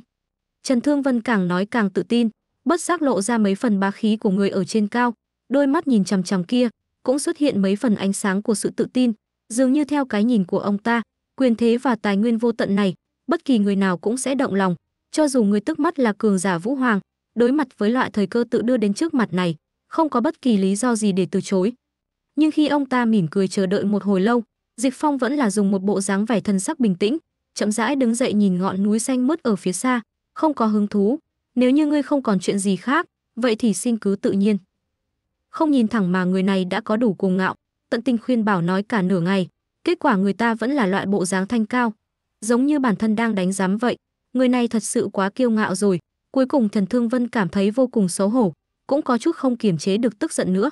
Trần Thương Vân càng nói càng tự tin, bất giác lộ ra mấy phần bá khí của người ở trên cao, đôi mắt nhìn chằm chằm kia, cũng xuất hiện mấy phần ánh sáng của sự tự tin, dường như theo cái nhìn của ông ta, quyền thế và tài nguyên vô tận này, bất kỳ người nào cũng sẽ động lòng, cho dù người tức mắt là cường giả Vũ Hoàng, đối mặt với loại thời cơ tự đưa đến trước mặt này, không có bất kỳ lý do gì để từ chối. Nhưng khi ông ta mỉm cười chờ đợi một hồi lâu, Dịch Phong vẫn là dùng một bộ dáng vẻ thân sắc bình tĩnh, chậm rãi đứng dậy nhìn ngọn núi xanh mướt ở phía xa, không có hứng thú. Nếu như ngươi không còn chuyện gì khác, vậy thì xin cứ tự nhiên. Không nhìn thẳng mà người này đã có đủ cuồng ngạo, tận tình khuyên bảo nói cả nửa ngày, kết quả người ta vẫn là loại bộ dáng thanh cao, giống như bản thân đang đánh giám vậy người này thật sự quá kiêu ngạo rồi. Cuối cùng Thần Thương Vân cảm thấy vô cùng xấu hổ, cũng có chút không kiềm chế được tức giận nữa.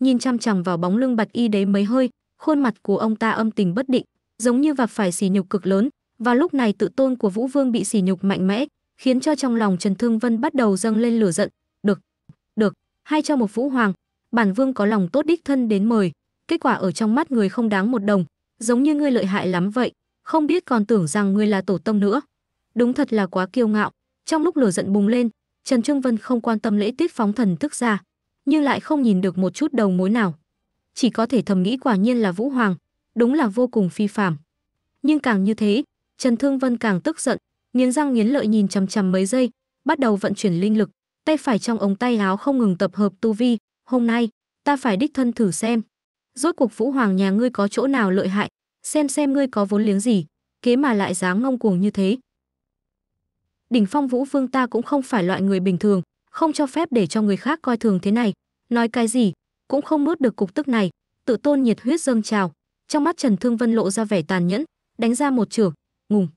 Nhìn chăm chằm vào bóng lưng Bạch Y đế mấy hơi, khuôn mặt của ông ta âm tình bất định, giống như vặt phải sỉ nhục cực lớn, và lúc này tự tôn của Vũ Vương bị sỉ nhục mạnh mẽ, khiến cho trong lòng Trần Thương Vân bắt đầu dâng lên lửa giận, "Được, được, hay cho một Vũ Hoàng, bản vương có lòng tốt đích thân đến mời, kết quả ở trong mắt người không đáng một đồng, giống như ngươi lợi hại lắm vậy, không biết còn tưởng rằng ngươi là tổ tông nữa." Đúng thật là quá kiêu ngạo. Trong lúc lửa giận bùng lên, Trần Trương Vân không quan tâm lễ tiết phóng thần thức ra, nhưng lại không nhìn được một chút đầu mối nào. Chỉ có thể thầm nghĩ quả nhiên là Vũ Hoàng, đúng là vô cùng phi phàm. Nhưng càng như thế, Trần Thương Vân càng tức giận, nghiến răng nghiến lợi nhìn chằm chằm mấy giây, bắt đầu vận chuyển linh lực, tay phải trong ống tay áo không ngừng tập hợp tu vi, hôm nay, ta phải đích thân thử xem. Rốt cuộc Vũ Hoàng nhà ngươi có chỗ nào lợi hại, xem xem ngươi có vốn liếng gì, kế mà lại dáng ngông cuồng như thế đỉnh phong vũ vương ta cũng không phải loại người bình thường không cho phép để cho người khác coi thường thế này nói cái gì cũng không nuốt được cục tức này tự tôn nhiệt huyết dâng trào trong mắt trần thương vân lộ ra vẻ tàn nhẫn đánh ra một trường ngùng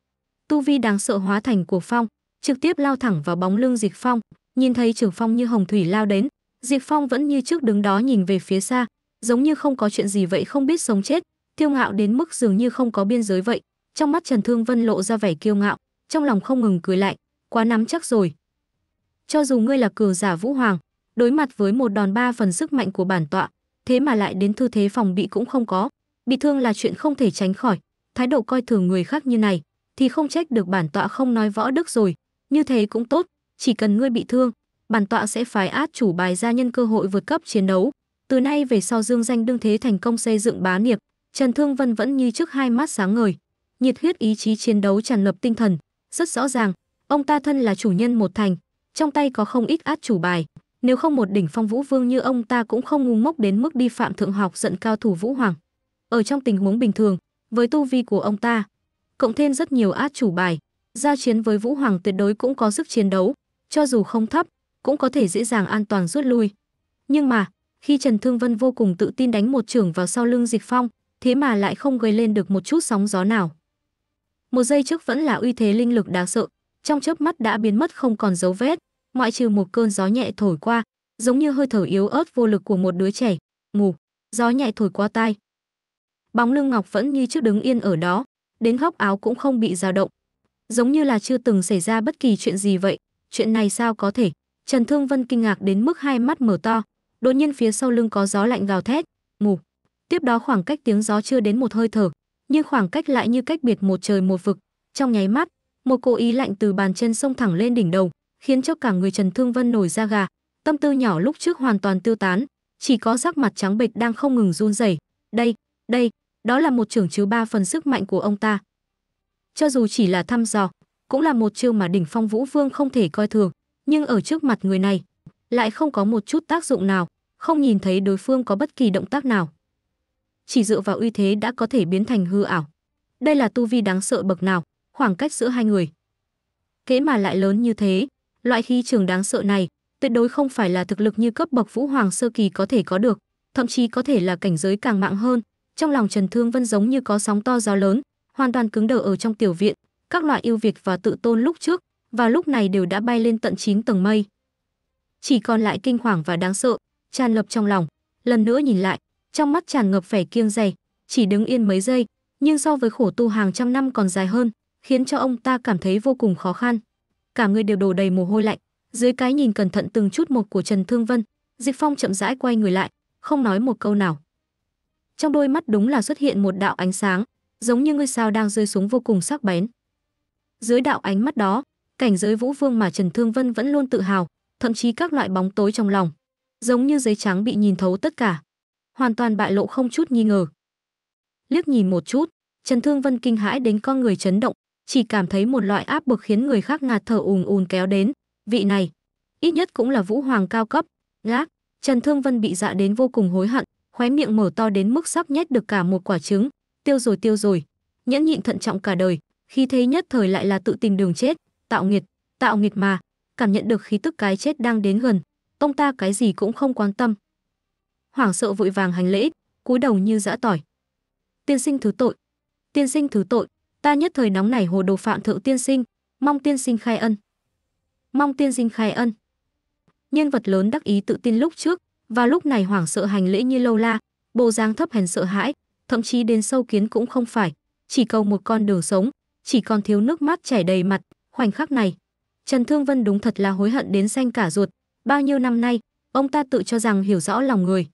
tu vi đáng sợ hóa thành cuộc phong trực tiếp lao thẳng vào bóng lưng Diệt phong nhìn thấy trưởng phong như hồng thủy lao đến Diệt phong vẫn như trước đứng đó nhìn về phía xa giống như không có chuyện gì vậy không biết sống chết thiêu ngạo đến mức dường như không có biên giới vậy trong mắt trần thương vân lộ ra vẻ kiêu ngạo trong lòng không ngừng cười lạnh quá nắm chắc rồi. Cho dù ngươi là cường giả Vũ Hoàng, đối mặt với một đòn ba phần sức mạnh của bản tọa, thế mà lại đến tư thế phòng bị cũng không có, bị thương là chuyện không thể tránh khỏi, thái độ coi thường người khác như này, thì không trách được bản tọa không nói võ đức rồi, như thế cũng tốt, chỉ cần ngươi bị thương, bản tọa sẽ phái át chủ bài gia nhân cơ hội vượt cấp chiến đấu. Từ nay về sau Dương Danh đương thế thành công xây dựng bá nghiệp, Trần Thương Vân vẫn như trước hai mắt sáng ngời, nhiệt huyết ý chí chiến đấu tràn ngập tinh thần, rất rõ ràng, Ông ta thân là chủ nhân một thành, trong tay có không ít át chủ bài, nếu không một đỉnh phong vũ vương như ông ta cũng không ngu ngốc đến mức đi phạm thượng học giận cao thủ vũ hoàng. Ở trong tình huống bình thường, với tu vi của ông ta, cộng thêm rất nhiều át chủ bài, giao chiến với vũ hoàng tuyệt đối cũng có sức chiến đấu, cho dù không thấp, cũng có thể dễ dàng an toàn rút lui. Nhưng mà, khi Trần Thương Vân vô cùng tự tin đánh một trưởng vào sau lưng Dịch Phong, thế mà lại không gây lên được một chút sóng gió nào. Một giây trước vẫn là uy thế linh lực đáng sợ, trong chớp mắt đã biến mất không còn dấu vết, ngoại trừ một cơn gió nhẹ thổi qua, giống như hơi thở yếu ớt vô lực của một đứa trẻ, ngủ, gió nhẹ thổi qua tai. Bóng lưng Ngọc vẫn như trước đứng yên ở đó, đến góc áo cũng không bị dao động. Giống như là chưa từng xảy ra bất kỳ chuyện gì vậy, chuyện này sao có thể? Trần Thương Vân kinh ngạc đến mức hai mắt mở to, đột nhiên phía sau lưng có gió lạnh gào thét, ngủ. Tiếp đó khoảng cách tiếng gió chưa đến một hơi thở, nhưng khoảng cách lại như cách biệt một trời một vực, trong nháy mắt, một cố ý lạnh từ bàn chân xông thẳng lên đỉnh đầu, khiến cho cả người Trần Thương Vân nổi da gà, tâm tư nhỏ lúc trước hoàn toàn tiêu tán, chỉ có sắc mặt trắng bệch đang không ngừng run rẩy. Đây, đây, đó là một trưởng chứ ba phần sức mạnh của ông ta. Cho dù chỉ là thăm dò, cũng là một chiêu mà đỉnh phong vũ vương không thể coi thường, nhưng ở trước mặt người này, lại không có một chút tác dụng nào, không nhìn thấy đối phương có bất kỳ động tác nào. Chỉ dựa vào uy thế đã có thể biến thành hư ảo. Đây là tu vi đáng sợ bậc nào khoảng cách giữa hai người. Kể mà lại lớn như thế, loại khí trường đáng sợ này, tuyệt đối không phải là thực lực như cấp bậc Vũ Hoàng sơ kỳ có thể có được, thậm chí có thể là cảnh giới càng mạng hơn. Trong lòng Trần Thương Vân giống như có sóng to gió lớn, hoàn toàn cứng đờ ở trong tiểu viện, các loại yêu việt và tự tôn lúc trước và lúc này đều đã bay lên tận 9 tầng mây. Chỉ còn lại kinh hoàng và đáng sợ, tràn lập trong lòng, lần nữa nhìn lại, trong mắt tràn ngập vẻ kiêng dè, chỉ đứng yên mấy giây, nhưng so với khổ tu hàng trăm năm còn dài hơn, khiến cho ông ta cảm thấy vô cùng khó khăn. Cả người đều đổ đầy mồ hôi lạnh, dưới cái nhìn cẩn thận từng chút một của Trần Thương Vân, Dịch Phong chậm rãi quay người lại, không nói một câu nào. Trong đôi mắt đúng là xuất hiện một đạo ánh sáng, giống như ngôi sao đang rơi xuống vô cùng sắc bén. Dưới đạo ánh mắt đó, cảnh giới Vũ Vương mà Trần Thương Vân vẫn luôn tự hào, thậm chí các loại bóng tối trong lòng, giống như giấy trắng bị nhìn thấu tất cả, hoàn toàn bại lộ không chút nghi ngờ. Liếc nhìn một chút, Trần Thương Vân kinh hãi đến con người chấn động, chỉ cảm thấy một loại áp bực khiến người khác ngạt thở ùn ùn kéo đến. Vị này, ít nhất cũng là vũ hoàng cao cấp. Gác, Trần Thương Vân bị dạ đến vô cùng hối hận, khóe miệng mở to đến mức sắp nhét được cả một quả trứng. Tiêu rồi tiêu rồi, nhẫn nhịn thận trọng cả đời, khi thế nhất thời lại là tự tình đường chết, tạo nghiệt, tạo nghiệt mà, cảm nhận được khí tức cái chết đang đến gần, ông ta cái gì cũng không quan tâm. Hoảng sợ vội vàng hành lễ, cúi đầu như dã tỏi. Tiên sinh thứ tội, tiên sinh thứ tội, ta nhất thời nóng nảy hồ đồ phạm thượng tiên sinh mong tiên sinh khai ân mong tiên sinh khai ân nhân vật lớn đắc ý tự tin lúc trước và lúc này hoảng sợ hành lễ như lâu la bộ dáng thấp hèn sợ hãi thậm chí đến sâu kiến cũng không phải chỉ cầu một con đường sống chỉ còn thiếu nước mắt chảy đầy mặt khoảnh khắc này trần thương vân đúng thật là hối hận đến xanh cả ruột bao nhiêu năm nay ông ta tự cho rằng hiểu rõ lòng người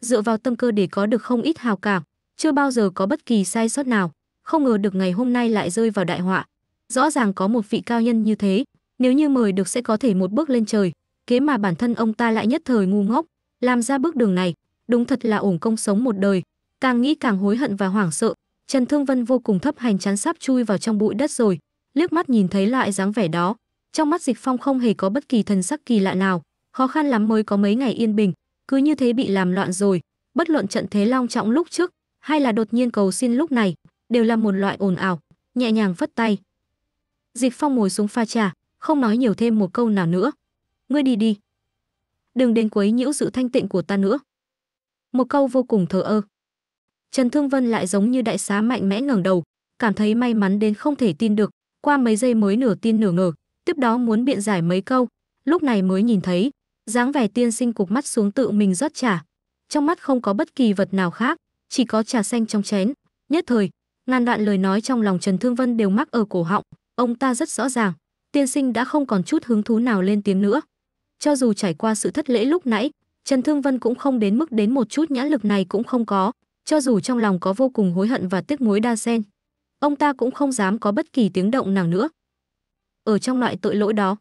dựa vào tâm cơ để có được không ít hào cảm chưa bao giờ có bất kỳ sai sót nào không ngờ được ngày hôm nay lại rơi vào đại họa. Rõ ràng có một vị cao nhân như thế, nếu như mời được sẽ có thể một bước lên trời, kế mà bản thân ông ta lại nhất thời ngu ngốc, làm ra bước đường này, đúng thật là ổn công sống một đời, càng nghĩ càng hối hận và hoảng sợ. Trần Thương Vân vô cùng thấp hành chán sắp chui vào trong bụi đất rồi, liếc mắt nhìn thấy lại dáng vẻ đó, trong mắt Dịch Phong không hề có bất kỳ thần sắc kỳ lạ nào, khó khăn lắm mới có mấy ngày yên bình, cứ như thế bị làm loạn rồi, bất luận trận thế long trọng lúc trước hay là đột nhiên cầu xin lúc này, đều là một loại ồn ào, nhẹ nhàng vất tay. Dịch Phong ngồi xuống pha trà, không nói nhiều thêm một câu nào nữa. Ngươi đi đi. Đừng đến quấy nhiễu sự thanh tịnh của ta nữa. Một câu vô cùng thờ ơ. Trần Thương Vân lại giống như đại xá mạnh mẽ ngẩng đầu, cảm thấy may mắn đến không thể tin được, qua mấy giây mới nửa tin nửa ngờ, tiếp đó muốn biện giải mấy câu, lúc này mới nhìn thấy, dáng vẻ tiên sinh cục mắt xuống tự mình rót trà. Trong mắt không có bất kỳ vật nào khác, chỉ có trà xanh trong chén, nhất thời, Ngàn đoạn lời nói trong lòng Trần Thương Vân đều mắc ở cổ họng, ông ta rất rõ ràng, tiên sinh đã không còn chút hứng thú nào lên tiếng nữa. Cho dù trải qua sự thất lễ lúc nãy, Trần Thương Vân cũng không đến mức đến một chút nhã lực này cũng không có, cho dù trong lòng có vô cùng hối hận và tiếc nuối đa sen, ông ta cũng không dám có bất kỳ tiếng động nào nữa. Ở trong loại tội lỗi đó,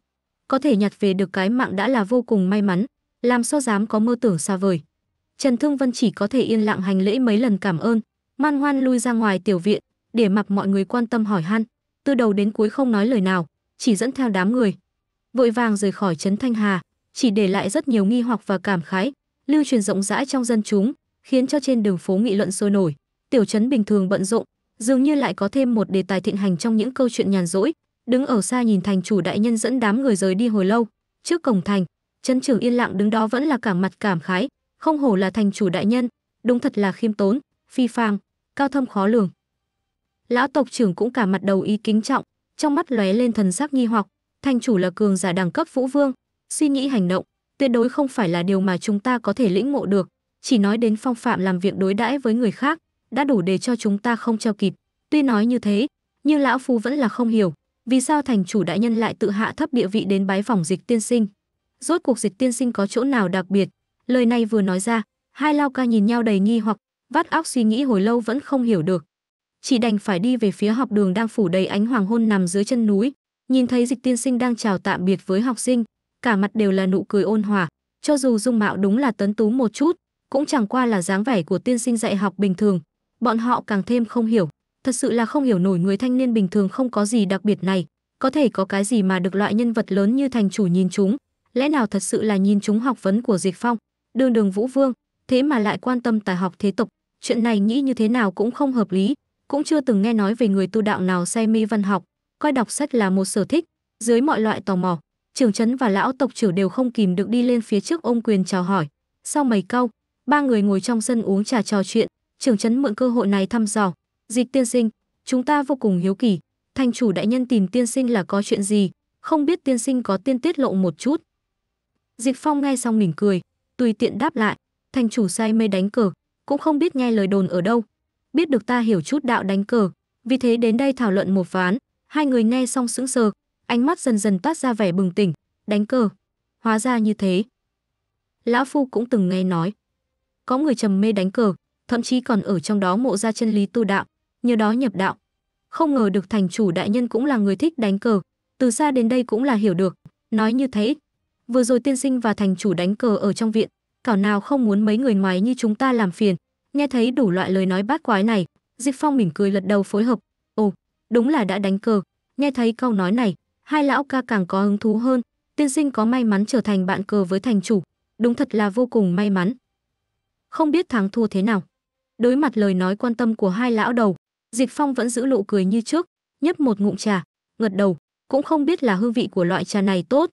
có thể nhặt về được cái mạng đã là vô cùng may mắn, làm sao dám có mơ tưởng xa vời. Trần Thương Vân chỉ có thể yên lặng hành lễ mấy lần cảm ơn, Man Hoan lui ra ngoài tiểu viện, để mặc mọi người quan tâm hỏi han, từ đầu đến cuối không nói lời nào, chỉ dẫn theo đám người, vội vàng rời khỏi trấn Thanh Hà, chỉ để lại rất nhiều nghi hoặc và cảm khái, lưu truyền rộng rãi trong dân chúng, khiến cho trên đường phố nghị luận sôi nổi. Tiểu trấn bình thường bận rộn, dường như lại có thêm một đề tài thịnh hành trong những câu chuyện nhàn rỗi. Đứng ở xa nhìn thành chủ đại nhân dẫn đám người rời đi hồi lâu, trước cổng thành, trấn trưởng yên lặng đứng đó vẫn là cả mặt cảm khái, không hổ là thành chủ đại nhân, đúng thật là khiêm tốn, phi phàng cao thâm khó lường. Lão tộc trưởng cũng cả mặt đầu ý kính trọng, trong mắt lóe lên thần sắc nghi hoặc, Thành chủ là cường giả đẳng cấp vũ vương, suy nghĩ hành động, tuyệt đối không phải là điều mà chúng ta có thể lĩnh ngộ được, chỉ nói đến phong phạm làm việc đối đãi với người khác, đã đủ để cho chúng ta không treo kịp. Tuy nói như thế, nhưng lão phu vẫn là không hiểu, vì sao thành chủ đại nhân lại tự hạ thấp địa vị đến bái phòng dịch tiên sinh. Rốt cuộc dịch tiên sinh có chỗ nào đặc biệt? Lời này vừa nói ra, hai lao ca nhìn nhau đầy nghi hoặc, vắt óc suy nghĩ hồi lâu vẫn không hiểu được chỉ đành phải đi về phía học đường đang phủ đầy ánh hoàng hôn nằm dưới chân núi nhìn thấy dịch tiên sinh đang chào tạm biệt với học sinh cả mặt đều là nụ cười ôn hòa cho dù dung mạo đúng là tấn tú một chút cũng chẳng qua là dáng vẻ của tiên sinh dạy học bình thường bọn họ càng thêm không hiểu thật sự là không hiểu nổi người thanh niên bình thường không có gì đặc biệt này có thể có cái gì mà được loại nhân vật lớn như thành chủ nhìn chúng lẽ nào thật sự là nhìn chúng học vấn của diệt phong đường đường vũ vương thế mà lại quan tâm tài học thế tục chuyện này nghĩ như thế nào cũng không hợp lý, cũng chưa từng nghe nói về người tu đạo nào say mê văn học, coi đọc sách là một sở thích, dưới mọi loại tò mò, trưởng trấn và lão tộc trưởng đều không kìm được đi lên phía trước ôm quyền chào hỏi. Sau mấy câu, ba người ngồi trong sân uống trà trò chuyện, trưởng trấn mượn cơ hội này thăm dò, "Dịch tiên sinh, chúng ta vô cùng hiếu kỳ, thành chủ đại nhân tìm tiên sinh là có chuyện gì, không biết tiên sinh có tiên tiết lộ một chút." Dịch Phong nghe xong mỉm cười, tùy tiện đáp lại, "Thành chủ say mê đánh cờ, cũng không biết nghe lời đồn ở đâu. Biết được ta hiểu chút đạo đánh cờ, vì thế đến đây thảo luận một ván, hai người nghe xong sững sờ, ánh mắt dần dần toát ra vẻ bừng tỉnh, đánh cờ. Hóa ra như thế. Lão Phu cũng từng nghe nói. Có người trầm mê đánh cờ, thậm chí còn ở trong đó mộ ra chân lý tu đạo, nhờ đó nhập đạo. Không ngờ được thành chủ đại nhân cũng là người thích đánh cờ, từ xa đến đây cũng là hiểu được, nói như thế. Vừa rồi tiên sinh và thành chủ đánh cờ ở trong viện, Cảo nào không muốn mấy người ngoài như chúng ta làm phiền. Nghe thấy đủ loại lời nói bát quái này, Diệp Phong mỉm cười lật đầu phối hợp. Ồ, đúng là đã đánh cờ. Nghe thấy câu nói này, hai lão ca càng có hứng thú hơn. Tiên sinh có may mắn trở thành bạn cờ với thành chủ, đúng thật là vô cùng may mắn. Không biết thắng thua thế nào. Đối mặt lời nói quan tâm của hai lão đầu, Diệp Phong vẫn giữ lộ cười như trước, nhấp một ngụm trà, ngật đầu, cũng không biết là hương vị của loại trà này tốt,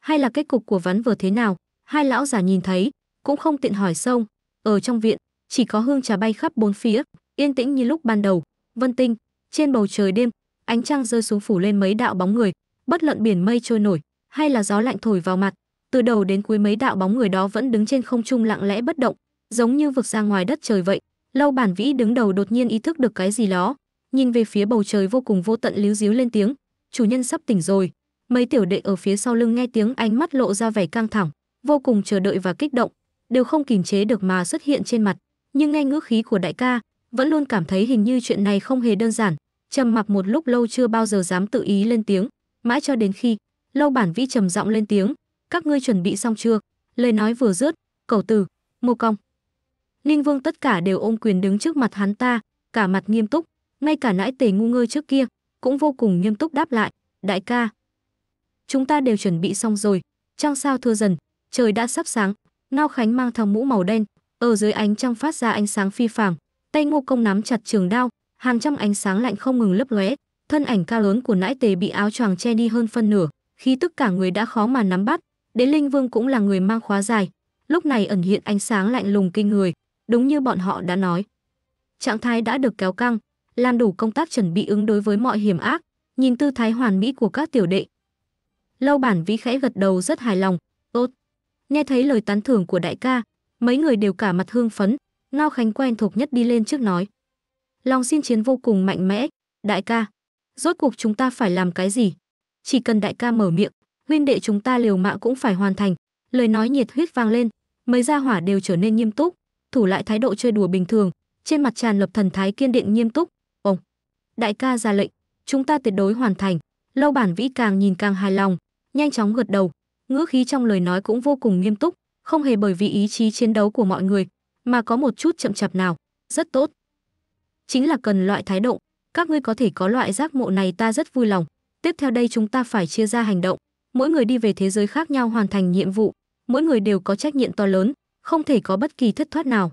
hay là kết cục của ván vở thế nào. Hai lão già nhìn thấy, cũng không tiện hỏi sông. Ở trong viện, chỉ có hương trà bay khắp bốn phía, yên tĩnh như lúc ban đầu. Vân Tinh, trên bầu trời đêm, ánh trăng rơi xuống phủ lên mấy đạo bóng người, bất luận biển mây trôi nổi, hay là gió lạnh thổi vào mặt, từ đầu đến cuối mấy đạo bóng người đó vẫn đứng trên không trung lặng lẽ bất động, giống như vực ra ngoài đất trời vậy. Lâu Bản Vĩ đứng đầu đột nhiên ý thức được cái gì đó, nhìn về phía bầu trời vô cùng vô tận líu díu lên tiếng, "Chủ nhân sắp tỉnh rồi." Mấy tiểu đệ ở phía sau lưng nghe tiếng ánh mắt lộ ra vẻ căng thẳng, vô cùng chờ đợi và kích động, đều không kìm chế được mà xuất hiện trên mặt nhưng nghe ngữ khí của đại ca vẫn luôn cảm thấy hình như chuyện này không hề đơn giản trầm mặc một lúc lâu chưa bao giờ dám tự ý lên tiếng mãi cho đến khi lâu bản vĩ trầm giọng lên tiếng các ngươi chuẩn bị xong chưa lời nói vừa dứt cầu từ mô công, ninh vương tất cả đều ôm quyền đứng trước mặt hắn ta cả mặt nghiêm túc ngay cả nãi tề ngu ngơ trước kia cũng vô cùng nghiêm túc đáp lại đại ca chúng ta đều chuẩn bị xong rồi trăng sao thưa dần trời đã sắp sáng Ngao Khánh mang thòng mũ màu đen, ở dưới ánh trăng phát ra ánh sáng phi phàm, tay Ngô Công nắm chặt trường đao, hàng trăm ánh sáng lạnh không ngừng lấp lóe, thân ảnh cao lớn của nãi tề bị áo choàng che đi hơn phân nửa, khi tất cả người đã khó mà nắm bắt. Đế Linh Vương cũng là người mang khóa dài, lúc này ẩn hiện ánh sáng lạnh lùng kinh người, đúng như bọn họ đã nói. Trạng thái đã được kéo căng, làm đủ công tác chuẩn bị ứng đối với mọi hiểm ác, nhìn tư thái hoàn mỹ của các tiểu đệ. Lâu Bản Vĩ khẽ gật đầu rất hài lòng, Nghe thấy lời tán thưởng của đại ca, mấy người đều cả mặt hương phấn, Ngao Khánh quen thuộc nhất đi lên trước nói. Lòng xin chiến vô cùng mạnh mẽ, đại ca, rốt cuộc chúng ta phải làm cái gì? Chỉ cần đại ca mở miệng, huynh đệ chúng ta liều mạng cũng phải hoàn thành. Lời nói nhiệt huyết vang lên, mấy gia hỏa đều trở nên nghiêm túc, thủ lại thái độ chơi đùa bình thường, trên mặt tràn lập thần thái kiên định nghiêm túc. Ông, đại ca ra lệnh, chúng ta tuyệt đối hoàn thành. Lâu bản vĩ càng nhìn càng hài lòng, nhanh chóng gật đầu, ngữ khí trong lời nói cũng vô cùng nghiêm túc, không hề bởi vì ý chí chiến đấu của mọi người mà có một chút chậm chạp nào, rất tốt. Chính là cần loại thái độ, các ngươi có thể có loại giác mộ này ta rất vui lòng. Tiếp theo đây chúng ta phải chia ra hành động, mỗi người đi về thế giới khác nhau hoàn thành nhiệm vụ, mỗi người đều có trách nhiệm to lớn, không thể có bất kỳ thất thoát nào.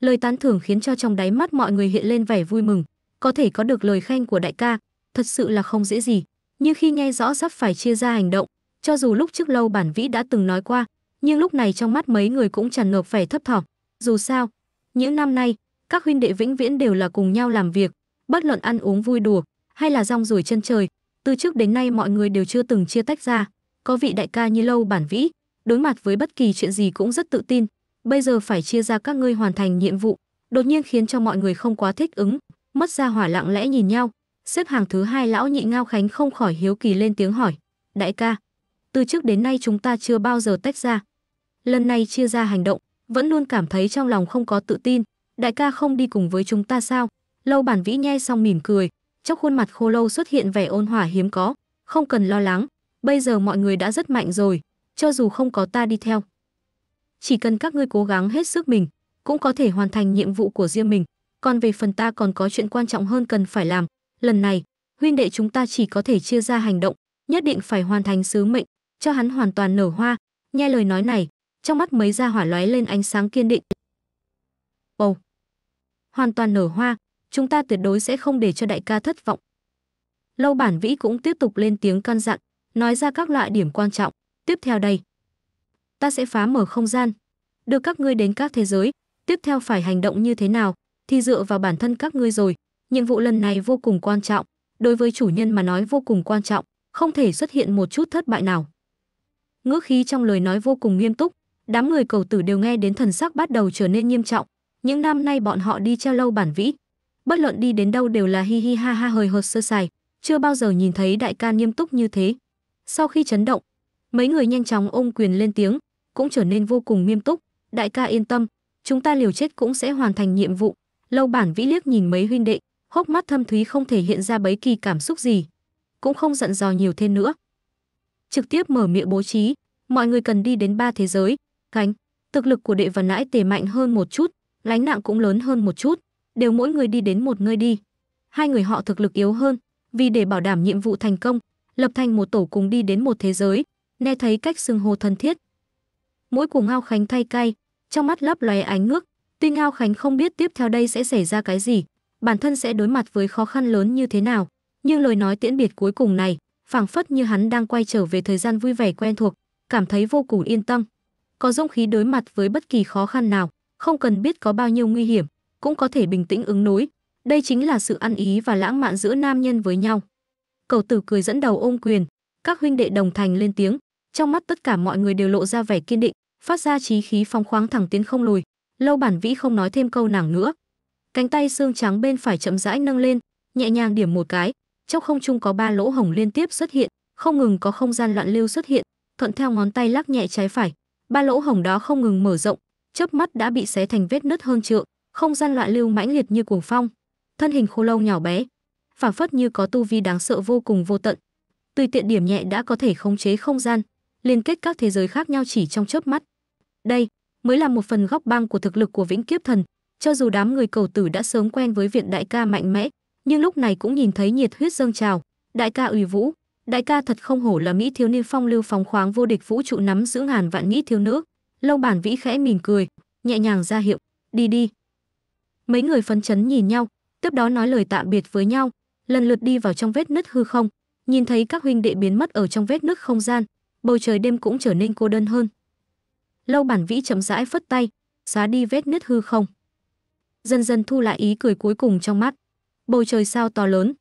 Lời tán thưởng khiến cho trong đáy mắt mọi người hiện lên vẻ vui mừng, có thể có được lời khen của đại ca, thật sự là không dễ gì. Nhưng khi nghe rõ sắp phải chia ra hành động, cho dù lúc trước lâu bản vĩ đã từng nói qua, nhưng lúc này trong mắt mấy người cũng tràn ngập vẻ thấp thỏm. Dù sao, những năm nay, các huynh đệ vĩnh viễn đều là cùng nhau làm việc, bất luận ăn uống vui đùa hay là rong ruổi chân trời, từ trước đến nay mọi người đều chưa từng chia tách ra. Có vị đại ca như lâu bản vĩ, đối mặt với bất kỳ chuyện gì cũng rất tự tin. Bây giờ phải chia ra các ngươi hoàn thành nhiệm vụ, đột nhiên khiến cho mọi người không quá thích ứng, mất ra hỏa lặng lẽ nhìn nhau. Xếp hàng thứ hai lão nhị Ngao Khánh không khỏi hiếu kỳ lên tiếng hỏi, đại ca, từ trước đến nay chúng ta chưa bao giờ tách ra. Lần này chia ra hành động, vẫn luôn cảm thấy trong lòng không có tự tin, đại ca không đi cùng với chúng ta sao? Lâu bản vĩ nhe xong mỉm cười, trong khuôn mặt khô lâu xuất hiện vẻ ôn hỏa hiếm có, không cần lo lắng, bây giờ mọi người đã rất mạnh rồi, cho dù không có ta đi theo. Chỉ cần các ngươi cố gắng hết sức mình, cũng có thể hoàn thành nhiệm vụ của riêng mình, còn về phần ta còn có chuyện quan trọng hơn cần phải làm, lần này, huynh đệ chúng ta chỉ có thể chia ra hành động, nhất định phải hoàn thành sứ mệnh, cho hắn hoàn toàn nở hoa nghe lời nói này trong mắt mấy gia hỏa lóe lên ánh sáng kiên định ồ oh. hoàn toàn nở hoa chúng ta tuyệt đối sẽ không để cho đại ca thất vọng lâu bản vĩ cũng tiếp tục lên tiếng căn dặn nói ra các loại điểm quan trọng tiếp theo đây ta sẽ phá mở không gian đưa các ngươi đến các thế giới tiếp theo phải hành động như thế nào thì dựa vào bản thân các ngươi rồi nhiệm vụ lần này vô cùng quan trọng đối với chủ nhân mà nói vô cùng quan trọng không thể xuất hiện một chút thất bại nào ngữ khí trong lời nói vô cùng nghiêm túc, đám người cầu tử đều nghe đến thần sắc bắt đầu trở nên nghiêm trọng. Những năm nay bọn họ đi treo lâu bản vĩ, bất luận đi đến đâu đều là hi hi ha ha hời hợt sơ sài, chưa bao giờ nhìn thấy đại ca nghiêm túc như thế. Sau khi chấn động, mấy người nhanh chóng ôm quyền lên tiếng, cũng trở nên vô cùng nghiêm túc. Đại ca yên tâm, chúng ta liều chết cũng sẽ hoàn thành nhiệm vụ. Lâu bản vĩ liếc nhìn mấy huynh đệ, hốc mắt thâm thúy không thể hiện ra bấy kỳ cảm xúc gì, cũng không giận dò nhiều thêm nữa trực tiếp mở miệng bố trí, mọi người cần đi đến ba thế giới, gánh, thực lực của đệ và nãi tề mạnh hơn một chút, lánh nặng cũng lớn hơn một chút, đều mỗi người đi đến một nơi đi. Hai người họ thực lực yếu hơn, vì để bảo đảm nhiệm vụ thành công, lập thành một tổ cùng đi đến một thế giới, nghe thấy cách xưng hô thân thiết. Mỗi cùng Ngao Khánh thay cay, trong mắt lấp lóe ánh ngước, tuy Ngao Khánh không biết tiếp theo đây sẽ xảy ra cái gì, bản thân sẽ đối mặt với khó khăn lớn như thế nào, nhưng lời nói tiễn biệt cuối cùng này phảng phất như hắn đang quay trở về thời gian vui vẻ quen thuộc, cảm thấy vô cùng yên tâm. Có dũng khí đối mặt với bất kỳ khó khăn nào, không cần biết có bao nhiêu nguy hiểm, cũng có thể bình tĩnh ứng đối. Đây chính là sự ăn ý và lãng mạn giữa nam nhân với nhau. Cầu tử cười dẫn đầu ôm quyền, các huynh đệ đồng thành lên tiếng, trong mắt tất cả mọi người đều lộ ra vẻ kiên định, phát ra trí khí phong khoáng thẳng tiến không lùi. Lâu bản vĩ không nói thêm câu nàng nữa. Cánh tay xương trắng bên phải chậm rãi nâng lên, nhẹ nhàng điểm một cái, trong không trung có ba lỗ hồng liên tiếp xuất hiện, không ngừng có không gian loạn lưu xuất hiện, thuận theo ngón tay lắc nhẹ trái phải, ba lỗ hồng đó không ngừng mở rộng, chớp mắt đã bị xé thành vết nứt hơn trượng, không gian loạn lưu mãnh liệt như cuồng phong. Thân hình khô lâu nhỏ bé, phảng phất như có tu vi đáng sợ vô cùng vô tận. Tùy tiện điểm nhẹ đã có thể khống chế không gian, liên kết các thế giới khác nhau chỉ trong chớp mắt. Đây mới là một phần góc băng của thực lực của Vĩnh Kiếp Thần, cho dù đám người cầu tử đã sớm quen với viện đại ca mạnh mẽ, nhưng lúc này cũng nhìn thấy nhiệt huyết dâng trào. Đại ca ủy vũ, đại ca thật không hổ là mỹ thiếu niên phong lưu phóng khoáng vô địch vũ trụ nắm giữ ngàn vạn mỹ thiếu nữ. lâu bản vĩ khẽ mỉm cười, nhẹ nhàng ra hiệu, đi đi. Mấy người phấn chấn nhìn nhau, tiếp đó nói lời tạm biệt với nhau, lần lượt đi vào trong vết nứt hư không, nhìn thấy các huynh đệ biến mất ở trong vết nứt không gian, bầu trời đêm cũng trở nên cô đơn hơn. Lâu bản vĩ chậm rãi phất tay, xóa đi vết nứt hư không. Dần dần thu lại ý cười cuối cùng trong mắt bầu trời sao to lớn.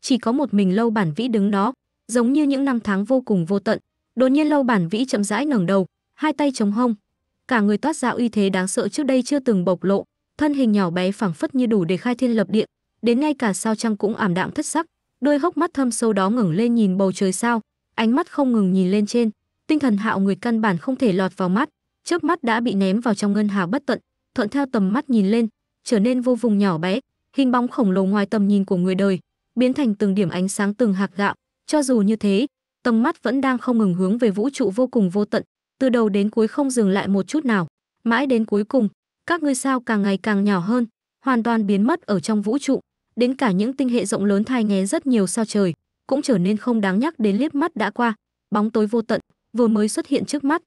Chỉ có một mình Lâu Bản Vĩ đứng đó, giống như những năm tháng vô cùng vô tận. Đột nhiên Lâu Bản Vĩ chậm rãi ngẩng đầu, hai tay chống hông, cả người toát ra uy thế đáng sợ trước đây chưa từng bộc lộ, thân hình nhỏ bé phẳng phất như đủ để khai thiên lập địa, đến ngay cả sao trăng cũng ảm đạm thất sắc, đôi hốc mắt thâm sâu đó ngẩng lên nhìn bầu trời sao, ánh mắt không ngừng nhìn lên trên, tinh thần Hạo người căn bản không thể lọt vào mắt, chớp mắt đã bị ném vào trong ngân hà bất tận, thuận theo tầm mắt nhìn lên, trở nên vô vùng nhỏ bé, hình bóng khổng lồ ngoài tầm nhìn của người đời, biến thành từng điểm ánh sáng từng hạt gạo. Cho dù như thế, tầm mắt vẫn đang không ngừng hướng về vũ trụ vô cùng vô tận, từ đầu đến cuối không dừng lại một chút nào. Mãi đến cuối cùng, các ngôi sao càng ngày càng nhỏ hơn, hoàn toàn biến mất ở trong vũ trụ, đến cả những tinh hệ rộng lớn thai nghé rất nhiều sao trời, cũng trở nên không đáng nhắc đến liếc mắt đã qua, bóng tối vô tận vừa mới xuất hiện trước mắt.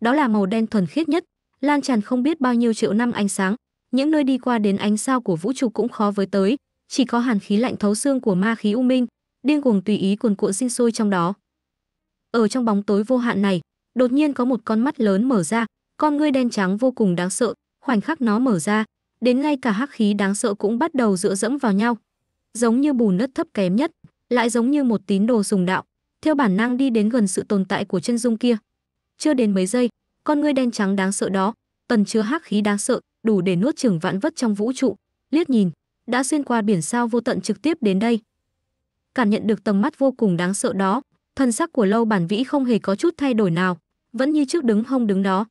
Đó là màu đen thuần khiết nhất, lan tràn không biết bao nhiêu triệu năm ánh sáng, những nơi đi qua đến ánh sao của vũ trụ cũng khó với tới, chỉ có hàn khí lạnh thấu xương của ma khí u minh, điên cuồng tùy ý cuồn cuộn sinh sôi trong đó. Ở trong bóng tối vô hạn này, đột nhiên có một con mắt lớn mở ra, con ngươi đen trắng vô cùng đáng sợ, khoảnh khắc nó mở ra, đến ngay cả hắc khí đáng sợ cũng bắt đầu dựa dẫm vào nhau. Giống như bùn đất thấp kém nhất, lại giống như một tín đồ dùng đạo, theo bản năng đi đến gần sự tồn tại của chân dung kia. Chưa đến mấy giây, con ngươi đen trắng đáng sợ đó, tần chứa hắc khí đáng sợ, đủ để nuốt chửng vạn vất trong vũ trụ liếc nhìn đã xuyên qua biển sao vô tận trực tiếp đến đây cảm nhận được tầm mắt vô cùng đáng sợ đó thân sắc của lâu bản vĩ không hề có chút thay đổi nào vẫn như trước đứng hông đứng đó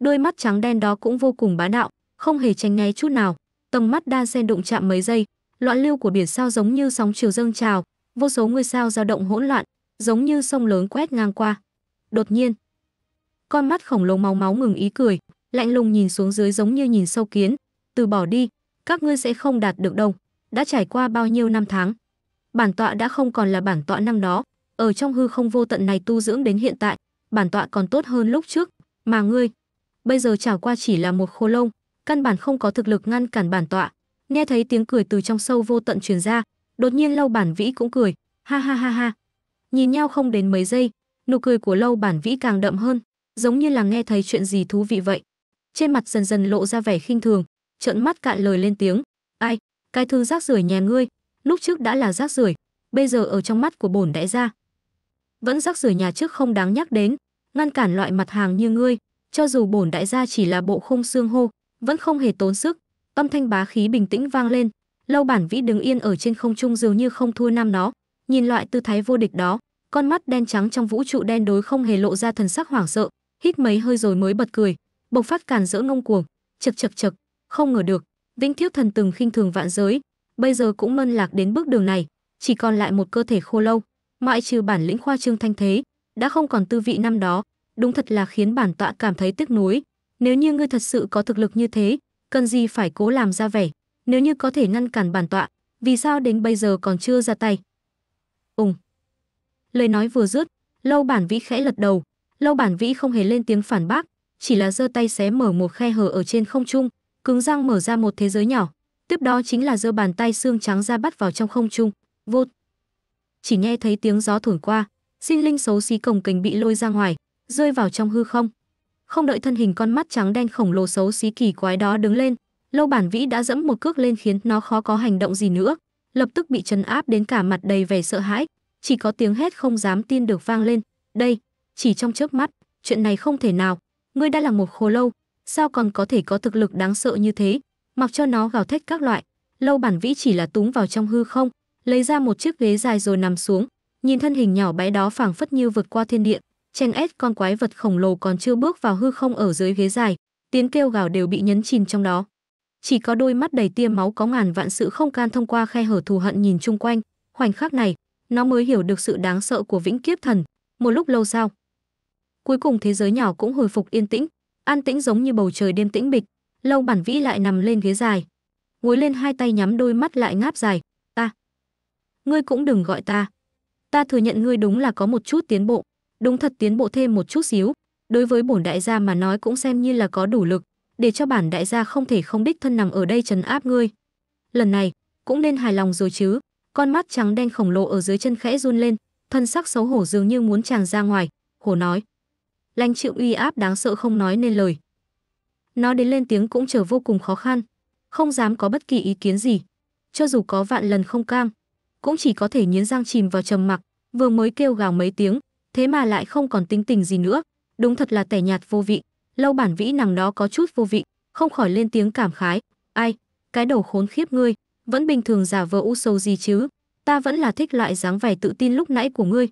đôi mắt trắng đen đó cũng vô cùng bá đạo không hề tránh né chút nào tầm mắt đa xen đụng chạm mấy giây loạn lưu của biển sao giống như sóng chiều dâng trào vô số ngôi sao dao động hỗn loạn giống như sông lớn quét ngang qua đột nhiên con mắt khổng lồ màu máu ngừng ý cười lạnh lùng nhìn xuống dưới giống như nhìn sâu kiến, từ bỏ đi, các ngươi sẽ không đạt được đâu. Đã trải qua bao nhiêu năm tháng, bản tọa đã không còn là bản tọa năm đó, ở trong hư không vô tận này tu dưỡng đến hiện tại, bản tọa còn tốt hơn lúc trước, mà ngươi, bây giờ trải qua chỉ là một khô lông, căn bản không có thực lực ngăn cản bản tọa. Nghe thấy tiếng cười từ trong sâu vô tận truyền ra, đột nhiên Lâu Bản Vĩ cũng cười, ha ha ha ha. Nhìn nhau không đến mấy giây, nụ cười của Lâu Bản Vĩ càng đậm hơn, giống như là nghe thấy chuyện gì thú vị vậy trên mặt dần dần lộ ra vẻ khinh thường, trợn mắt cạn lời lên tiếng, "Ai, cái thư rác rưởi nhà ngươi, lúc trước đã là rác rưởi, bây giờ ở trong mắt của bổn đại gia, vẫn rác rưởi nhà trước không đáng nhắc đến, ngăn cản loại mặt hàng như ngươi, cho dù bổn đại gia chỉ là bộ khung xương hô, vẫn không hề tốn sức." Âm thanh bá khí bình tĩnh vang lên, Lâu Bản Vĩ đứng yên ở trên không trung dường như không thua nam nó, nhìn loại tư thái vô địch đó, con mắt đen trắng trong vũ trụ đen đối không hề lộ ra thần sắc hoảng sợ, hít mấy hơi rồi mới bật cười, bộc phát càn rỡ ngông cuồng chực chực chực, không ngờ được vĩnh thiếu thần từng khinh thường vạn giới bây giờ cũng mân lạc đến bước đường này chỉ còn lại một cơ thể khô lâu ngoại trừ bản lĩnh khoa trương thanh thế đã không còn tư vị năm đó đúng thật là khiến bản tọa cảm thấy tiếc nuối nếu như ngươi thật sự có thực lực như thế cần gì phải cố làm ra vẻ nếu như có thể ngăn cản bản tọa vì sao đến bây giờ còn chưa ra tay ùng lời nói vừa dứt lâu bản vĩ khẽ lật đầu lâu bản vĩ không hề lên tiếng phản bác chỉ là giơ tay xé mở một khe hở ở trên không trung, cứng răng mở ra một thế giới nhỏ. Tiếp đó chính là giơ bàn tay xương trắng ra bắt vào trong không trung, vô. Chỉ nghe thấy tiếng gió thổi qua, sinh linh xấu xí cồng kềnh bị lôi ra ngoài, rơi vào trong hư không. Không đợi thân hình con mắt trắng đen khổng lồ xấu xí kỳ quái đó đứng lên, Lâu Bản Vĩ đã dẫm một cước lên khiến nó khó có hành động gì nữa, lập tức bị chấn áp đến cả mặt đầy vẻ sợ hãi, chỉ có tiếng hét không dám tin được vang lên. Đây, chỉ trong chớp mắt, chuyện này không thể nào ngươi đã là một khô lâu, sao còn có thể có thực lực đáng sợ như thế? Mặc cho nó gào thét các loại, lâu bản vĩ chỉ là túng vào trong hư không, lấy ra một chiếc ghế dài rồi nằm xuống, nhìn thân hình nhỏ bé đó phảng phất như vượt qua thiên địa, chèn ép con quái vật khổng lồ còn chưa bước vào hư không ở dưới ghế dài, tiếng kêu gào đều bị nhấn chìm trong đó. Chỉ có đôi mắt đầy tia máu có ngàn vạn sự không can thông qua khe hở thù hận nhìn chung quanh, khoảnh khắc này, nó mới hiểu được sự đáng sợ của vĩnh kiếp thần, một lúc lâu sau, cuối cùng thế giới nhỏ cũng hồi phục yên tĩnh an tĩnh giống như bầu trời đêm tĩnh bịch lâu bản vĩ lại nằm lên ghế dài ngồi lên hai tay nhắm đôi mắt lại ngáp dài ta ngươi cũng đừng gọi ta ta thừa nhận ngươi đúng là có một chút tiến bộ đúng thật tiến bộ thêm một chút xíu đối với bổn đại gia mà nói cũng xem như là có đủ lực để cho bản đại gia không thể không đích thân nằm ở đây trấn áp ngươi lần này cũng nên hài lòng rồi chứ con mắt trắng đen khổng lồ ở dưới chân khẽ run lên thân sắc xấu hổ dường như muốn chàng ra ngoài hổ nói lanh chịu uy áp đáng sợ không nói nên lời. Nó đến lên tiếng cũng trở vô cùng khó khăn, không dám có bất kỳ ý kiến gì. Cho dù có vạn lần không cam, cũng chỉ có thể nghiến răng chìm vào trầm mặc, vừa mới kêu gào mấy tiếng, thế mà lại không còn tính tình gì nữa. Đúng thật là tẻ nhạt vô vị, lâu bản vĩ nàng đó có chút vô vị, không khỏi lên tiếng cảm khái. Ai, cái đầu khốn khiếp ngươi, vẫn bình thường giả vờ u sâu gì chứ, ta vẫn là thích loại dáng vẻ tự tin lúc nãy của ngươi.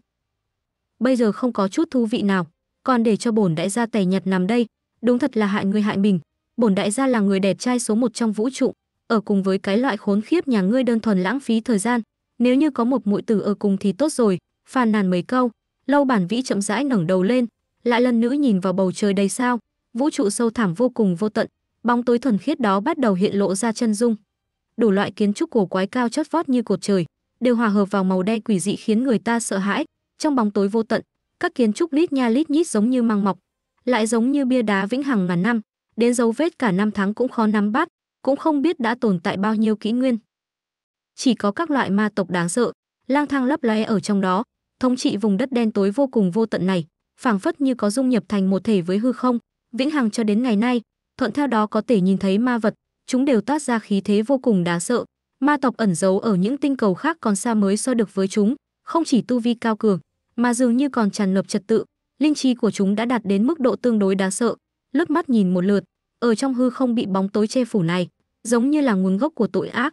Bây giờ không có chút thú vị nào còn để cho bổn đại gia tẻ nhặt nằm đây, đúng thật là hại người hại mình. Bổn đại gia là người đẹp trai số một trong vũ trụ, ở cùng với cái loại khốn khiếp nhà ngươi đơn thuần lãng phí thời gian, nếu như có một muội tử ở cùng thì tốt rồi, phàn nàn mấy câu, Lâu Bản Vĩ chậm rãi ngẩng đầu lên, lại lần nữa nhìn vào bầu trời đầy sao, vũ trụ sâu thẳm vô cùng vô tận, bóng tối thuần khiết đó bắt đầu hiện lộ ra chân dung. Đủ loại kiến trúc cổ quái cao chót vót như cột trời, đều hòa hợp vào màu đen quỷ dị khiến người ta sợ hãi, trong bóng tối vô tận, các kiến trúc lít nha lít nhít giống như măng mọc, lại giống như bia đá vĩnh hằng ngàn năm, đến dấu vết cả năm tháng cũng khó nắm bắt, cũng không biết đã tồn tại bao nhiêu kỷ nguyên. Chỉ có các loại ma tộc đáng sợ, lang thang lấp lóe ở trong đó, thống trị vùng đất đen tối vô cùng vô tận này, phảng phất như có dung nhập thành một thể với hư không, vĩnh hằng cho đến ngày nay, thuận theo đó có thể nhìn thấy ma vật, chúng đều toát ra khí thế vô cùng đáng sợ. Ma tộc ẩn giấu ở những tinh cầu khác còn xa mới so được với chúng, không chỉ tu vi cao cường, mà dường như còn tràn ngập trật tự, linh chi của chúng đã đạt đến mức độ tương đối đáng sợ. Lướt mắt nhìn một lượt, ở trong hư không bị bóng tối che phủ này, giống như là nguồn gốc của tội ác,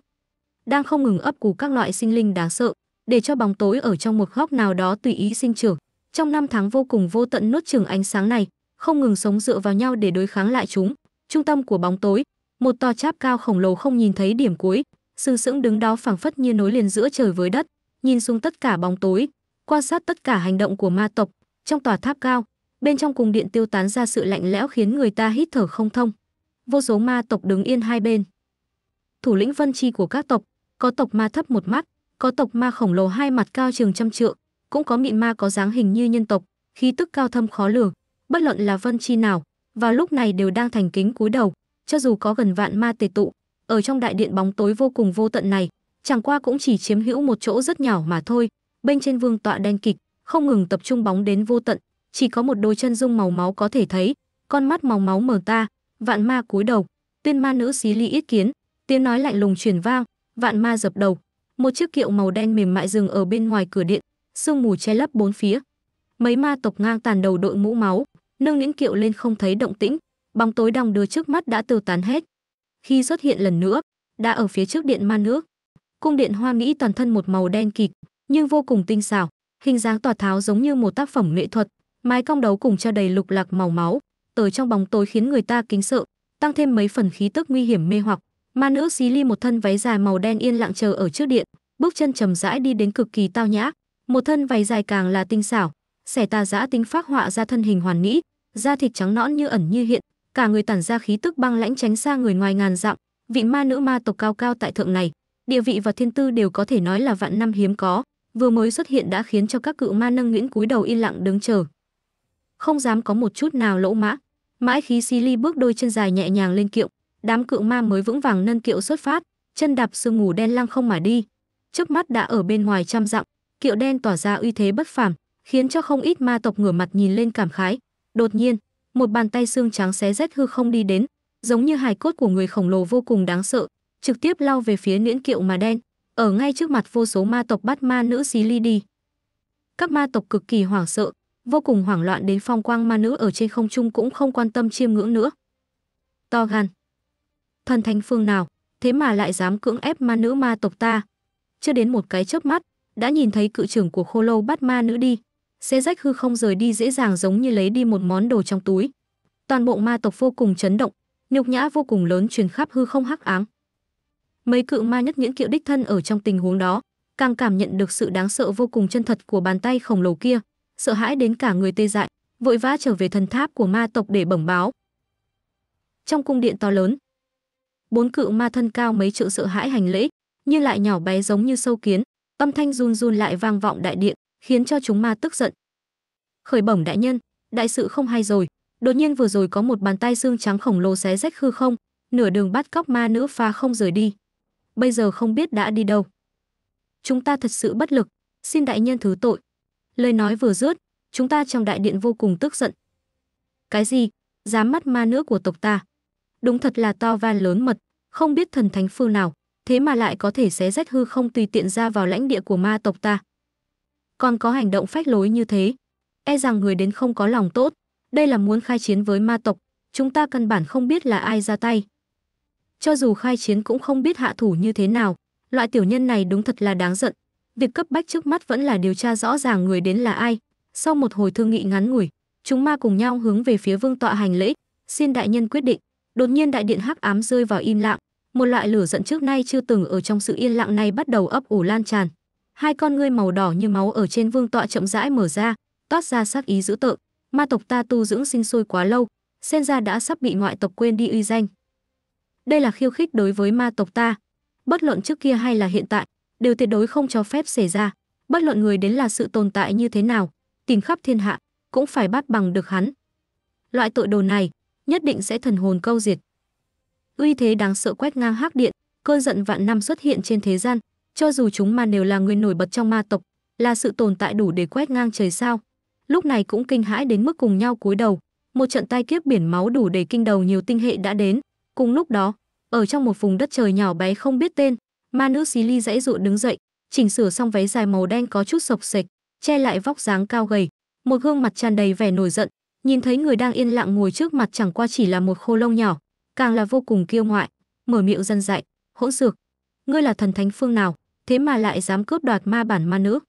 đang không ngừng ấp củ các loại sinh linh đáng sợ, để cho bóng tối ở trong một góc nào đó tùy ý sinh trưởng. Trong năm tháng vô cùng vô tận nốt trường ánh sáng này, không ngừng sống dựa vào nhau để đối kháng lại chúng. Trung tâm của bóng tối, một tòa cháp cao khổng lồ không nhìn thấy điểm cuối, sư sững đứng đó phảng phất như nối liền giữa trời với đất, nhìn xuống tất cả bóng tối, quan sát tất cả hành động của ma tộc trong tòa tháp cao bên trong cùng điện tiêu tán ra sự lạnh lẽo khiến người ta hít thở không thông vô số ma tộc đứng yên hai bên thủ lĩnh vân chi của các tộc có tộc ma thấp một mắt có tộc ma khổng lồ hai mặt cao trường trăm trượng cũng có mịn ma có dáng hình như nhân tộc khí tức cao thâm khó lường bất luận là vân chi nào vào lúc này đều đang thành kính cúi đầu cho dù có gần vạn ma tề tụ ở trong đại điện bóng tối vô cùng vô tận này chẳng qua cũng chỉ chiếm hữu một chỗ rất nhỏ mà thôi bên trên vương tọa đen kịch, không ngừng tập trung bóng đến vô tận, chỉ có một đôi chân dung màu máu có thể thấy, con mắt màu máu mở ta, vạn ma cúi đầu, tiên ma nữ xí ly yết kiến, tiếng nói lạnh lùng truyền vang, vạn ma dập đầu, một chiếc kiệu màu đen mềm mại dừng ở bên ngoài cửa điện, sương mù che lấp bốn phía. Mấy ma tộc ngang tàn đầu đội mũ máu, nâng những kiệu lên không thấy động tĩnh, bóng tối đong đưa trước mắt đã tiêu tán hết. Khi xuất hiện lần nữa, đã ở phía trước điện ma nữ Cung điện hoa mỹ toàn thân một màu đen kịt, nhưng vô cùng tinh xảo hình dáng tỏa tháo giống như một tác phẩm nghệ thuật mái cong đấu cùng cho đầy lục lạc màu máu tới trong bóng tối khiến người ta kính sợ tăng thêm mấy phần khí tức nguy hiểm mê hoặc ma nữ xí ly một thân váy dài màu đen yên lặng chờ ở trước điện bước chân trầm rãi đi đến cực kỳ tao nhã một thân váy dài càng là tinh xảo xẻ tà giã tính phác họa ra thân hình hoàn mỹ da thịt trắng nõn như ẩn như hiện cả người tản ra khí tức băng lãnh tránh xa người ngoài ngàn dặm vị ma nữ ma tộc cao cao tại thượng này địa vị và thiên tư đều có thể nói là vạn năm hiếm có vừa mới xuất hiện đã khiến cho các cự ma nâng nguyễn cúi đầu yên lặng đứng chờ không dám có một chút nào lỗ mã mãi khí xí ly bước đôi chân dài nhẹ nhàng lên kiệu đám cự ma mới vững vàng nâng kiệu xuất phát chân đạp sương ngủ đen lăng không mà đi trước mắt đã ở bên ngoài trăm dặm kiệu đen tỏa ra uy thế bất phàm khiến cho không ít ma tộc ngửa mặt nhìn lên cảm khái đột nhiên một bàn tay xương trắng xé rách hư không đi đến giống như hài cốt của người khổng lồ vô cùng đáng sợ trực tiếp lao về phía niễn kiệu mà đen ở ngay trước mặt vô số ma tộc bắt ma nữ xí ly đi. Các ma tộc cực kỳ hoảng sợ, vô cùng hoảng loạn đến phong quang ma nữ ở trên không trung cũng không quan tâm chiêm ngưỡng nữa. To gan. Thần thánh phương nào, thế mà lại dám cưỡng ép ma nữ ma tộc ta. Chưa đến một cái chớp mắt, đã nhìn thấy cự trưởng của khô lâu bắt ma nữ đi. Xe rách hư không rời đi dễ dàng giống như lấy đi một món đồ trong túi. Toàn bộ ma tộc vô cùng chấn động, nhục nhã vô cùng lớn truyền khắp hư không hắc áng mấy cự ma nhất nghiễn kiệu đích thân ở trong tình huống đó càng cảm nhận được sự đáng sợ vô cùng chân thật của bàn tay khổng lồ kia sợ hãi đến cả người tê dại vội vã trở về thần tháp của ma tộc để bẩm báo trong cung điện to lớn bốn cự ma thân cao mấy trượng sợ hãi hành lễ như lại nhỏ bé giống như sâu kiến âm thanh run run lại vang vọng đại điện khiến cho chúng ma tức giận khởi bẩm đại nhân đại sự không hay rồi đột nhiên vừa rồi có một bàn tay xương trắng khổng lồ xé rách hư không nửa đường bắt cóc ma nữ pha không rời đi bây giờ không biết đã đi đâu. Chúng ta thật sự bất lực, xin đại nhân thứ tội. Lời nói vừa rớt chúng ta trong đại điện vô cùng tức giận. Cái gì? Dám mắt ma nữa của tộc ta. Đúng thật là to van lớn mật, không biết thần thánh phương nào, thế mà lại có thể xé rách hư không tùy tiện ra vào lãnh địa của ma tộc ta. Còn có hành động phách lối như thế, e rằng người đến không có lòng tốt, đây là muốn khai chiến với ma tộc, chúng ta căn bản không biết là ai ra tay cho dù khai chiến cũng không biết hạ thủ như thế nào, loại tiểu nhân này đúng thật là đáng giận. Việc cấp bách trước mắt vẫn là điều tra rõ ràng người đến là ai. Sau một hồi thương nghị ngắn ngủi, chúng ma cùng nhau hướng về phía vương tọa hành lễ, xin đại nhân quyết định. Đột nhiên đại điện hắc ám rơi vào im lặng, một loại lửa giận trước nay chưa từng ở trong sự yên lặng này bắt đầu ấp ủ lan tràn. Hai con ngươi màu đỏ như máu ở trên vương tọa chậm rãi mở ra, toát ra sắc ý dữ tợn. Ma tộc ta tu dưỡng sinh sôi quá lâu, sen ra đã sắp bị ngoại tộc quên đi uy danh. Đây là khiêu khích đối với ma tộc ta. Bất luận trước kia hay là hiện tại, đều tuyệt đối không cho phép xảy ra. Bất luận người đến là sự tồn tại như thế nào, tìm khắp thiên hạ, cũng phải bắt bằng được hắn. Loại tội đồ này, nhất định sẽ thần hồn câu diệt. Uy thế đáng sợ quét ngang hắc điện, cơn giận vạn năm xuất hiện trên thế gian, cho dù chúng mà đều là người nổi bật trong ma tộc, là sự tồn tại đủ để quét ngang trời sao. Lúc này cũng kinh hãi đến mức cùng nhau cúi đầu, một trận tai kiếp biển máu đủ để kinh đầu nhiều tinh hệ đã đến, Cùng lúc đó, ở trong một vùng đất trời nhỏ bé không biết tên, ma nữ xí ly dãy dụ đứng dậy, chỉnh sửa xong váy dài màu đen có chút sộc sệch, che lại vóc dáng cao gầy, một gương mặt tràn đầy vẻ nổi giận, nhìn thấy người đang yên lặng ngồi trước mặt chẳng qua chỉ là một khô lông nhỏ, càng là vô cùng kiêu ngoại, mở miệng dân dạy, hỗn dược. Ngươi là thần thánh phương nào, thế mà lại dám cướp đoạt ma bản ma nữ?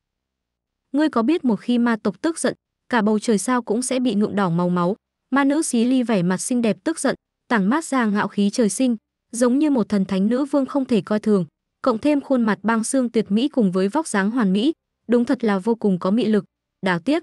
Ngươi có biết một khi ma tộc tức giận, cả bầu trời sao cũng sẽ bị nhuộm đỏ màu máu. Ma nữ xí ly vẻ mặt xinh đẹp tức giận, tảng mát giang ngạo khí trời sinh, giống như một thần thánh nữ vương không thể coi thường, cộng thêm khuôn mặt băng xương tuyệt mỹ cùng với vóc dáng hoàn mỹ, đúng thật là vô cùng có mị lực, đáng tiếc.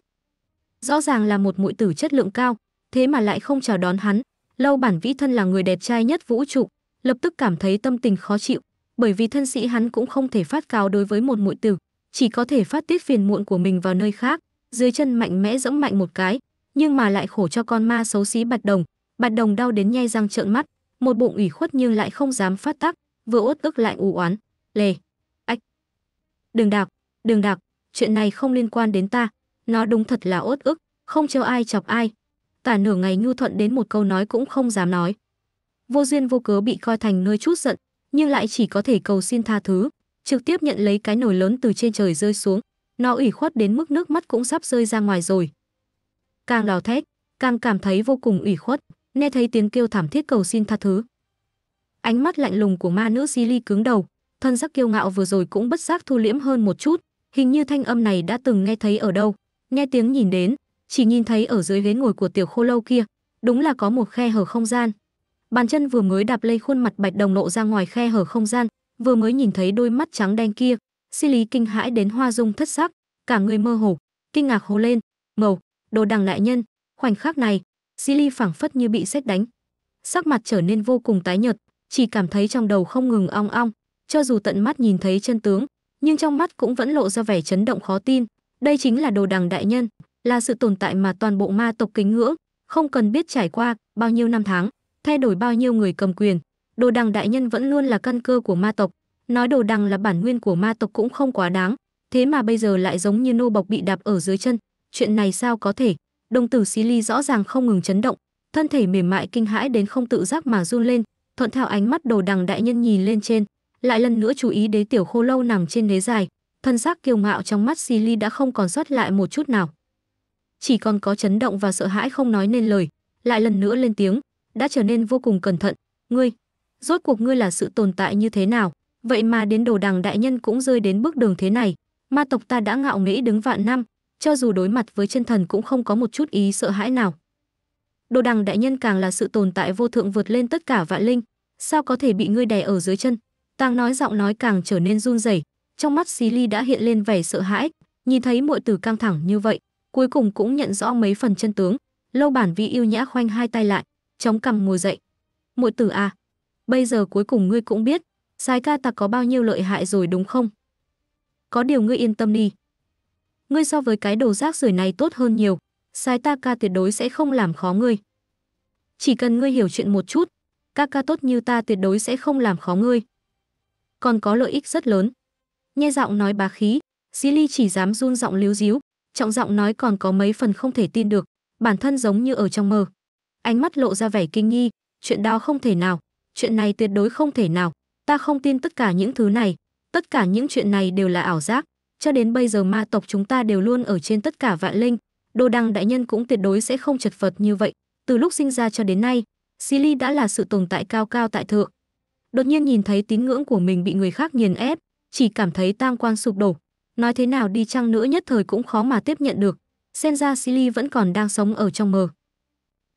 Rõ ràng là một mũi tử chất lượng cao, thế mà lại không chào đón hắn, lâu bản vĩ thân là người đẹp trai nhất vũ trụ, lập tức cảm thấy tâm tình khó chịu, bởi vì thân sĩ hắn cũng không thể phát cáo đối với một mũi tử, chỉ có thể phát tiết phiền muộn của mình vào nơi khác, dưới chân mạnh mẽ dẫm mạnh một cái, nhưng mà lại khổ cho con ma xấu xí bạch đồng, Bạt đồng đau đến nhai răng trợn mắt, một bụng ủy khuất nhưng lại không dám phát tác, vừa uất ức lại u oán, lề, ách. Đừng đạp, đừng đạp, chuyện này không liên quan đến ta, nó đúng thật là uất ức, không cho ai chọc ai. Tả nửa ngày nhu thuận đến một câu nói cũng không dám nói. Vô duyên vô cớ bị coi thành nơi chút giận, nhưng lại chỉ có thể cầu xin tha thứ, trực tiếp nhận lấy cái nồi lớn từ trên trời rơi xuống, nó ủy khuất đến mức nước mắt cũng sắp rơi ra ngoài rồi. Càng đào thét, càng cảm thấy vô cùng ủy khuất nghe thấy tiếng kêu thảm thiết cầu xin tha thứ. Ánh mắt lạnh lùng của ma nữ Silly cứng đầu, thân sắc kiêu ngạo vừa rồi cũng bất giác thu liễm hơn một chút, hình như thanh âm này đã từng nghe thấy ở đâu, nghe tiếng nhìn đến, chỉ nhìn thấy ở dưới ghế ngồi của tiểu khô lâu kia, đúng là có một khe hở không gian. Bàn chân vừa mới đạp lây khuôn mặt bạch đồng lộ ra ngoài khe hở không gian, vừa mới nhìn thấy đôi mắt trắng đen kia, si kinh hãi đến hoa dung thất sắc, cả người mơ hồ, kinh ngạc hô lên, mầu đồ đằng đại nhân, khoảnh khắc này, Silly phảng phất như bị sét đánh. Sắc mặt trở nên vô cùng tái nhợt, chỉ cảm thấy trong đầu không ngừng ong ong, cho dù tận mắt nhìn thấy chân tướng, nhưng trong mắt cũng vẫn lộ ra vẻ chấn động khó tin. Đây chính là đồ đằng đại nhân, là sự tồn tại mà toàn bộ ma tộc kính ngưỡng, không cần biết trải qua bao nhiêu năm tháng, thay đổi bao nhiêu người cầm quyền, đồ đằng đại nhân vẫn luôn là căn cơ của ma tộc. Nói đồ đằng là bản nguyên của ma tộc cũng không quá đáng, thế mà bây giờ lại giống như nô bọc bị đạp ở dưới chân, chuyện này sao có thể? đồng tử xí ly rõ ràng không ngừng chấn động thân thể mềm mại kinh hãi đến không tự giác mà run lên thuận theo ánh mắt đồ đằng đại nhân nhìn lên trên lại lần nữa chú ý đến tiểu khô lâu nằm trên ghế dài thân xác kiêu ngạo trong mắt xì ly đã không còn sót lại một chút nào chỉ còn có chấn động và sợ hãi không nói nên lời lại lần nữa lên tiếng đã trở nên vô cùng cẩn thận ngươi rốt cuộc ngươi là sự tồn tại như thế nào vậy mà đến đồ đằng đại nhân cũng rơi đến bước đường thế này ma tộc ta đã ngạo nghễ đứng vạn năm cho dù đối mặt với chân thần cũng không có một chút ý sợ hãi nào. Đồ đằng đại nhân càng là sự tồn tại vô thượng vượt lên tất cả vạn linh, sao có thể bị ngươi đè ở dưới chân? Tang nói giọng nói càng trở nên run rẩy, trong mắt Xí Ly đã hiện lên vẻ sợ hãi, nhìn thấy muội tử căng thẳng như vậy, cuối cùng cũng nhận rõ mấy phần chân tướng, Lâu Bản Vi yêu nhã khoanh hai tay lại, chống cằm ngồi dậy. "Muội tử à, bây giờ cuối cùng ngươi cũng biết, sai ca ta có bao nhiêu lợi hại rồi đúng không? Có điều ngươi yên tâm đi, ngươi so với cái đồ rác rưởi này tốt hơn nhiều, sai ta ca tuyệt đối sẽ không làm khó ngươi. Chỉ cần ngươi hiểu chuyện một chút, ca ca tốt như ta tuyệt đối sẽ không làm khó ngươi. Còn có lợi ích rất lớn. Nghe giọng nói bá khí, Di chỉ dám run giọng líu díu, trọng giọng nói còn có mấy phần không thể tin được, bản thân giống như ở trong mơ. Ánh mắt lộ ra vẻ kinh nghi, chuyện đó không thể nào, chuyện này tuyệt đối không thể nào, ta không tin tất cả những thứ này, tất cả những chuyện này đều là ảo giác. Cho đến bây giờ ma tộc chúng ta đều luôn ở trên tất cả vạn linh, đồ đăng đại nhân cũng tuyệt đối sẽ không chật vật như vậy. Từ lúc sinh ra cho đến nay, Silly đã là sự tồn tại cao cao tại thượng. Đột nhiên nhìn thấy tín ngưỡng của mình bị người khác nghiền ép, chỉ cảm thấy tam quan sụp đổ. Nói thế nào đi chăng nữa nhất thời cũng khó mà tiếp nhận được. Xem ra Silly vẫn còn đang sống ở trong mờ.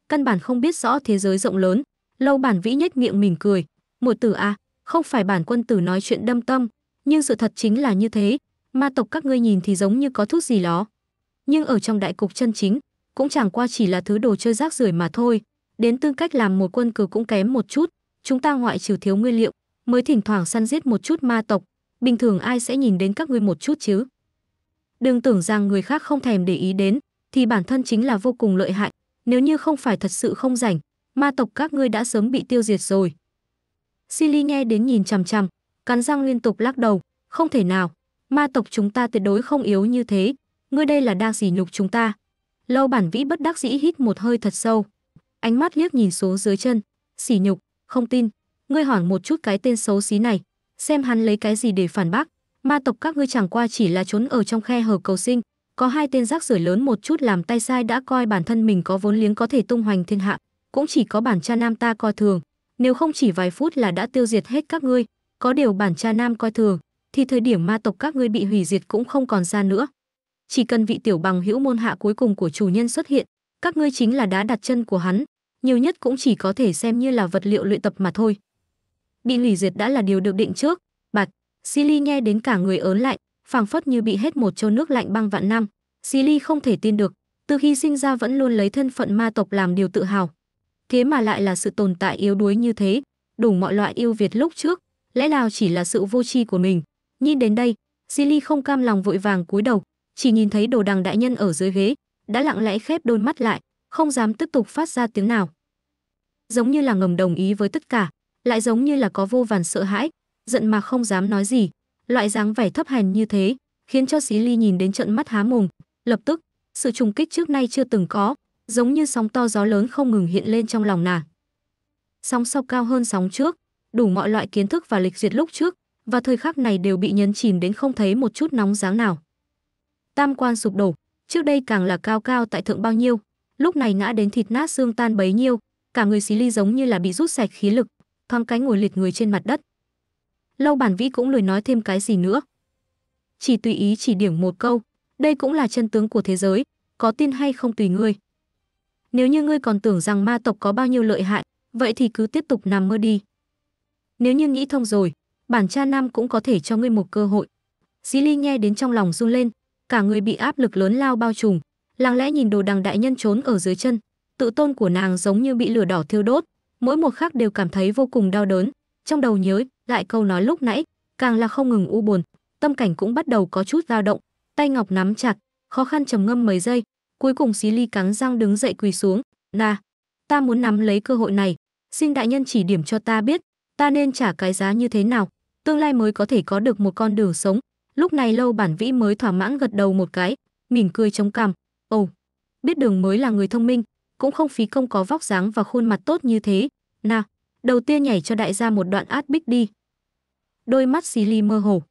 Căn bản không biết rõ thế giới rộng lớn, lâu bản vĩ nhếch miệng mỉm cười. Một tử a, à, không phải bản quân tử nói chuyện đâm tâm, nhưng sự thật chính là như thế, ma tộc các ngươi nhìn thì giống như có thuốc gì đó. Nhưng ở trong đại cục chân chính, cũng chẳng qua chỉ là thứ đồ chơi rác rưởi mà thôi. Đến tư cách làm một quân cờ cũng kém một chút, chúng ta ngoại trừ thiếu nguyên liệu, mới thỉnh thoảng săn giết một chút ma tộc, bình thường ai sẽ nhìn đến các ngươi một chút chứ? Đừng tưởng rằng người khác không thèm để ý đến, thì bản thân chính là vô cùng lợi hại, nếu như không phải thật sự không rảnh, ma tộc các ngươi đã sớm bị tiêu diệt rồi. Silly nghe đến nhìn chằm chằm, cắn răng liên tục lắc đầu, không thể nào, ma tộc chúng ta tuyệt đối không yếu như thế, ngươi đây là đang sỉ nhục chúng ta. Lâu bản vĩ bất đắc dĩ hít một hơi thật sâu. Ánh mắt liếc nhìn xuống dưới chân, sỉ nhục, không tin, ngươi hỏi một chút cái tên xấu xí này, xem hắn lấy cái gì để phản bác. Ma tộc các ngươi chẳng qua chỉ là trốn ở trong khe hở cầu sinh, có hai tên rác rưởi lớn một chút làm tay sai đã coi bản thân mình có vốn liếng có thể tung hoành thiên hạ, cũng chỉ có bản cha nam ta coi thường, nếu không chỉ vài phút là đã tiêu diệt hết các ngươi, có điều bản cha nam coi thường, thì thời điểm ma tộc các ngươi bị hủy diệt cũng không còn xa nữa. Chỉ cần vị tiểu bằng hữu môn hạ cuối cùng của chủ nhân xuất hiện, các ngươi chính là đã đặt chân của hắn, nhiều nhất cũng chỉ có thể xem như là vật liệu luyện tập mà thôi. Bị hủy diệt đã là điều được định trước, bạch Silly nghe đến cả người ớn lạnh, phảng phất như bị hết một chô nước lạnh băng vạn năm. Silly không thể tin được, từ khi sinh ra vẫn luôn lấy thân phận ma tộc làm điều tự hào. Thế mà lại là sự tồn tại yếu đuối như thế, đủ mọi loại yêu Việt lúc trước, lẽ nào chỉ là sự vô tri của mình. Nhìn đến đây, Silly không cam lòng vội vàng cúi đầu, chỉ nhìn thấy đồ đằng đại nhân ở dưới ghế, đã lặng lẽ khép đôi mắt lại, không dám tiếp tục phát ra tiếng nào. Giống như là ngầm đồng ý với tất cả, lại giống như là có vô vàn sợ hãi, giận mà không dám nói gì, loại dáng vẻ thấp hèn như thế, khiến cho Silly nhìn đến trận mắt há mồm, lập tức, sự trùng kích trước nay chưa từng có, giống như sóng to gió lớn không ngừng hiện lên trong lòng nàng. Sóng sau cao hơn sóng trước, đủ mọi loại kiến thức và lịch duyệt lúc trước, và thời khắc này đều bị nhấn chìm đến không thấy một chút nóng dáng nào. Tam quan sụp đổ, trước đây càng là cao cao tại thượng bao nhiêu, lúc này ngã đến thịt nát xương tan bấy nhiêu, cả người xí ly giống như là bị rút sạch khí lực, thoáng cái ngồi liệt người trên mặt đất. Lâu bản vĩ cũng lười nói thêm cái gì nữa. Chỉ tùy ý chỉ điểm một câu, đây cũng là chân tướng của thế giới, có tin hay không tùy ngươi. Nếu như ngươi còn tưởng rằng ma tộc có bao nhiêu lợi hại, vậy thì cứ tiếp tục nằm mơ đi. Nếu như nghĩ thông rồi, bản cha nam cũng có thể cho ngươi một cơ hội. xí Ly nghe đến trong lòng run lên, cả người bị áp lực lớn lao bao trùm, lặng lẽ nhìn đồ đằng đại nhân trốn ở dưới chân, tự tôn của nàng giống như bị lửa đỏ thiêu đốt, mỗi một khắc đều cảm thấy vô cùng đau đớn, trong đầu nhớ lại câu nói lúc nãy, càng là không ngừng u buồn, tâm cảnh cũng bắt đầu có chút dao động, tay ngọc nắm chặt, khó khăn trầm ngâm mấy giây, cuối cùng Xí Ly cắn răng đứng dậy quỳ xuống, "Na, ta muốn nắm lấy cơ hội này, xin đại nhân chỉ điểm cho ta biết, ta nên trả cái giá như thế nào?" tương lai mới có thể có được một con đường sống. Lúc này Lâu Bản Vĩ mới thỏa mãn gật đầu một cái, mỉm cười chống cằm, "Ồ, oh, biết đường mới là người thông minh, cũng không phí công có vóc dáng và khuôn mặt tốt như thế. Nào, đầu tiên nhảy cho đại gia một đoạn át bích đi." Đôi mắt xí ly mơ hồ,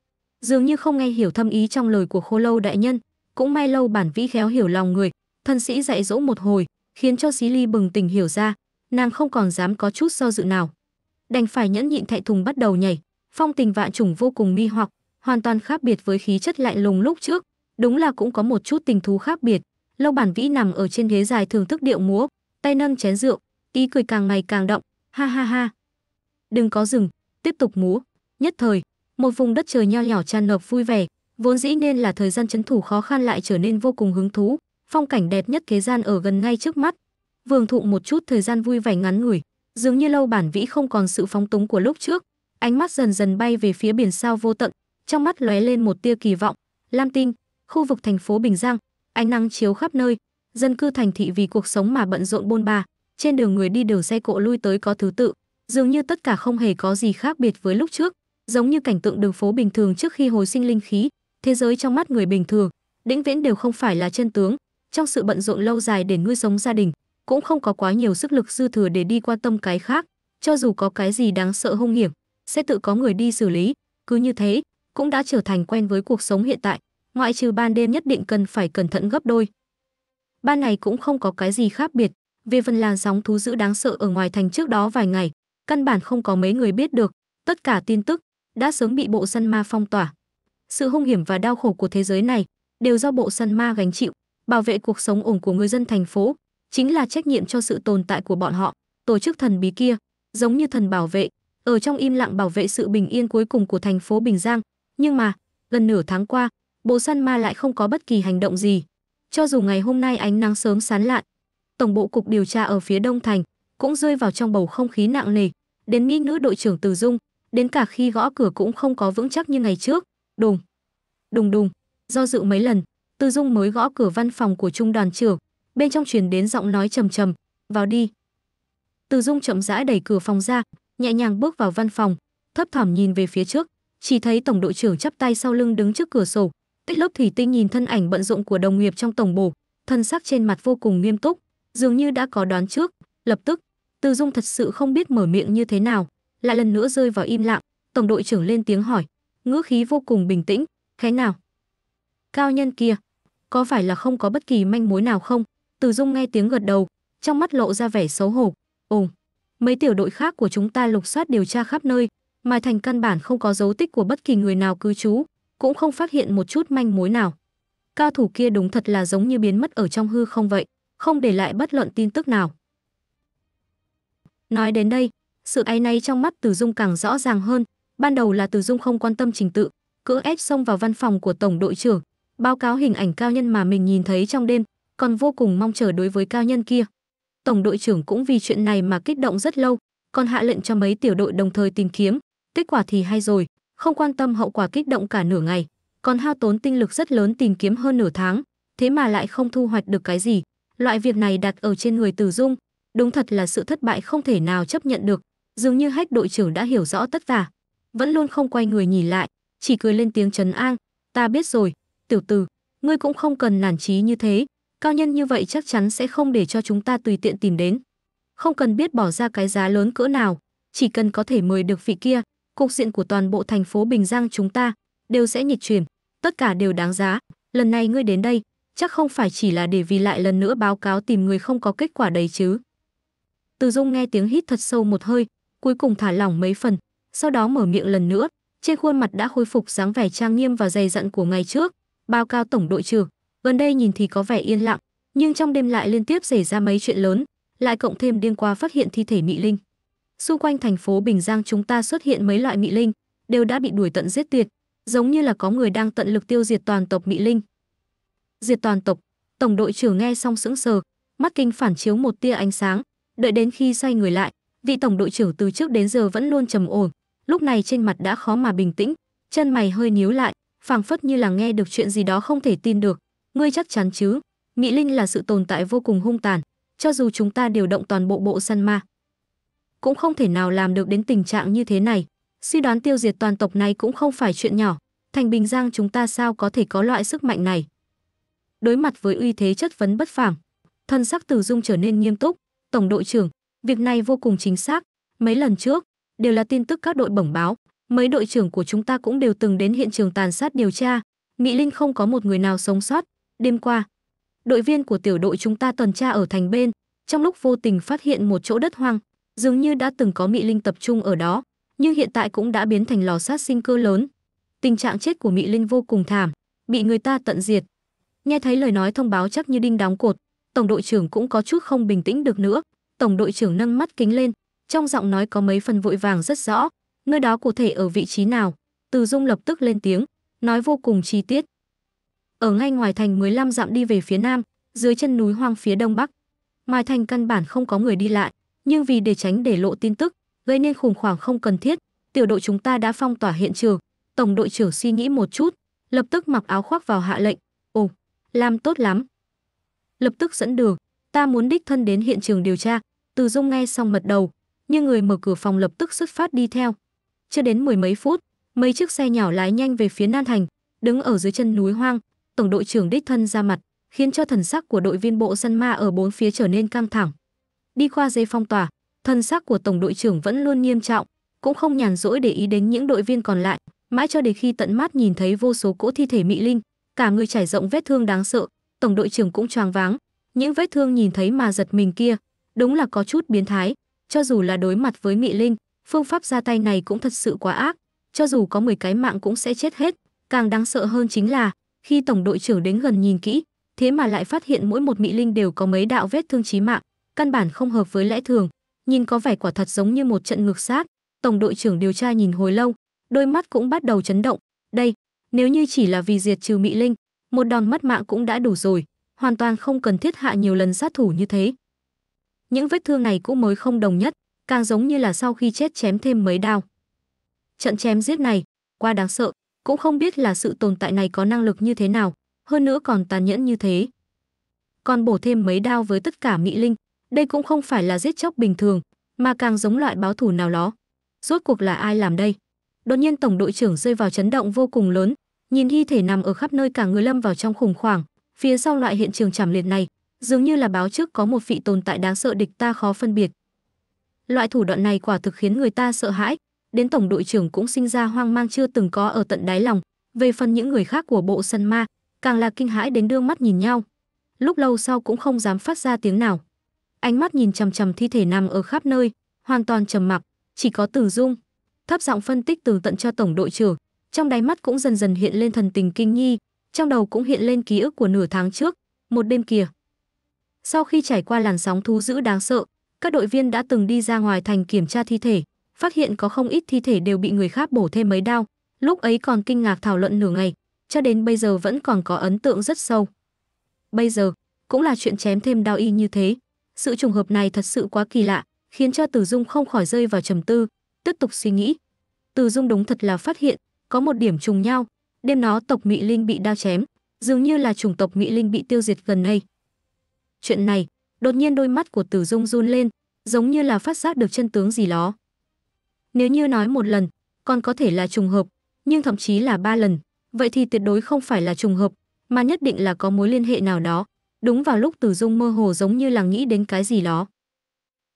dường như không nghe hiểu thâm ý trong lời của Khô Lâu đại nhân, cũng may Lâu Bản Vĩ khéo hiểu lòng người, thân sĩ dạy dỗ một hồi, khiến cho Xí Ly bừng tỉnh hiểu ra, nàng không còn dám có chút do dự nào. Đành phải nhẫn nhịn thẹn thùng bắt đầu nhảy, phong tình vạn chủng vô cùng mi hoặc, hoàn toàn khác biệt với khí chất lạnh lùng lúc trước, đúng là cũng có một chút tình thú khác biệt. Lâu Bản Vĩ nằm ở trên ghế dài thưởng thức điệu múa, tay nâng chén rượu, ý cười càng ngày càng động, ha ha ha. Đừng có dừng, tiếp tục múa. Nhất thời, một vùng đất trời nho nhỏ tràn ngập vui vẻ, vốn dĩ nên là thời gian chấn thủ khó khăn lại trở nên vô cùng hứng thú, phong cảnh đẹp nhất thế gian ở gần ngay trước mắt. Vương thụ một chút thời gian vui vẻ ngắn ngủi, dường như lâu bản vĩ không còn sự phóng túng của lúc trước, ánh mắt dần dần bay về phía biển sao vô tận, trong mắt lóe lên một tia kỳ vọng. Lam Tinh, khu vực thành phố Bình Giang, ánh nắng chiếu khắp nơi, dân cư thành thị vì cuộc sống mà bận rộn bôn ba, trên đường người đi đều xe cộ lui tới có thứ tự, dường như tất cả không hề có gì khác biệt với lúc trước, giống như cảnh tượng đường phố bình thường trước khi hồi sinh linh khí, thế giới trong mắt người bình thường, đĩnh viễn đều không phải là chân tướng, trong sự bận rộn lâu dài để nuôi sống gia đình, cũng không có quá nhiều sức lực dư thừa để đi qua tâm cái khác, cho dù có cái gì đáng sợ hung hiểm, sẽ tự có người đi xử lý cứ như thế cũng đã trở thành quen với cuộc sống hiện tại ngoại trừ ban đêm nhất định cần phải cẩn thận gấp đôi ban này cũng không có cái gì khác biệt về phần làn sóng thú dữ đáng sợ ở ngoài thành trước đó vài ngày căn bản không có mấy người biết được tất cả tin tức đã sớm bị bộ săn ma phong tỏa sự hung hiểm và đau khổ của thế giới này đều do bộ săn ma gánh chịu bảo vệ cuộc sống ổn của người dân thành phố chính là trách nhiệm cho sự tồn tại của bọn họ tổ chức thần bí kia giống như thần bảo vệ ở trong im lặng bảo vệ sự bình yên cuối cùng của thành phố Bình Giang. Nhưng mà, gần nửa tháng qua, bộ săn ma lại không có bất kỳ hành động gì. Cho dù ngày hôm nay ánh nắng sớm sán lạn, Tổng bộ cục điều tra ở phía Đông Thành cũng rơi vào trong bầu không khí nặng nề. Đến mỹ nữ đội trưởng Từ Dung, đến cả khi gõ cửa cũng không có vững chắc như ngày trước. Đùng, đùng đùng, do dự mấy lần, Từ Dung mới gõ cửa văn phòng của trung đoàn trưởng. Bên trong truyền đến giọng nói trầm trầm, vào đi. Từ Dung chậm rãi đẩy cửa phòng ra, nhẹ nhàng bước vào văn phòng, thấp thỏm nhìn về phía trước, chỉ thấy tổng đội trưởng chắp tay sau lưng đứng trước cửa sổ, tích lớp thủy tinh nhìn thân ảnh bận rộn của đồng nghiệp trong tổng bộ, thân sắc trên mặt vô cùng nghiêm túc, dường như đã có đoán trước, lập tức, Từ Dung thật sự không biết mở miệng như thế nào, lại lần nữa rơi vào im lặng, tổng đội trưởng lên tiếng hỏi, ngữ khí vô cùng bình tĩnh, "Thế nào? Cao nhân kia, có phải là không có bất kỳ manh mối nào không?" Từ Dung nghe tiếng gật đầu, trong mắt lộ ra vẻ xấu hổ, "Ồ." Mấy tiểu đội khác của chúng ta lục soát điều tra khắp nơi, mà thành căn bản không có dấu tích của bất kỳ người nào cư trú, cũng không phát hiện một chút manh mối nào. Cao thủ kia đúng thật là giống như biến mất ở trong hư không vậy, không để lại bất luận tin tức nào. Nói đến đây, sự áy náy trong mắt Từ Dung càng rõ ràng hơn, ban đầu là Từ Dung không quan tâm trình tự, cưỡng ép xông vào văn phòng của tổng đội trưởng, báo cáo hình ảnh cao nhân mà mình nhìn thấy trong đêm, còn vô cùng mong chờ đối với cao nhân kia tổng đội trưởng cũng vì chuyện này mà kích động rất lâu, còn hạ lệnh cho mấy tiểu đội đồng thời tìm kiếm, kết quả thì hay rồi, không quan tâm hậu quả kích động cả nửa ngày, còn hao tốn tinh lực rất lớn tìm kiếm hơn nửa tháng, thế mà lại không thu hoạch được cái gì. Loại việc này đặt ở trên người tử Dung, đúng thật là sự thất bại không thể nào chấp nhận được, dường như hách đội trưởng đã hiểu rõ tất cả, vẫn luôn không quay người nhìn lại, chỉ cười lên tiếng trấn an, "Ta biết rồi, tiểu tử, ngươi cũng không cần nản trí như thế, Cao nhân như vậy chắc chắn sẽ không để cho chúng ta tùy tiện tìm đến. Không cần biết bỏ ra cái giá lớn cỡ nào, chỉ cần có thể mời được vị kia, cục diện của toàn bộ thành phố Bình Giang chúng ta đều sẽ nhiệt chuyển, tất cả đều đáng giá. Lần này ngươi đến đây, chắc không phải chỉ là để vì lại lần nữa báo cáo tìm người không có kết quả đấy chứ. Từ Dung nghe tiếng hít thật sâu một hơi, cuối cùng thả lỏng mấy phần, sau đó mở miệng lần nữa, trên khuôn mặt đã khôi phục dáng vẻ trang nghiêm và dày dặn của ngày trước, báo cáo tổng đội trưởng, gần đây nhìn thì có vẻ yên lặng, nhưng trong đêm lại liên tiếp xảy ra mấy chuyện lớn, lại cộng thêm điên qua phát hiện thi thể Mỹ Linh. Xung quanh thành phố Bình Giang chúng ta xuất hiện mấy loại Mỹ Linh, đều đã bị đuổi tận giết tuyệt, giống như là có người đang tận lực tiêu diệt toàn tộc Mỹ Linh. Diệt toàn tộc, tổng đội trưởng nghe xong sững sờ, mắt kinh phản chiếu một tia ánh sáng, đợi đến khi xoay người lại, vị tổng đội trưởng từ trước đến giờ vẫn luôn trầm ổn, lúc này trên mặt đã khó mà bình tĩnh, chân mày hơi nhíu lại, phảng phất như là nghe được chuyện gì đó không thể tin được, ngươi chắc chắn chứ? Mỹ Linh là sự tồn tại vô cùng hung tàn, cho dù chúng ta điều động toàn bộ bộ săn ma, cũng không thể nào làm được đến tình trạng như thế này. Suy đoán tiêu diệt toàn tộc này cũng không phải chuyện nhỏ, thành Bình Giang chúng ta sao có thể có loại sức mạnh này? Đối mặt với uy thế chất vấn bất phàm, thân sắc Từ Dung trở nên nghiêm túc, "Tổng đội trưởng, việc này vô cùng chính xác, mấy lần trước đều là tin tức các đội bẩm báo, mấy đội trưởng của chúng ta cũng đều từng đến hiện trường tàn sát điều tra, Mỹ Linh không có một người nào sống sót, Đêm qua, đội viên của tiểu đội chúng ta tuần tra ở thành bên, trong lúc vô tình phát hiện một chỗ đất hoang, dường như đã từng có mị linh tập trung ở đó, nhưng hiện tại cũng đã biến thành lò sát sinh cơ lớn. Tình trạng chết của mị linh vô cùng thảm, bị người ta tận diệt. Nghe thấy lời nói thông báo chắc như đinh đóng cột, tổng đội trưởng cũng có chút không bình tĩnh được nữa. Tổng đội trưởng nâng mắt kính lên, trong giọng nói có mấy phần vội vàng rất rõ, nơi đó cụ thể ở vị trí nào. Từ Dung lập tức lên tiếng, nói vô cùng chi tiết ở ngay ngoài thành 15 dặm đi về phía nam, dưới chân núi hoang phía đông bắc. Ngoài thành căn bản không có người đi lại, nhưng vì để tránh để lộ tin tức, gây nên khủng hoảng không cần thiết, tiểu đội chúng ta đã phong tỏa hiện trường. Tổng đội trưởng suy nghĩ một chút, lập tức mặc áo khoác vào hạ lệnh, "Ồ, làm tốt lắm." Lập tức dẫn đường, ta muốn đích thân đến hiện trường điều tra. Từ Dung nghe xong mật đầu, nhưng người mở cửa phòng lập tức xuất phát đi theo. Chưa đến mười mấy phút, mấy chiếc xe nhỏ lái nhanh về phía Nan Thành, đứng ở dưới chân núi hoang, tổng đội trưởng đích thân ra mặt, khiến cho thần sắc của đội viên bộ săn ma ở bốn phía trở nên căng thẳng. Đi qua dây phong tỏa, thần sắc của tổng đội trưởng vẫn luôn nghiêm trọng, cũng không nhàn rỗi để ý đến những đội viên còn lại, mãi cho đến khi tận mắt nhìn thấy vô số cỗ thi thể mỹ linh, cả người trải rộng vết thương đáng sợ, tổng đội trưởng cũng choáng váng, những vết thương nhìn thấy mà giật mình kia, đúng là có chút biến thái, cho dù là đối mặt với mỹ linh, phương pháp ra tay này cũng thật sự quá ác, cho dù có 10 cái mạng cũng sẽ chết hết, càng đáng sợ hơn chính là khi tổng đội trưởng đến gần nhìn kỹ, thế mà lại phát hiện mỗi một mỹ linh đều có mấy đạo vết thương chí mạng, căn bản không hợp với lẽ thường, nhìn có vẻ quả thật giống như một trận ngược sát. Tổng đội trưởng điều tra nhìn hồi lâu, đôi mắt cũng bắt đầu chấn động. Đây, nếu như chỉ là vì diệt trừ mỹ linh, một đòn mất mạng cũng đã đủ rồi, hoàn toàn không cần thiết hạ nhiều lần sát thủ như thế. Những vết thương này cũng mới không đồng nhất, càng giống như là sau khi chết chém thêm mấy đao. Trận chém giết này, quá đáng sợ, cũng không biết là sự tồn tại này có năng lực như thế nào, hơn nữa còn tàn nhẫn như thế. Còn bổ thêm mấy đao với tất cả mỹ linh, đây cũng không phải là giết chóc bình thường, mà càng giống loại báo thủ nào đó. Rốt cuộc là ai làm đây? Đột nhiên tổng đội trưởng rơi vào chấn động vô cùng lớn, nhìn thi thể nằm ở khắp nơi cả người lâm vào trong khủng khoảng. phía sau loại hiện trường chảm liệt này, dường như là báo trước có một vị tồn tại đáng sợ địch ta khó phân biệt. Loại thủ đoạn này quả thực khiến người ta sợ hãi, đến tổng đội trưởng cũng sinh ra hoang mang chưa từng có ở tận đáy lòng, về phần những người khác của bộ sân ma, càng là kinh hãi đến đương mắt nhìn nhau. Lúc lâu sau cũng không dám phát ra tiếng nào. Ánh mắt nhìn chằm chằm thi thể nằm ở khắp nơi, hoàn toàn trầm mặc, chỉ có Từ Dung thấp giọng phân tích từ tận cho tổng đội trưởng, trong đáy mắt cũng dần dần hiện lên thần tình kinh nghi, trong đầu cũng hiện lên ký ức của nửa tháng trước, một đêm kia. Sau khi trải qua làn sóng thú dữ đáng sợ, các đội viên đã từng đi ra ngoài thành kiểm tra thi thể, phát hiện có không ít thi thể đều bị người khác bổ thêm mấy đao, lúc ấy còn kinh ngạc thảo luận nửa ngày, cho đến bây giờ vẫn còn có ấn tượng rất sâu. Bây giờ, cũng là chuyện chém thêm đao y như thế, sự trùng hợp này thật sự quá kỳ lạ, khiến cho Tử Dung không khỏi rơi vào trầm tư, tiếp tục suy nghĩ. Tử Dung đúng thật là phát hiện có một điểm trùng nhau, đêm đó tộc mỹ Linh bị đao chém, dường như là chủng tộc mỹ Linh bị tiêu diệt gần đây. Chuyện này, đột nhiên đôi mắt của Tử Dung run lên, giống như là phát giác được chân tướng gì đó. Nếu như nói một lần, còn có thể là trùng hợp, nhưng thậm chí là ba lần, vậy thì tuyệt đối không phải là trùng hợp, mà nhất định là có mối liên hệ nào đó. Đúng vào lúc Tử Dung mơ hồ giống như là nghĩ đến cái gì đó.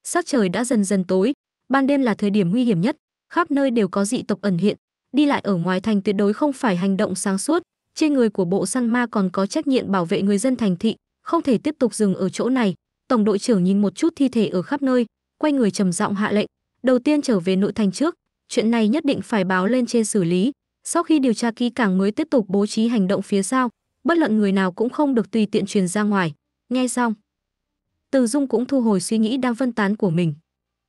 Sắc trời đã dần dần tối, ban đêm là thời điểm nguy hiểm nhất, khắp nơi đều có dị tộc ẩn hiện, đi lại ở ngoài thành tuyệt đối không phải hành động sáng suốt, trên người của bộ săn ma còn có trách nhiệm bảo vệ người dân thành thị, không thể tiếp tục dừng ở chỗ này. Tổng đội trưởng nhìn một chút thi thể ở khắp nơi, quay người trầm giọng hạ lệnh, Đầu tiên trở về nội thành trước, chuyện này nhất định phải báo lên trên xử lý. Sau khi điều tra kỹ càng mới tiếp tục bố trí hành động phía sau, bất luận người nào cũng không được tùy tiện truyền ra ngoài. Nghe xong, Từ Dung cũng thu hồi suy nghĩ đang phân tán của mình,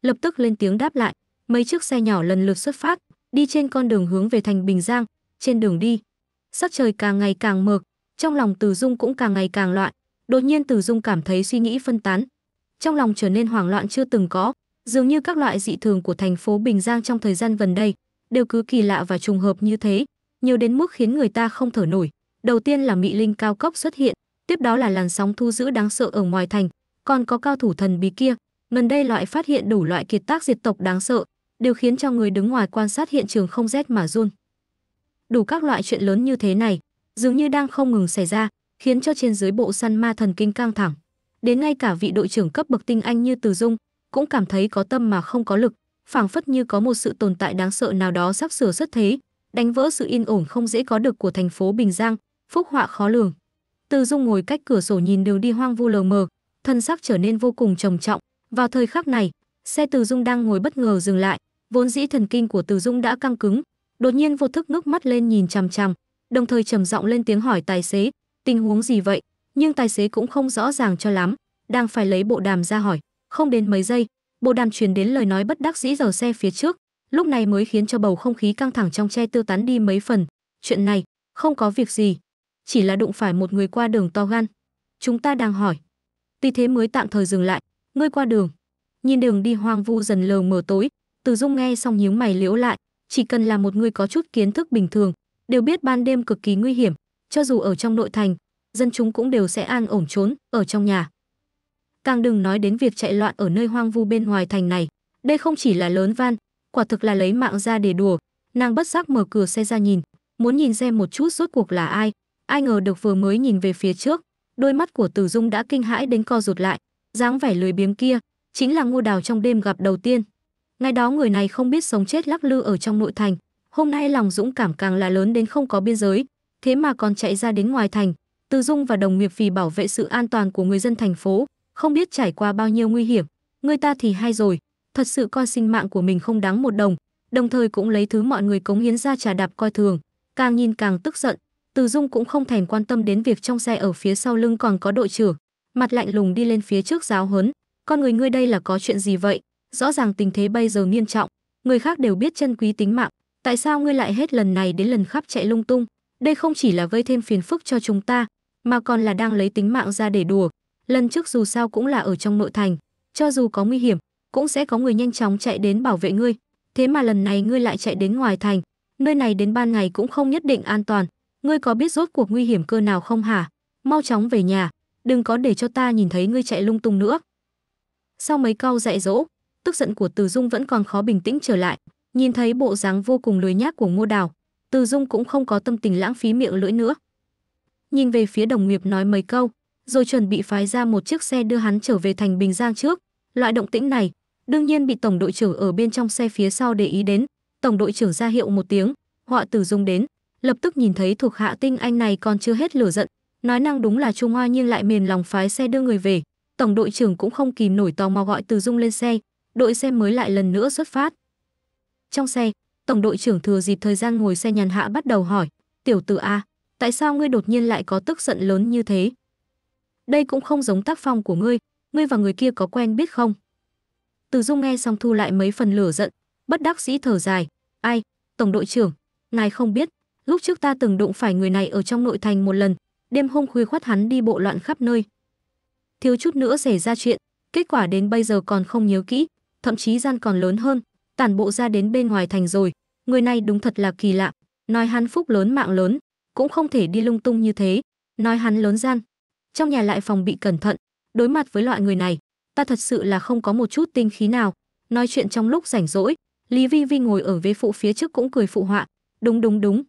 lập tức lên tiếng đáp lại, mấy chiếc xe nhỏ lần lượt xuất phát, đi trên con đường hướng về thành Bình Giang, trên đường đi, sắc trời càng ngày càng mờ, trong lòng Từ Dung cũng càng ngày càng loạn, đột nhiên Từ Dung cảm thấy suy nghĩ phân tán, trong lòng trở nên hoảng loạn chưa từng có, Dường như các loại dị thường của thành phố Bình Giang trong thời gian gần đây đều cứ kỳ lạ và trùng hợp như thế, nhiều đến mức khiến người ta không thở nổi. Đầu tiên là mị linh cao cấp xuất hiện, tiếp đó là làn sóng thu giữ đáng sợ ở ngoài thành, còn có cao thủ thần bí kia. Gần đây loại phát hiện đủ loại kiệt tác diệt tộc đáng sợ, đều khiến cho người đứng ngoài quan sát hiện trường không rét mà run. Đủ các loại chuyện lớn như thế này, dường như đang không ngừng xảy ra, khiến cho trên dưới bộ săn ma thần kinh căng thẳng. Đến ngay cả vị đội trưởng cấp bậc tinh anh như Từ Dung, cũng cảm thấy có tâm mà không có lực, phảng phất như có một sự tồn tại đáng sợ nào đó sắp sửa xuất thế, đánh vỡ sự yên ổn không dễ có được của thành phố Bình Giang, phúc họa khó lường. Từ Dung ngồi cách cửa sổ nhìn đường đi hoang vu lờ mờ, thân xác trở nên vô cùng trầm trọng. Vào thời khắc này, xe Từ Dung đang ngồi bất ngờ dừng lại, vốn dĩ thần kinh của Từ Dung đã căng cứng, đột nhiên vô thức nước mắt lên nhìn chằm chằm, đồng thời trầm giọng lên tiếng hỏi tài xế, tình huống gì vậy? Nhưng tài xế cũng không rõ ràng cho lắm, đang phải lấy bộ đàm ra hỏi. Không đến mấy giây, bộ đàm truyền đến lời nói bất đắc dĩ giờ xe phía trước, lúc này mới khiến cho bầu không khí căng thẳng trong che tiêu tán đi mấy phần. Chuyện này, không có việc gì, chỉ là đụng phải một người qua đường to gan. Chúng ta đang hỏi. tuy thế mới tạm thời dừng lại, ngươi qua đường. Nhìn đường đi hoang vu dần lờ mờ tối, Từ Dung nghe xong nhíu mày liễu lại, chỉ cần là một người có chút kiến thức bình thường, đều biết ban đêm cực kỳ nguy hiểm, cho dù ở trong nội thành, dân chúng cũng đều sẽ an ổn trốn ở trong nhà càng đừng nói đến việc chạy loạn ở nơi hoang vu bên ngoài thành này. Đây không chỉ là lớn van, quả thực là lấy mạng ra để đùa. Nàng bất giác mở cửa xe ra nhìn, muốn nhìn xem một chút rốt cuộc là ai. Ai ngờ được vừa mới nhìn về phía trước, đôi mắt của Tử Dung đã kinh hãi đến co rụt lại, dáng vẻ lười biếng kia chính là Ngô Đào trong đêm gặp đầu tiên. Ngày đó người này không biết sống chết lắc lư ở trong nội thành, hôm nay lòng dũng cảm càng là lớn đến không có biên giới, thế mà còn chạy ra đến ngoài thành. Từ Dung và đồng nghiệp vì bảo vệ sự an toàn của người dân thành phố, không biết trải qua bao nhiêu nguy hiểm, người ta thì hay rồi, thật sự coi sinh mạng của mình không đáng một đồng, đồng thời cũng lấy thứ mọi người cống hiến ra trà đạp coi thường, càng nhìn càng tức giận, Từ Dung cũng không thèm quan tâm đến việc trong xe ở phía sau lưng còn có đội trưởng, mặt lạnh lùng đi lên phía trước giáo huấn, con người ngươi đây là có chuyện gì vậy? Rõ ràng tình thế bây giờ nghiêm trọng, người khác đều biết chân quý tính mạng, tại sao ngươi lại hết lần này đến lần khác chạy lung tung? Đây không chỉ là gây thêm phiền phức cho chúng ta, mà còn là đang lấy tính mạng ra để đùa, lần trước dù sao cũng là ở trong nội thành, cho dù có nguy hiểm, cũng sẽ có người nhanh chóng chạy đến bảo vệ ngươi. Thế mà lần này ngươi lại chạy đến ngoài thành, nơi này đến ban ngày cũng không nhất định an toàn, ngươi có biết rốt cuộc nguy hiểm cơ nào không hả? Mau chóng về nhà, đừng có để cho ta nhìn thấy ngươi chạy lung tung nữa. Sau mấy câu dạy dỗ, tức giận của Từ Dung vẫn còn khó bình tĩnh trở lại, nhìn thấy bộ dáng vô cùng lười nhác của Ngô Đào, từ Dung cũng không có tâm tình lãng phí miệng lưỡi nữa. Nhìn về phía Đồng Nghiệp nói mấy câu, rồi chuẩn bị phái ra một chiếc xe đưa hắn trở về thành Bình Giang trước. Loại động tĩnh này, đương nhiên bị tổng đội trưởng ở bên trong xe phía sau để ý đến, tổng đội trưởng ra hiệu một tiếng, họa tử dung đến, lập tức nhìn thấy thuộc hạ tinh anh này còn chưa hết lửa giận, nói năng đúng là Trung Hoa nhưng lại mềm lòng phái xe đưa người về, tổng đội trưởng cũng không kìm nổi tò mò gọi Từ Dung lên xe, đội xe mới lại lần nữa xuất phát. Trong xe, tổng đội trưởng thừa dịp thời gian ngồi xe nhàn hạ bắt đầu hỏi, "Tiểu tử a, tại sao ngươi đột nhiên lại có tức giận lớn như thế?" đây cũng không giống tác phong của ngươi, ngươi và người kia có quen biết không? Từ Dung nghe xong thu lại mấy phần lửa giận, bất đắc dĩ thở dài, ai, tổng đội trưởng, ngài không biết, lúc trước ta từng đụng phải người này ở trong nội thành một lần, đêm hôm khuya khoát hắn đi bộ loạn khắp nơi. Thiếu chút nữa xảy ra chuyện, kết quả đến bây giờ còn không nhớ kỹ, thậm chí gian còn lớn hơn, tản bộ ra đến bên ngoài thành rồi, người này đúng thật là kỳ lạ, nói hắn phúc lớn mạng lớn, cũng không thể đi lung tung như thế, nói hắn lớn gian, trong nhà lại phòng bị cẩn thận, đối mặt với loại người này, ta thật sự là không có một chút tinh khí nào. Nói chuyện trong lúc rảnh rỗi, Lý Vi Vi ngồi ở ghế phụ phía trước cũng cười phụ họa, đúng đúng đúng.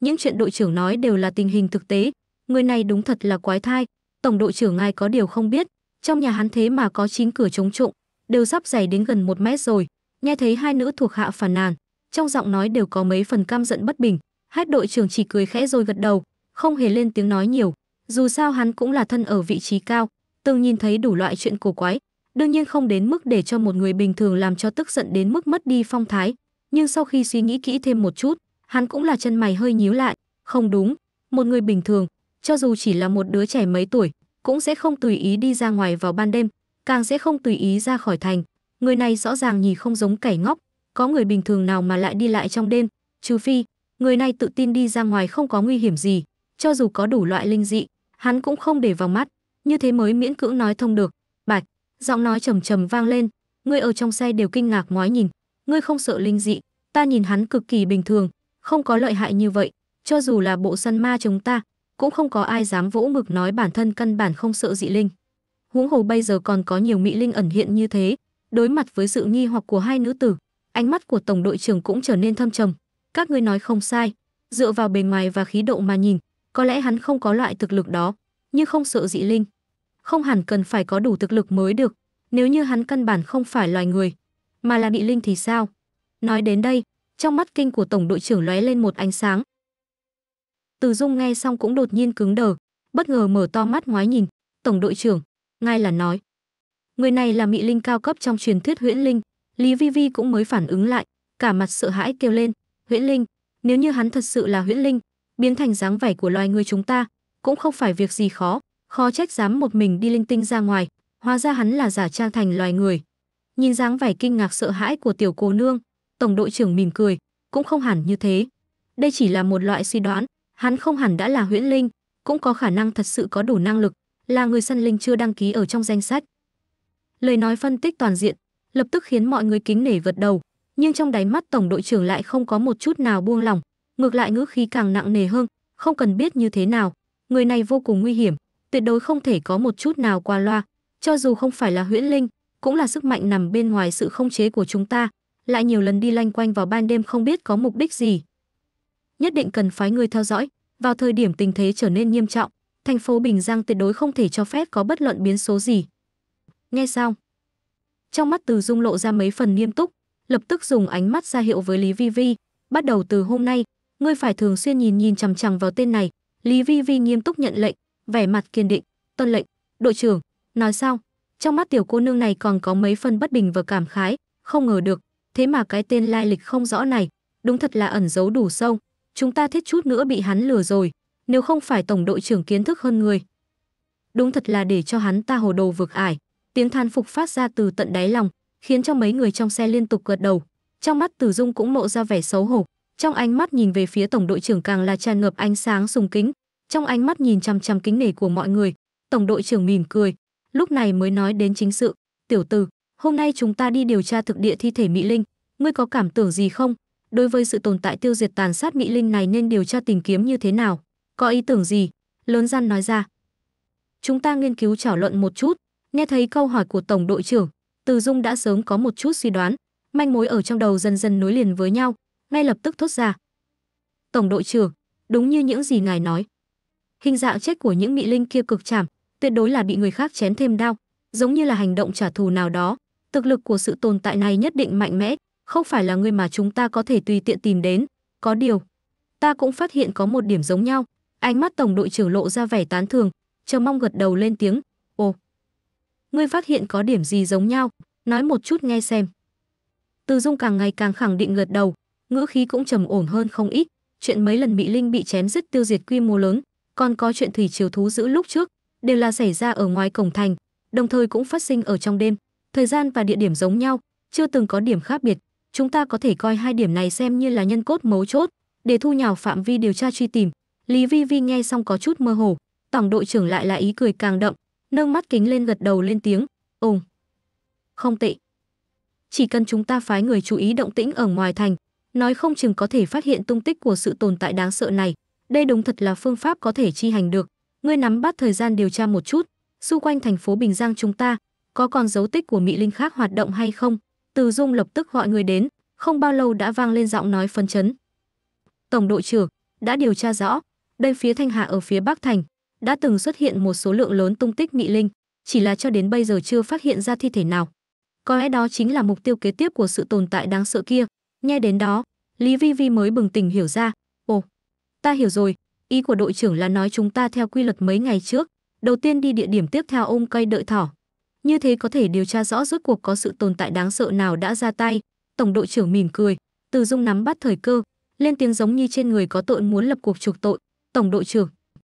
Những chuyện đội trưởng nói đều là tình hình thực tế, người này đúng thật là quái thai, tổng đội trưởng ai có điều không biết, trong nhà hắn thế mà có chín cửa chống trộm, đều sắp dày đến gần một mét rồi, nghe thấy hai nữ thuộc hạ phản nàn, trong giọng nói đều có mấy phần căm giận bất bình, hát đội trưởng chỉ cười khẽ rồi gật đầu, không hề lên tiếng nói nhiều dù sao hắn cũng là thân ở vị trí cao từng nhìn thấy đủ loại chuyện cổ quái đương nhiên không đến mức để cho một người bình thường làm cho tức giận đến mức mất đi phong thái nhưng sau khi suy nghĩ kỹ thêm một chút hắn cũng là chân mày hơi nhíu lại không đúng một người bình thường cho dù chỉ là một đứa trẻ mấy tuổi cũng sẽ không tùy ý đi ra ngoài vào ban đêm càng sẽ không tùy ý ra khỏi thành người này rõ ràng nhìn không giống cải ngốc, có người bình thường nào mà lại đi lại trong đêm trừ phi người này tự tin đi ra ngoài không có nguy hiểm gì cho dù có đủ loại linh dị hắn cũng không để vào mắt, như thế mới miễn cưỡng nói thông được. Bạch, giọng nói trầm trầm vang lên, ngươi ở trong xe đều kinh ngạc ngoái nhìn, ngươi không sợ linh dị, ta nhìn hắn cực kỳ bình thường, không có lợi hại như vậy, cho dù là bộ săn ma chúng ta, cũng không có ai dám vỗ ngực nói bản thân căn bản không sợ dị linh. Huống hồ bây giờ còn có nhiều mỹ linh ẩn hiện như thế, đối mặt với sự nghi hoặc của hai nữ tử, ánh mắt của tổng đội trưởng cũng trở nên thâm trầm. Các ngươi nói không sai, dựa vào bề ngoài và khí độ mà nhìn, có lẽ hắn không có loại thực lực đó, nhưng không sợ dị linh. Không hẳn cần phải có đủ thực lực mới được, nếu như hắn căn bản không phải loài người, mà là bị linh thì sao? Nói đến đây, trong mắt kinh của tổng đội trưởng lóe lên một ánh sáng. Từ Dung nghe xong cũng đột nhiên cứng đờ, bất ngờ mở to mắt ngoái nhìn, "Tổng đội trưởng, ngay là nói, người này là mị linh cao cấp trong truyền thuyết huyễn linh." Lý Vi Vi cũng mới phản ứng lại, cả mặt sợ hãi kêu lên, "Huyễn linh, nếu như hắn thật sự là huyễn linh, biến thành dáng vẻ của loài người chúng ta cũng không phải việc gì khó khó trách dám một mình đi linh tinh ra ngoài hóa ra hắn là giả trang thành loài người nhìn dáng vẻ kinh ngạc sợ hãi của tiểu cô nương tổng đội trưởng mỉm cười cũng không hẳn như thế đây chỉ là một loại suy đoán hắn không hẳn đã là huyễn linh cũng có khả năng thật sự có đủ năng lực là người săn linh chưa đăng ký ở trong danh sách lời nói phân tích toàn diện lập tức khiến mọi người kính nể gật đầu nhưng trong đáy mắt tổng đội trưởng lại không có một chút nào buông lỏng ngược lại ngữ khí càng nặng nề hơn, không cần biết như thế nào, người này vô cùng nguy hiểm, tuyệt đối không thể có một chút nào qua loa, cho dù không phải là huyễn linh, cũng là sức mạnh nằm bên ngoài sự không chế của chúng ta, lại nhiều lần đi lanh quanh vào ban đêm không biết có mục đích gì. Nhất định cần phái người theo dõi, vào thời điểm tình thế trở nên nghiêm trọng, thành phố Bình Giang tuyệt đối không thể cho phép có bất luận biến số gì. Nghe sao? Trong mắt Từ Dung lộ ra mấy phần nghiêm túc, lập tức dùng ánh mắt ra hiệu với Lý Vi Vi, bắt đầu từ hôm nay, ngươi phải thường xuyên nhìn nhìn chằm chằm vào tên này lý vi vi nghiêm túc nhận lệnh vẻ mặt kiên định tuân lệnh đội trưởng nói sao trong mắt tiểu cô nương này còn có mấy phần bất bình và cảm khái không ngờ được thế mà cái tên lai lịch không rõ này đúng thật là ẩn giấu đủ sâu chúng ta thiết chút nữa bị hắn lừa rồi nếu không phải tổng đội trưởng kiến thức hơn người đúng thật là để cho hắn ta hồ đồ vực ải tiếng than phục phát ra từ tận đáy lòng khiến cho mấy người trong xe liên tục gật đầu trong mắt tử dung cũng lộ ra vẻ xấu hổ trong ánh mắt nhìn về phía tổng đội trưởng càng là tràn ngập ánh sáng sùng kính trong ánh mắt nhìn chăm chăm kính nể của mọi người tổng đội trưởng mỉm cười lúc này mới nói đến chính sự tiểu từ hôm nay chúng ta đi điều tra thực địa thi thể mỹ linh ngươi có cảm tưởng gì không đối với sự tồn tại tiêu diệt tàn sát mỹ linh này nên điều tra tìm kiếm như thế nào có ý tưởng gì lớn gian nói ra chúng ta nghiên cứu thảo luận một chút nghe thấy câu hỏi của tổng đội trưởng từ dung đã sớm có một chút suy đoán manh mối ở trong đầu dần dần nối liền với nhau ngay lập tức thốt ra. Tổng đội trưởng, đúng như những gì ngài nói. Hình dạng chết của những mỹ linh kia cực chảm, tuyệt đối là bị người khác chém thêm đau, giống như là hành động trả thù nào đó. Thực lực của sự tồn tại này nhất định mạnh mẽ, không phải là người mà chúng ta có thể tùy tiện tìm đến. Có điều, ta cũng phát hiện có một điểm giống nhau. Ánh mắt tổng đội trưởng lộ ra vẻ tán thường, chờ mong gật đầu lên tiếng. Ồ, ngươi phát hiện có điểm gì giống nhau, nói một chút nghe xem. Từ Dung càng ngày càng khẳng định gật đầu, ngữ khí cũng trầm ổn hơn không ít. Chuyện mấy lần bị Linh bị chém dứt tiêu diệt quy mô lớn, còn có chuyện thủy triều thú giữ lúc trước, đều là xảy ra ở ngoài cổng thành, đồng thời cũng phát sinh ở trong đêm. Thời gian và địa điểm giống nhau, chưa từng có điểm khác biệt. Chúng ta có thể coi hai điểm này xem như là nhân cốt mấu chốt để thu nhào phạm vi điều tra truy tìm. Lý Vi Vi nghe xong có chút mơ hồ, tổng đội trưởng lại là ý cười càng đậm, nâng mắt kính lên gật đầu lên tiếng, ồ, Không tệ. Chỉ cần chúng ta phái người chú ý động tĩnh ở ngoài thành, nói không chừng có thể phát hiện tung tích của sự tồn tại đáng sợ này. Đây đúng thật là phương pháp có thể chi hành được. Ngươi nắm bắt thời gian điều tra một chút, xung quanh thành phố Bình Giang chúng ta, có còn dấu tích của Mỹ Linh khác hoạt động hay không? Từ Dung lập tức gọi người đến, không bao lâu đã vang lên giọng nói phấn chấn. Tổng đội trưởng, đã điều tra rõ, đây phía Thanh Hạ ở phía Bắc Thành, đã từng xuất hiện một số lượng lớn tung tích Mỹ Linh, chỉ là cho đến bây giờ chưa phát hiện ra thi thể nào. Có lẽ đó chính là mục tiêu kế tiếp của sự tồn tại đáng sợ kia. Nghe đến đó, Lý Vi Vi mới bừng tỉnh hiểu ra, ồ, ta hiểu rồi, ý của đội trưởng là nói chúng ta theo quy luật mấy ngày trước, đầu tiên đi địa điểm tiếp theo ôm cây đợi thỏ. Như thế có thể điều tra rõ rốt cuộc có sự tồn tại đáng sợ nào đã ra tay. Tổng đội trưởng mỉm cười, Từ Dung nắm bắt thời cơ, lên tiếng giống như trên người có tội muốn lập cuộc trục tội. Tổng đội trưởng,